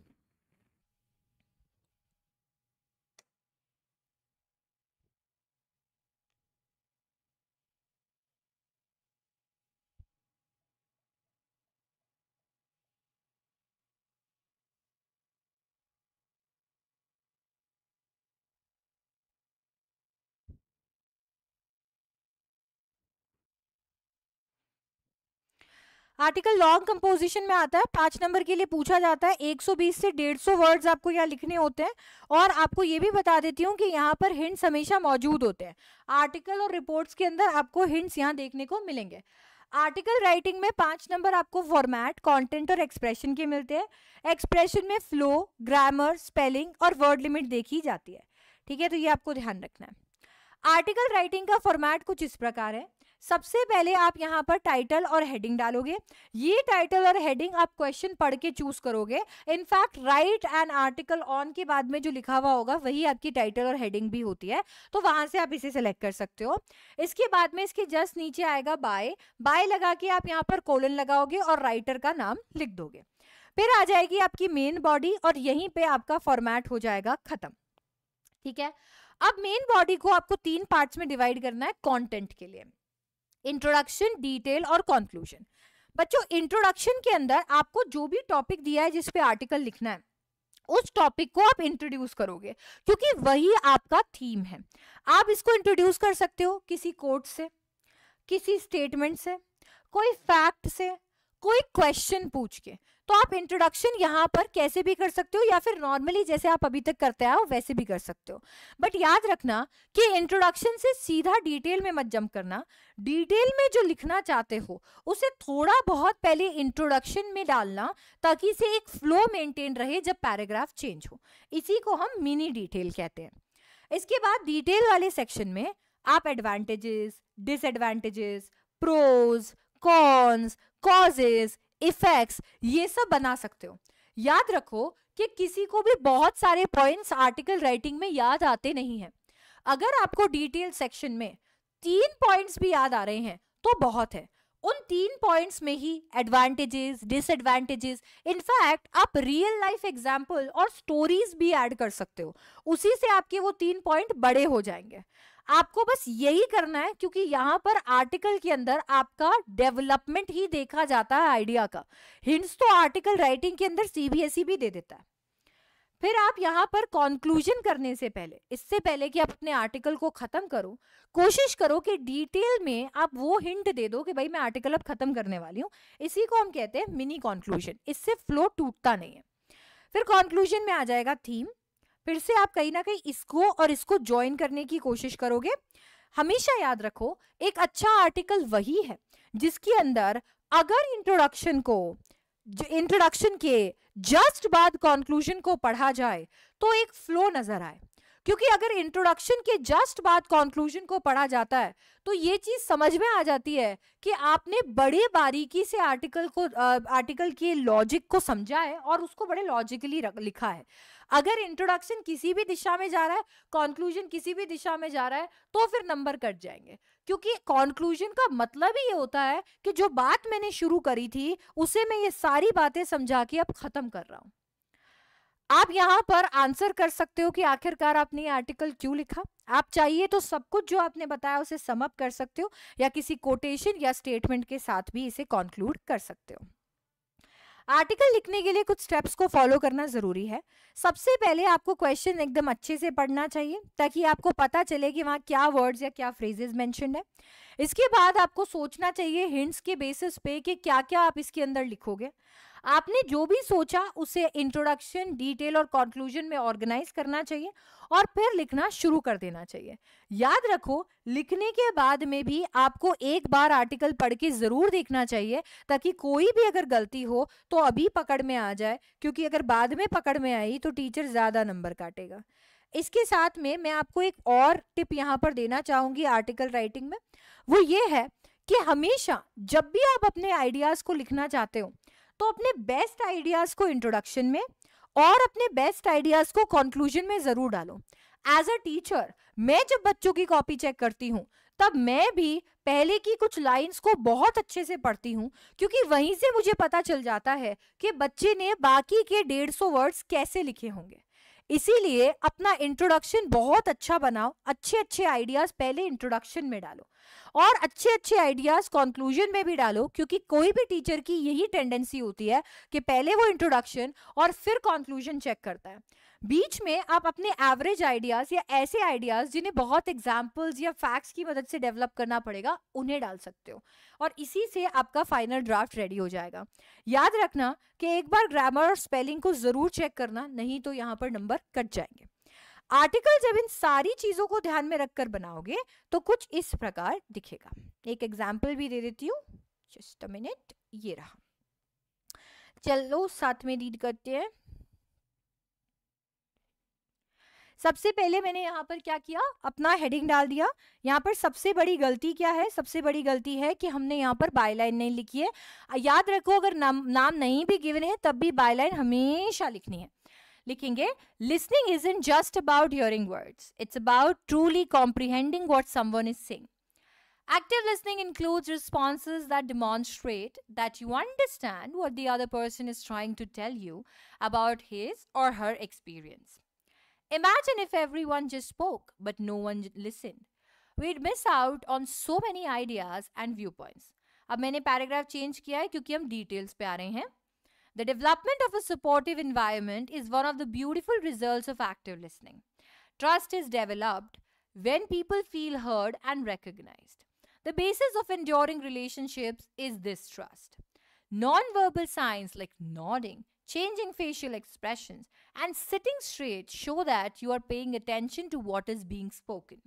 article long composition में आता है पाँच नंबर के लिए पूछा जाता है 120 से 150 वर्ड्स आपको यहाँ लिखने होते हैं और आपको ये भी बता देती हूँ कि यहाँ पर हिंट्स हमेशा मौजूद होते हैं आर्टिकल और रिपोर्ट्स के अंदर आपको हिंट्स यहाँ देखने को मिलेंगे आर्टिकल राइटिंग में पाँच नंबर आपको फॉर्मेट कंटेंट और एक्सप्रेशन के मिलते हैं एक्सप्रेशन में फ्लो ग्रामर स्पेलिंग और वर्ड लिमिट देखी जाती है ठीक है तो ये आपको ध्यान रखना है आर्टिकल राइटिंग का फॉर्मेट कुछ इस प्रकार है सबसे पहले आप यहाँ पर टाइटल और हेडिंग डालोगे ये टाइटल और हेडिंग आप क्वेश्चन पढ़ के चूज करोगे in fact write an article on के बाद में जो लिखा हुआ होगा वही आपकी टाइटल और हेडिंग भी होती है तो वहां से आप इसे सेलेक्ट कर सकते हो इसके बाद में इसके जस्ट नीचे आएगा बाय बाय लगा के आप यहाँ पर कोलन लगाओगे और राइटर का नाम लिख दोगे फिर आ जाएगी आपकी मेन बॉडी और यहीं पे आपका फॉर्मेट हो जाएगा खत्म ठीक है अब मेन बॉडी को आपको तीन पार्ट्स में डिवाइड करना है कंटेंट के लिए इंट्रोडक्शन डिटेल और कॉन्क्लूजन बच्चों इंट्रोडक्शन के अंदर आपको जो भी टॉपिक दिया है जिसपे आर्टिकल लिखना है उस टॉपिक को आप इंट्रोड्यूस करोगे क्योंकि वही आपका थीम है आप इसको इंट्रोड्यूस कर सकते हो किसी कोर्ट से किसी स्टेटमेंट से कोई फैक्ट से कोई क्वेश्चन पूछ के तो आप इंट्रोडक्शन यहाँ पर कैसे भी कर सकते हो या फिर नॉर्मली जैसे आप अभी तक करते आओ वैसे भी कर सकते हो बट याद रखना कि इंट्रोडक्शन से सीधा डिटेल में मत जम करना डिटेल में जो लिखना चाहते हो उसे थोड़ा बहुत पहले इंट्रोडक्शन में डालना ताकि इसे एक फ्लो मेंटेन रहे जब पैराग्राफ चेंज हो इसी को हम मिनी डिटेल कहते हैं इसके बाद डिटेल वाले सेक्शन में आप advantages disadvantages pros cons causes effects ये सब बना सकते हो याद रखो कि किसी को भी बहुत सारे पॉइंट्स आर्टिकल राइटिंग में याद आते नहीं है अगर आपको डिटेल सेक्शन में तीन पॉइंट्स भी याद आ रहे हैं तो बहुत है उन तीन पॉइंट्स में ही एडवांटेजेस डिसएडवांटेजेस इनफैक्ट आप रियल लाइफ एग्जाम्पल और स्टोरीज भी ऐड कर सकते हो उसी से आपके वो तीन पॉइंट बड़े हो जाएंगे आपको बस यही करना है क्योंकि यहाँ पर आर्टिकल के अंदर आपका डेवलपमेंट ही देखा जाता है आइडिया का हिंट्स तो आर्टिकल राइटिंग के अंदर सीबीएसई भी दे देता है फिर आप यहाँ पर कॉन्क्लूजन करने से पहले इससे पहले कि आप अपने आर्टिकल को ख़त्म करो कोशिश करो कि डिटेल में आप वो हिंट दे दो कि भाई मैं आर्टिकल अब ख़त्म करने वाली हूँ इसी को हम कहते हैं मिनी कॉन्क्लूजन इससे फ्लो टूटता नहीं है फिर कॉन्क्लूजन में आ जाएगा थीम फिर से आप कहीं ना कहीं इसको और इसको ज्वाइन करने की कोशिश करोगे हमेशा याद रखो एक अच्छा आर्टिकल वही है जिसके अंदर अगर इंट्रोडक्शन को इंट्रोडक्शन के जस्ट बाद कॉन्क्लूजन को पढ़ा जाए तो एक फ्लो नजर आए क्योंकि अगर इंट्रोडक्शन के जस्ट बाद कॉन्क्लूजन को पढ़ा जाता है तो ये चीज समझ में आ जाती है कि आपने बड़े बारीकी से आर्टिकल को आर्टिकल के लॉजिक को समझा है और उसको बड़े लॉजिकली लिखा है अगर इंट्रोडक्शन किसी भी दिशा में जा रहा है कॉन्क्लूजन किसी भी दिशा में जा रहा है तो फिर नंबर कट जाएंगे क्योंकि कॉन्क्लूजन का मतलब ही ये होता है कि जो बात मैंने शुरू करी थी उसे मैं ये सारी बातें समझा के अब खत्म कर रहा हूँ आप यहाँ पर आंसर कर सकते हो कि आखिरकार आपने ये आर्टिकल क्यों लिखा आप चाहिए तो सब कुछ जो आपने बताया उसे समअप कर सकते हो या किसी कोटेशन या स्टेटमेंट के साथ भी इसे कॉन्क्लूड कर सकते हो आर्टिकल लिखने के लिए कुछ स्टेप्स को फॉलो करना ज़रूरी है सबसे पहले आपको क्वेश्चन एकदम अच्छे से पढ़ना चाहिए ताकि आपको पता चले कि वहाँ क्या वर्ड्स या क्या फ्रेजेस मैंशनड है इसके बाद आपको सोचना चाहिए हिंट्स के बेसिस पे कि क्या क्या आप इसके अंदर लिखोगे आपने जो भी सोचा उसे इंट्रोडक्शन डिटेल और कंक्लूजन में ऑर्गेनाइज करना चाहिए और फिर लिखना शुरू कर देना चाहिए याद रखो लिखने के बाद में भी आपको एक बार आर्टिकल पढ़ के ज़रूर देखना चाहिए ताकि कोई भी अगर गलती हो तो अभी पकड़ में आ जाए क्योंकि अगर बाद में पकड़ में आई तो टीचर ज़्यादा नंबर काटेगा इसके साथ में मैं आपको एक और टिप यहाँ पर देना चाहूंगी आर्टिकल राइटिंग में वो ये है कि हमेशा जब भी आप अपने आइडियाज़ को लिखना चाहते हो तो अपने बेस्ट आइडियाज को इंट्रोडक्शन में और अपने बेस्ट आइडियाज को कंक्लूजन में जरूर डालो एज अ टीचर मैं जब बच्चों की कॉपी चेक करती हूँ तब मैं भी पहले की कुछ लाइंस को बहुत अच्छे से पढ़ती हूँ क्योंकि वहीं से मुझे पता चल जाता है कि बच्चे ने बाकी के डेढ़ सौ वर्ड्स कैसे लिखे होंगे इसीलिए अपना इंट्रोडक्शन बहुत अच्छा बनाओ अच्छे अच्छे आइडियाज पहले इंट्रोडक्शन में डालो और अच्छे अच्छे आइडियाज कंक्लूजन में भी डालो क्योंकि कोई भी टीचर की यही टेंडेंसी होती है कि पहले वो इंट्रोडक्शन और फिर कंक्लूजन चेक करता है बीच में आप अपने एवरेज आइडियाज या ऐसे आइडियाज जिन्हें बहुत एग्जाम्पल्स या फैक्ट्स की मदद से डेवलप करना पड़ेगा उन्हें डाल सकते हो और इसी से आपका फाइनल ड्राफ्ट रेडी हो जाएगा याद रखना कि एक बार ग्रामर और स्पेलिंग को ज़रूर चेक करना नहीं तो यहाँ पर नंबर कट जाएंगे आर्टिकल जब इन सारी चीज़ों को ध्यान में रखकर बनाओगे तो कुछ इस प्रकार दिखेगा एक एग्जाम्पल भी दे देती हूँ जस्ट अ मिनट ये रहा चलो साथ में रीड करते हैं सबसे पहले मैंने यहाँ पर क्या किया अपना हेडिंग डाल दिया यहाँ पर सबसे बड़ी गलती क्या है सबसे बड़ी गलती है कि हमने यहाँ पर बायलाइन नहीं लिखी है याद रखो अगर नाम नाम नहीं भी गिवन है तब भी बायलाइन हमेशा लिखनी है लिखेंगे listening is in just about hearing words it's about truly comprehending what someone is saying active listening includes response that demonstrate that you understand what the other person is trying to tell you about his or her experience Imagine if everyone just spoke, but no one listened. We'd miss out on so many ideas and viewpoints. अब मैंने paragraph change किया है क्योंकि हम details पे आ रहे हैं the development of a supportive environment is one of the beautiful result of active listening trust is developed when people feel heard and recognise the basis of enduring relationships is this trust Non verbal signs like nodding Changing facial expressions and sitting straight show that you are paying attention to what is being spoken.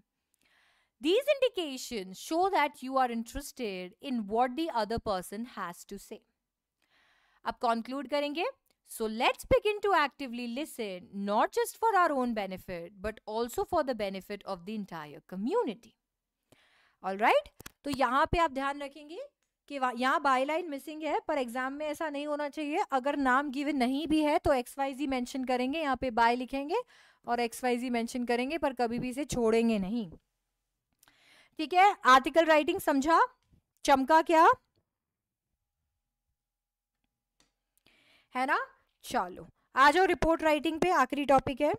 These indications show that you are interested in what the other person has to say. Ab conclude करेंगे So let's begin to actively listen, not just for our own benefit, but also for the benefit of the entire community. All right? तो यहाँ पे आप ध्यान रखेंगे कि यहाँ by line missing है पर एग्जाम में ऐसा नहीं होना चाहिए अगर नाम गिवन नहीं भी है तो एक्स वाई जी मैंशन करेंगे यहाँ पे बाय लिखेंगे और एक्स वाई जी मैंशन करेंगे पर कभी भी इसे छोड़ेंगे नहीं ठीक है आर्टिकल राइटिंग समझा चमका क्या है ना चलो आ जाओ रिपोर्ट राइटिंग पे आखिरी टॉपिक है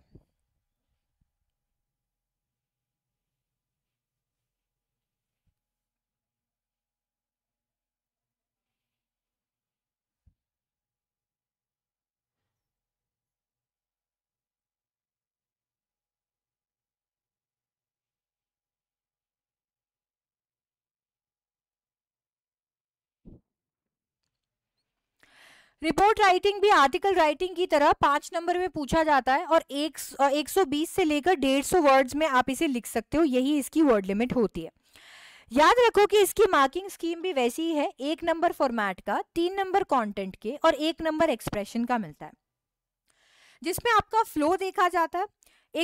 रिपोर्ट राइटिंग भी आर्टिकल राइटिंग की तरह पांच नंबर में पूछा जाता है और एक, एक सौ बीस से लेकर डेढ़ सौ वर्ड्स में आप इसे लिख सकते हो यही इसकी वर्ड लिमिट होती है याद रखो कि इसकी मार्किंग स्कीम भी वैसी ही है एक नंबर फॉर्मेट का तीन नंबर कंटेंट के और एक नंबर एक्सप्रेशन का मिलता है जिसमें आपका फ्लो देखा जाता है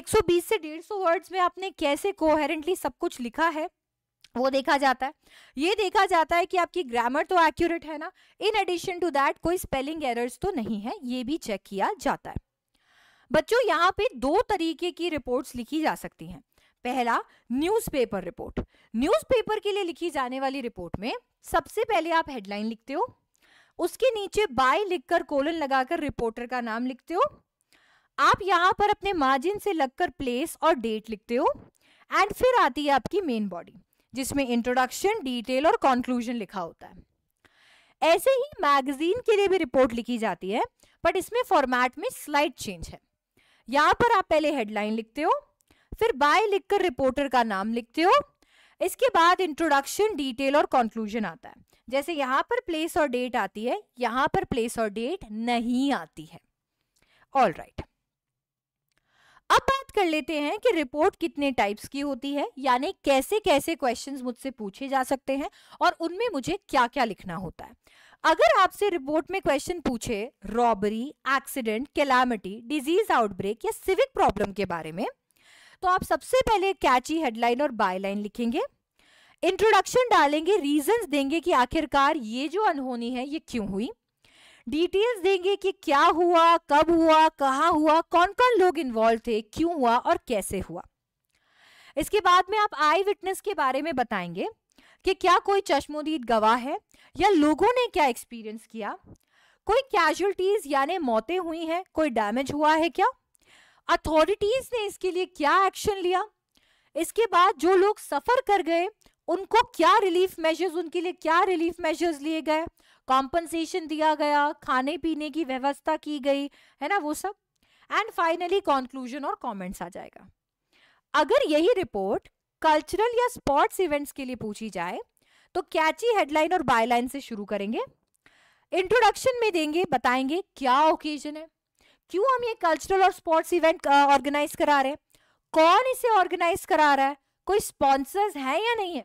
120 से 150 वर्ड्स में आपने कैसे कोहेरेंटली सब कुछ लिखा है वो देखा जाता है ये देखा जाता है कि आपकी ग्रामर तो एक्यूरेट है ना इन एडिशन टू दैट कोई स्पेलिंग एरर्स तो नहीं है ये भी चेक किया जाता है बच्चों यहाँ पे दो तरीके की रिपोर्ट्स लिखी जा सकती हैं पहला न्यूज़पेपर रिपोर्ट न्यूज़पेपर के लिए लिखी जाने वाली रिपोर्ट में सबसे पहले आप हेडलाइन लिखते हो उसके नीचे बाय लिखकर कोलन लगाकर रिपोर्टर का नाम लिखते हो आप यहाँ पर अपने मार्जिन से लगकर प्लेस और डेट लिखते हो एंड फिर आती है आपकी मेन बॉडी जिसमें इंट्रोडक्शन डिटेल और कॉन्क्लूजन लिखा होता है ऐसे ही मैगजीन के लिए भी रिपोर्ट लिखी जाती है बट इसमें फॉर्मेट में स्लाइड चेंज है यहाँ पर आप पहले हेडलाइन लिखते हो फिर बाय लिखकर रिपोर्टर का नाम लिखते हो इसके बाद इंट्रोडक्शन डिटेल और कॉन्क्लूजन आता है जैसे यहाँ पर प्लेस और डेट आती है यहाँ पर प्लेस और डेट नहीं आती है ऑल राइट right. अब बात कर लेते हैं कि रिपोर्ट कितने टाइप्स की होती है यानी कैसे कैसे क्वेश्चंस मुझसे पूछे जा सकते हैं और उनमें मुझे क्या क्या लिखना होता है अगर आपसे रिपोर्ट में क्वेश्चन पूछे robbery accident calamity disease outbreak या सिविक प्रॉब्लम के बारे में तो आप सबसे पहले कैची हेडलाइन और बायलाइन लिखेंगे इंट्रोडक्शन डालेंगे रीजंस देंगे कि आखिरकार ये जो अनहोनी है ये क्यों हुई डिटेल्स देंगे कि क्या हुआ कब हुआ कहाँ हुआ कौन कौन लोग इन्वॉल्व थे क्यों हुआ और कैसे हुआ इसके बाद में आप आई विटनेस के बारे में बताएंगे कि क्या कोई चश्मोदीद गवाह है या लोगों ने क्या एक्सपीरियंस किया कोई कैजुअलिटीज यानी मौतें हुई हैं कोई डैमेज हुआ है क्या अथॉरिटीज ने इसके लिए क्या एक्शन लिया इसके बाद जो लोग सफ़र कर गए उनको क्या रिलीफ मेजर्स उनके लिए क्या रिलीफ मेजर्स लिए गए कॉम्पनसेशन दिया गया खाने पीने की व्यवस्था की गई है ना वो सब एंड फाइनली कॉन्क्लूजन और कॉमेंट्स आ जाएगा अगर यही रिपोर्ट कल्चरल या स्पोर्ट्स इवेंट्स के लिए पूछी जाए तो कैची हेडलाइन और बायलाइन से शुरू करेंगे इंट्रोडक्शन में देंगे बताएंगे क्या ओकेजन है क्यों हम ये कल्चरल और स्पोर्ट्स इवेंट ऑर्गेनाइज करा रहे हैं कौन इसे ऑर्गेनाइज करा रहा है कोई स्पॉन्सर्स है या नहीं है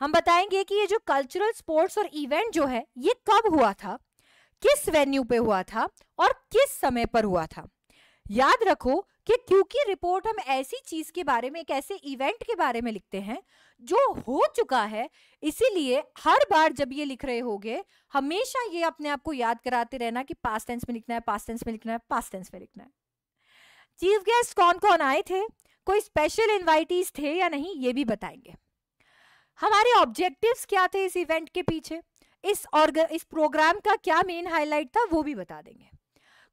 हम बताएंगे कि ये जो कल्चरल स्पोर्ट्स और इवेंट जो है ये कब हुआ था किस वेन्यू पे हुआ था और किस समय पर हुआ था याद रखो कि क्योंकि रिपोर्ट हम ऐसी चीज के बारे में एक ऐसे इवेंट के बारे में लिखते हैं जो हो चुका है इसीलिए हर बार जब ये लिख रहे होगे हमेशा ये अपने आप को याद कराते रहना कि पास्ट टेंस में लिखना है पास्ट टेंस में लिखना है पास्ट टेंस में लिखना है चीफ गेस्ट कौन कौन आए थे कोई स्पेशल इन्वाइटीज थे या नहीं ये भी बताएंगे हमारे ऑब्जेक्टिव्स क्या थे इस इवेंट के पीछे इस और इस प्रोग्राम का क्या मेन हाईलाइट था वो भी बता देंगे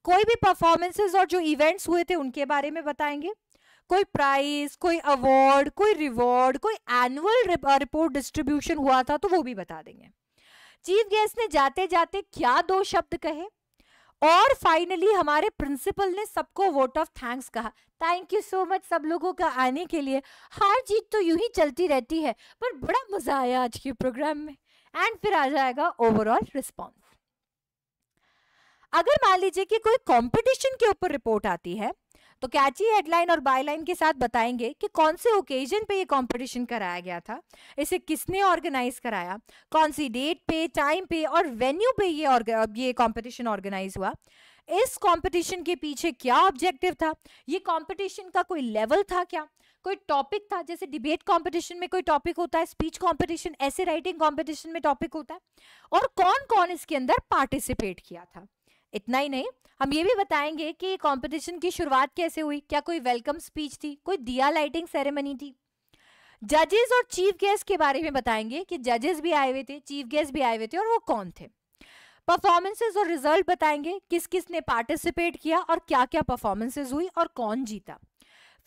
कोई भी परफॉर्मेंसेज और जो इवेंट्स हुए थे उनके बारे में बताएंगे कोई प्राइज कोई अवार्ड कोई रिवॉर्ड कोई एनुअल रिपोर्ट डिस्ट्रीब्यूशन हुआ था तो वो भी बता देंगे चीफ गेस्ट ने जाते जाते क्या दो शब्द कहे और फाइनली हमारे प्रिंसिपल ने सबको वोट ऑफ थैंक्स कहा थैंक यू सो मच सब लोगों का आने के लिए हार जीत तो यूं ही चलती रहती है पर बड़ा मज़ा आया आज के प्रोग्राम में एंड फिर आ जाएगा ओवरऑल रिस्पॉन्स अगर मान लीजिए कि कोई कंपटीशन के ऊपर रिपोर्ट आती है तो कैची हेडलाइन और बायलाइन के साथ बताएंगे कि कौन से ओकेजन पे ये कंपटीशन कराया गया था इसे किसने ऑर्गेनाइज कराया कौन सी डेट पे टाइम पे और वेन्यू पे ये ये कंपटीशन ऑर्गेनाइज हुआ इस कंपटीशन के पीछे क्या ऑब्जेक्टिव था ये कंपटीशन का कोई लेवल था क्या कोई टॉपिक था जैसे डिबेट कंपटीशन में कोई टॉपिक होता है स्पीच कंपटीशन ऐसे राइटिंग कंपटीशन में टॉपिक होता है और कौन कौन इसके अंदर पार्टिसिपेट किया था इतना ही नहीं हम ये भी बताएंगे कि कंपटीशन की शुरुआत कैसे हुई क्या कोई वेलकम स्पीच थी कोई दिया लाइटिंग सेरेमनी थी जजेस और चीफ गेस्ट के बारे में बताएंगे कि जजेस भी आए हुए थे चीफ गेस्ट भी आए हुए थे और वो कौन थे परफॉर्मेंसेज और रिजल्ट बताएंगे किस किस ने पार्टिसिपेट किया और क्या क्या परफॉर्मेंसेज हुई और कौन जीता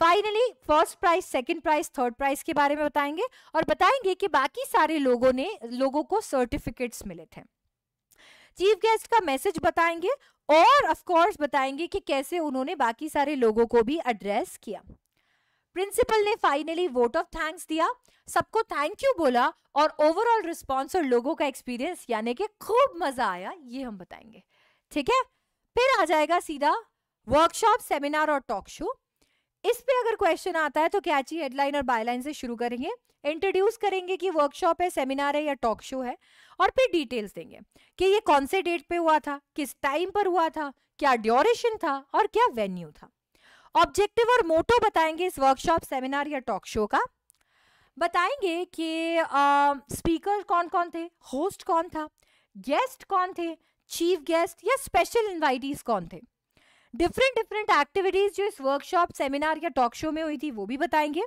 finally first prize second prize third prize के बारे में बताएंगे और बताएंगे कि बाकी सारे लोगों ने लोगों को सर्टिफिकेट्स मिले थे चीफ गेस्ट का मैसेज बताएंगे और ऑफ कोर्स बताएंगे कि कैसे उन्होंने बाकी सारे लोगों को भी एड्रेस किया प्रिंसिपल ने फाइनली वोट ऑफ थैंक्स दिया सबको थैंक यू बोला और ओवरऑल रिस्पॉन्स और लोगों का एक्सपीरियंस यानी कि खूब मजा आया ये हम बताएंगे ठीक है फिर आ जाएगा सीधा वर्कशॉप सेमिनार और टॉक शो इस पे अगर क्वेश्चन आता है तो कैची हेडलाइन और बायलाइन से शुरू करेंगे इंट्रोड्यूस करेंगे कि वर्कशॉप है सेमिनार है या टॉक शो है और फिर डिटेल्स देंगे कि ये कौन से डेट पे हुआ था किस टाइम पर हुआ था क्या ड्यूरेशन था और क्या वेन्यू था ऑब्जेक्टिव और मोटो बताएंगे इस वर्कशॉप सेमिनार या टॉक शो का बताएंगे कि स्पीकर कौन कौन थे होस्ट कौन था गेस्ट कौन थे चीफ गेस्ट या स्पेशल इन्वाइटीज कौन थे डिफरेंट डिफरेंट एक्टिविटीज जो इस वर्कशॉप सेमिनार या टॉक शो में हुई थी वो भी बताएंगे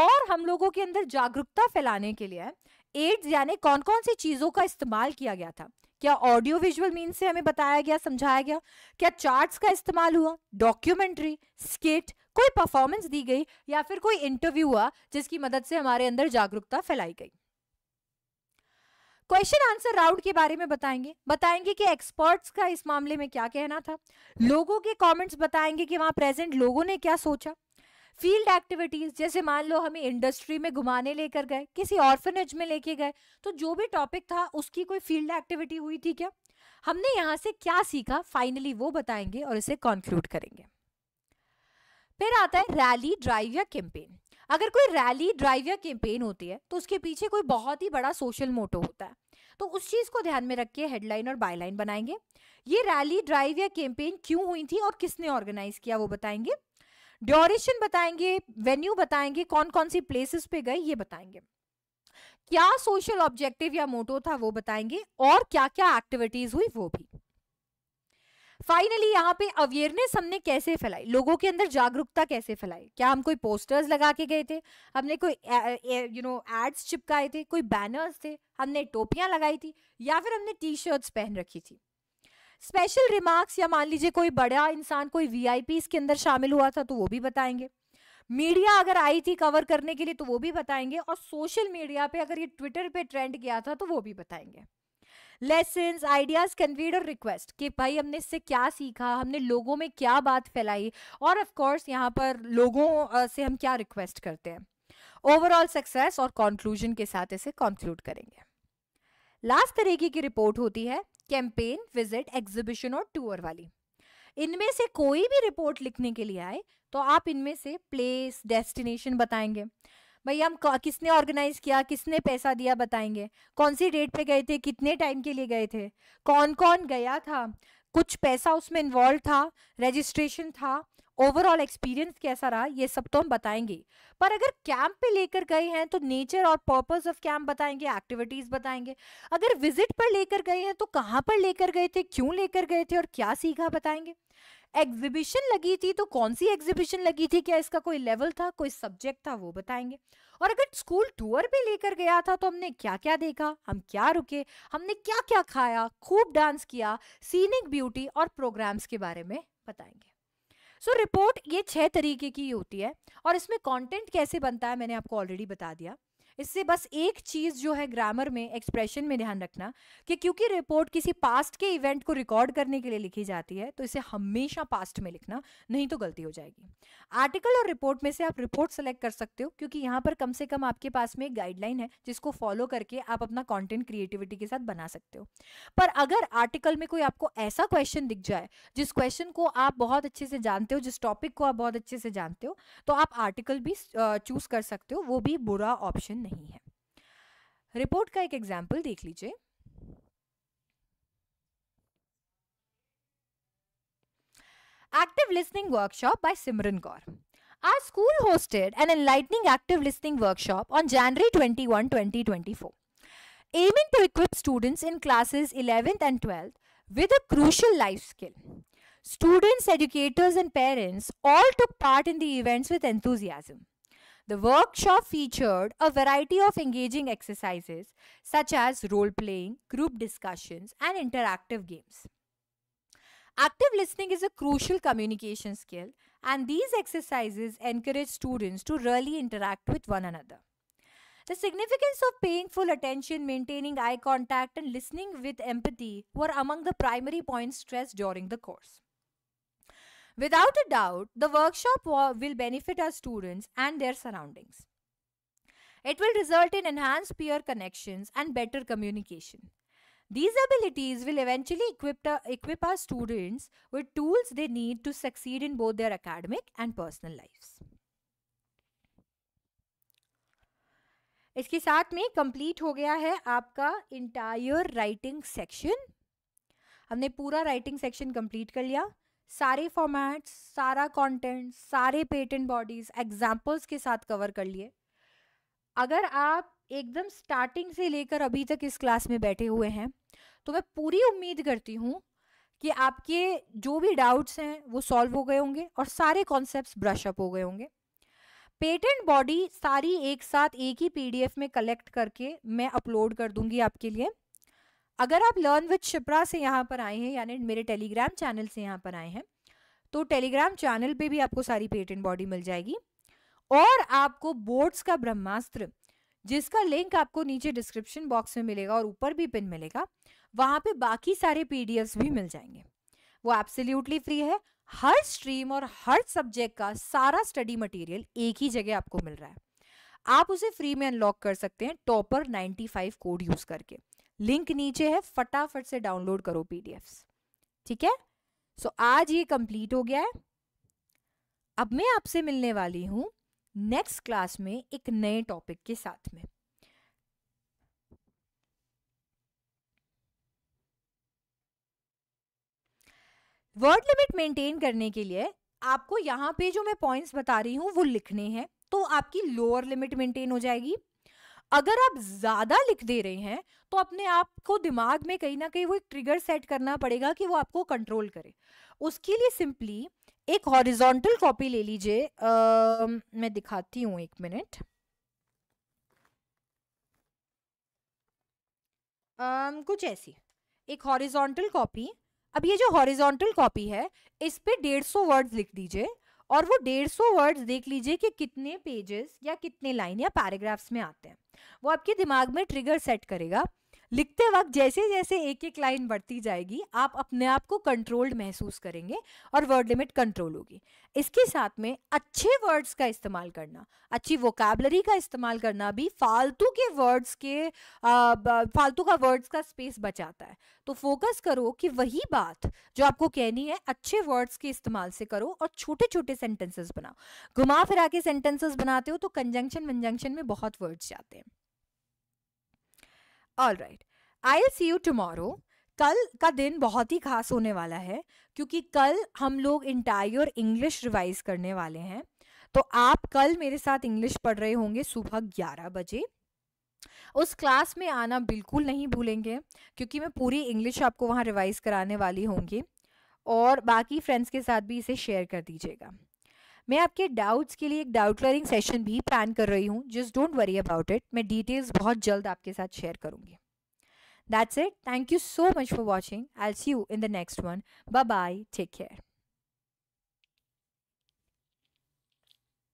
और हम लोगों के अंदर जागरूकता फैलाने के लिए एड्स यानी कौन कौन सी चीज़ों का इस्तेमाल किया गया था क्या ऑडियो विजुअल मीन से हमें बताया गया समझाया गया क्या चार्ट्स का इस्तेमाल हुआ डॉक्यूमेंट्री स्किट कोई परफॉर्मेंस दी गई या फिर कोई इंटरव्यू हुआ जिसकी मदद से हमारे अंदर जागरूकता फैलाई गई क्वेश्चन आंसर राउंड के बारे में बताएंगे बताएंगे कि एक्सपर्ट्स का इस मामले में क्या कहना था लोगों के कमेंट्स बताएंगे कि वहां प्रेजेंट लोगों ने क्या सोचा फील्ड एक्टिविटीज जैसे मान लो हमें इंडस्ट्री में घुमाने लेकर गए किसी ऑर्फनेज में लेके गए तो जो भी टॉपिक था उसकी कोई फील्ड एक्टिविटी हुई थी क्या हमने यहाँ से क्या सीखा फाइनली वो बताएंगे और इसे कॉन्क्लूड करेंगे फिर आता है रैली ड्राइव या कैंपेन अगर कोई रैली ड्राइव या कैंपेन होती है तो उसके पीछे कोई बहुत ही बड़ा सोशल मोटो होता है तो उस चीज़ को ध्यान में रख के हेडलाइन और बायलाइन बनाएंगे ये रैली ड्राइव या कैंपेन क्यों हुई थी और किसने ऑर्गेनाइज किया वो बताएंगे ड्योरेशन बताएंगे वेन्यू बताएंगे कौन कौन सी प्लेसेस पे गए ये बताएंगे क्या सोशल ऑब्जेक्टिव या मोटो था वो बताएंगे और क्या क्या एक्टिविटीज हुई वो भी फाइनली यहाँ पे अवेयरनेस हमने कैसे फैलाई लोगों के अंदर जागरूकता कैसे फैलाई क्या हम कोई पोस्टर्स लगा के गए थे हमने कोई यू नो एड्स चिपकाए थे कोई बैनर्स थे हमने टोपियाँ लगाई थी या फिर हमने टी शर्ट्स पहन रखी थी स्पेशल रिमार्क्स या मान लीजिए कोई बड़ा इंसान कोई वी इसके अंदर शामिल हुआ था तो वो भी बताएंगे मीडिया अगर आई थी कवर करने के लिए तो वो भी बताएंगे और सोशल मीडिया पे अगर ये ट्विटर पे ट्रेंड किया था तो वो भी बताएंगे लेसन आइडियाज कन्वीड और रिक्वेस्ट कि भाई हमने इससे क्या सीखा हमने लोगों में क्या बात फैलाई और ऑफकोर्स यहाँ पर लोगों से हम क्या रिक्वेस्ट करते हैं ओवरऑल सक्सेस और कॉन्क्लूजन के साथ इसे कॉन्क्लूड करेंगे लास्ट तरीके की रिपोर्ट होती है कैंपेन विजिट एग्जीबिशन और टूर वाली इनमें से कोई भी रिपोर्ट लिखने के लिए आए तो आप इनमें से प्लेस डेस्टिनेशन बताएंगे भाई हम किसने ऑर्गेनाइज किया किसने पैसा दिया बताएंगे कौन सी डेट पे गए थे कितने टाइम के लिए गए थे कौन कौन गया था कुछ पैसा उसमें इन्वॉल्व था रजिस्ट्रेशन था ओवरऑल एक्सपीरियंस कैसा रहा ये सब तो हम बताएंगे पर अगर कैंप पे लेकर गए हैं तो नेचर और पर्पस ऑफ कैंप बताएंगे एक्टिविटीज बताएंगे अगर विजिट पर लेकर गए हैं तो कहाँ पर लेकर गए थे क्यों लेकर गए थे और क्या सीखा बताएंगे एग्जीबिशन लगी थी तो कौन सी एग्जीबिशन लगी थी क्या इसका कोई लेवल था कोई सब्जेक्ट था वो बताएंगे और अगर स्कूल टूर भी लेकर गया था तो हमने क्या क्या देखा हम क्या रुके हमने क्या क्या खाया खूब डांस किया सीनिक ब्यूटी और प्रोग्राम्स के बारे में बताएंगे सो so, रिपोर्ट ये छह तरीके की होती है और इसमें कॉन्टेंट कैसे बनता है मैंने आपको ऑलरेडी बता दिया इससे बस एक चीज़ जो है ग्रामर में एक्सप्रेशन में ध्यान रखना कि क्योंकि रिपोर्ट किसी पास्ट के इवेंट को रिकॉर्ड करने के लिए लिखी जाती है तो इसे हमेशा पास्ट में लिखना नहीं तो गलती हो जाएगी आर्टिकल और रिपोर्ट में से आप रिपोर्ट सेलेक्ट कर सकते हो क्योंकि यहाँ पर कम से कम आपके पास में एक गाइडलाइन है जिसको फॉलो करके आप अपना कॉन्टेंट क्रिएटिविटी के साथ बना सकते हो पर अगर आर्टिकल में कोई आपको ऐसा क्वेश्चन दिख जाए जिस क्वेश्चन को आप बहुत अच्छे से जानते हो जिस टॉपिक को आप बहुत अच्छे से जानते हो तो आप आर्टिकल भी चूज कर सकते हो वो भी बुरा ऑप्शन नहीं है रिपोर्ट का एक एग्जाम्पल देख लीजिए Active Listening Workshop by Simran Kaur. Our school hosted an enlightening active listening workshop on January 21, 2024, aiming to equip students in classes 11th and 12th with a crucial life skill. Students, educators, and parents all took part in the events with enthusiasm. The workshop featured a variety of engaging exercises such as role playing, group discussions, and interactive games. Active listening is a crucial communication skill, and these exercises encourage students to really interact with one another. The significance of paying full attention, maintaining eye contact, and listening with empathy were among the primary points stressed during the course. Without a doubt, the workshop will benefit our students and their surroundings. It will result in enhanced peer connections and better communication. These abilities will eventually equip, the, equip our students with tools they need to succeed in both their academic and personal lives. इसके साथ में complete हो गया है आपका entire writing section हमने पूरा writing section complete कर लिया सारे फॉर्मेट्स सारा कंटेंट सारे पेटेंट बॉडीज एग्जांपल्स के साथ कवर कर लिए अगर आप एकदम स्टार्टिंग से लेकर अभी तक इस क्लास में बैठे हुए हैं तो मैं पूरी उम्मीद करती हूँ कि आपके जो भी डाउट्स हैं वो सॉल्व हो गए होंगे और सारे कॉन्सेप्ट्स ब्रश अप हो गए होंगे पेटेंट बॉडी सारी एक साथ एक ही पीडीएफ में कलेक्ट करके मैं अपलोड कर दूंगी आपके लिए अगर आप लर्न विद शिप्रा से यहाँ पर आए हैं यानी मेरे टेलीग्राम चैनल से यहाँ पर आए हैं तो टेलीग्राम चैनल पे भी आपको सारी पेटेंट बॉडी मिल जाएगी और आपको बोर्ड्स का ब्रह्मास्त्र जिसका लिंक आपको नीचे डिस्क्रिप्शन बॉक्स में मिलेगा और ऊपर भी पिन मिलेगा वहाँ पे बाकी सारे पी भी मिल जाएंगे वो एब्सोल्यूटली फ्री है हर स्ट्रीम और हर सब्जेक्ट का सारा स्टडी मटेरियल एक ही जगह आपको मिल रहा है आप उसे फ्री में अनलॉक कर सकते हैं टॉपर 95 कोड यूज करके लिंक नीचे है फटाफट से डाउनलोड करो पीडीएफ्स ठीक है सो so, आज ये कंप्लीट हो गया है अब मैं आपसे मिलने वाली हूं नेक्स्ट क्लास में एक नए टॉपिक के साथ में वर्ड लिमिट मेंटेन करने के लिए आपको यहां पे जो मैं पॉइंट्स बता रही हूं वो लिखने हैं तो आपकी लोअर लिमिट मेंटेन हो जाएगी अगर आप ज़्यादा लिख दे रहे हैं तो अपने आप को दिमाग में कहीं ना कहीं वो एक ट्रिगर सेट करना पड़ेगा कि वो आपको कंट्रोल करे उसके लिए सिंपली एक हॉरिजॉन्टल कॉपी ले लीजिए मैं दिखाती हूँ एक मिनट कुछ ऐसी एक हॉरिजॉन्टल कॉपी अब ये जो हॉरिजॉन्टल कॉपी है इस पे डेढ़ सौ वर्ड लिख दीजिए और वो डेढ़ सौ वर्ड्स देख लीजिए कि कितने पेजेस या कितने लाइन या पैराग्राफ्स में आते हैं वो आपके दिमाग में ट्रिगर सेट करेगा लिखते वक्त जैसे जैसे एक एक लाइन बढ़ती जाएगी आप अपने आप को कंट्रोल्ड महसूस करेंगे और वर्ड लिमिट कंट्रोल होगी इसके साथ में अच्छे वर्ड्स का इस्तेमाल करना अच्छी वोकेबलरी का इस्तेमाल करना भी फालतू के वर्ड्स के फालतू का वर्ड्स का स्पेस बचाता है तो फोकस करो कि वही बात जो आपको कहनी है अच्छे वर्ड्स के इस्तेमाल से करो और छोटे छोटे सेंटेंसेस बनाओ घुमा फिरा के सेंटेंसेस बनाते हो तो कंजंक्शन वंजंक्शन में बहुत वर्ड्स जाते हैं all right I'll see you tomorrow कल का दिन बहुत ही खास होने वाला है क्योंकि कल हम लोग इंटायर इंग्लिश रिवाइज करने वाले हैं तो आप कल मेरे साथ इंग्लिश पढ़ रहे होंगे सुबह ग्यारह बजे उस क्लास में आना बिल्कुल नहीं भूलेंगे क्योंकि मैं पूरी इंग्लिश आपको वहाँ रिवाइज कराने वाली होंगी और बाकी फ्रेंड्स के साथ भी इसे शेयर कर दीजिएगा मैं आपके डाउट्स के लिए एक डाउट क्लियरिंग सेशन भी प्लान कर रही हूँ just don't worry about it मैं डिटेल्स बहुत जल्द आपके साथ शेयर करूंगी that's it thank you so much for watching I see you in the next one bye bye take care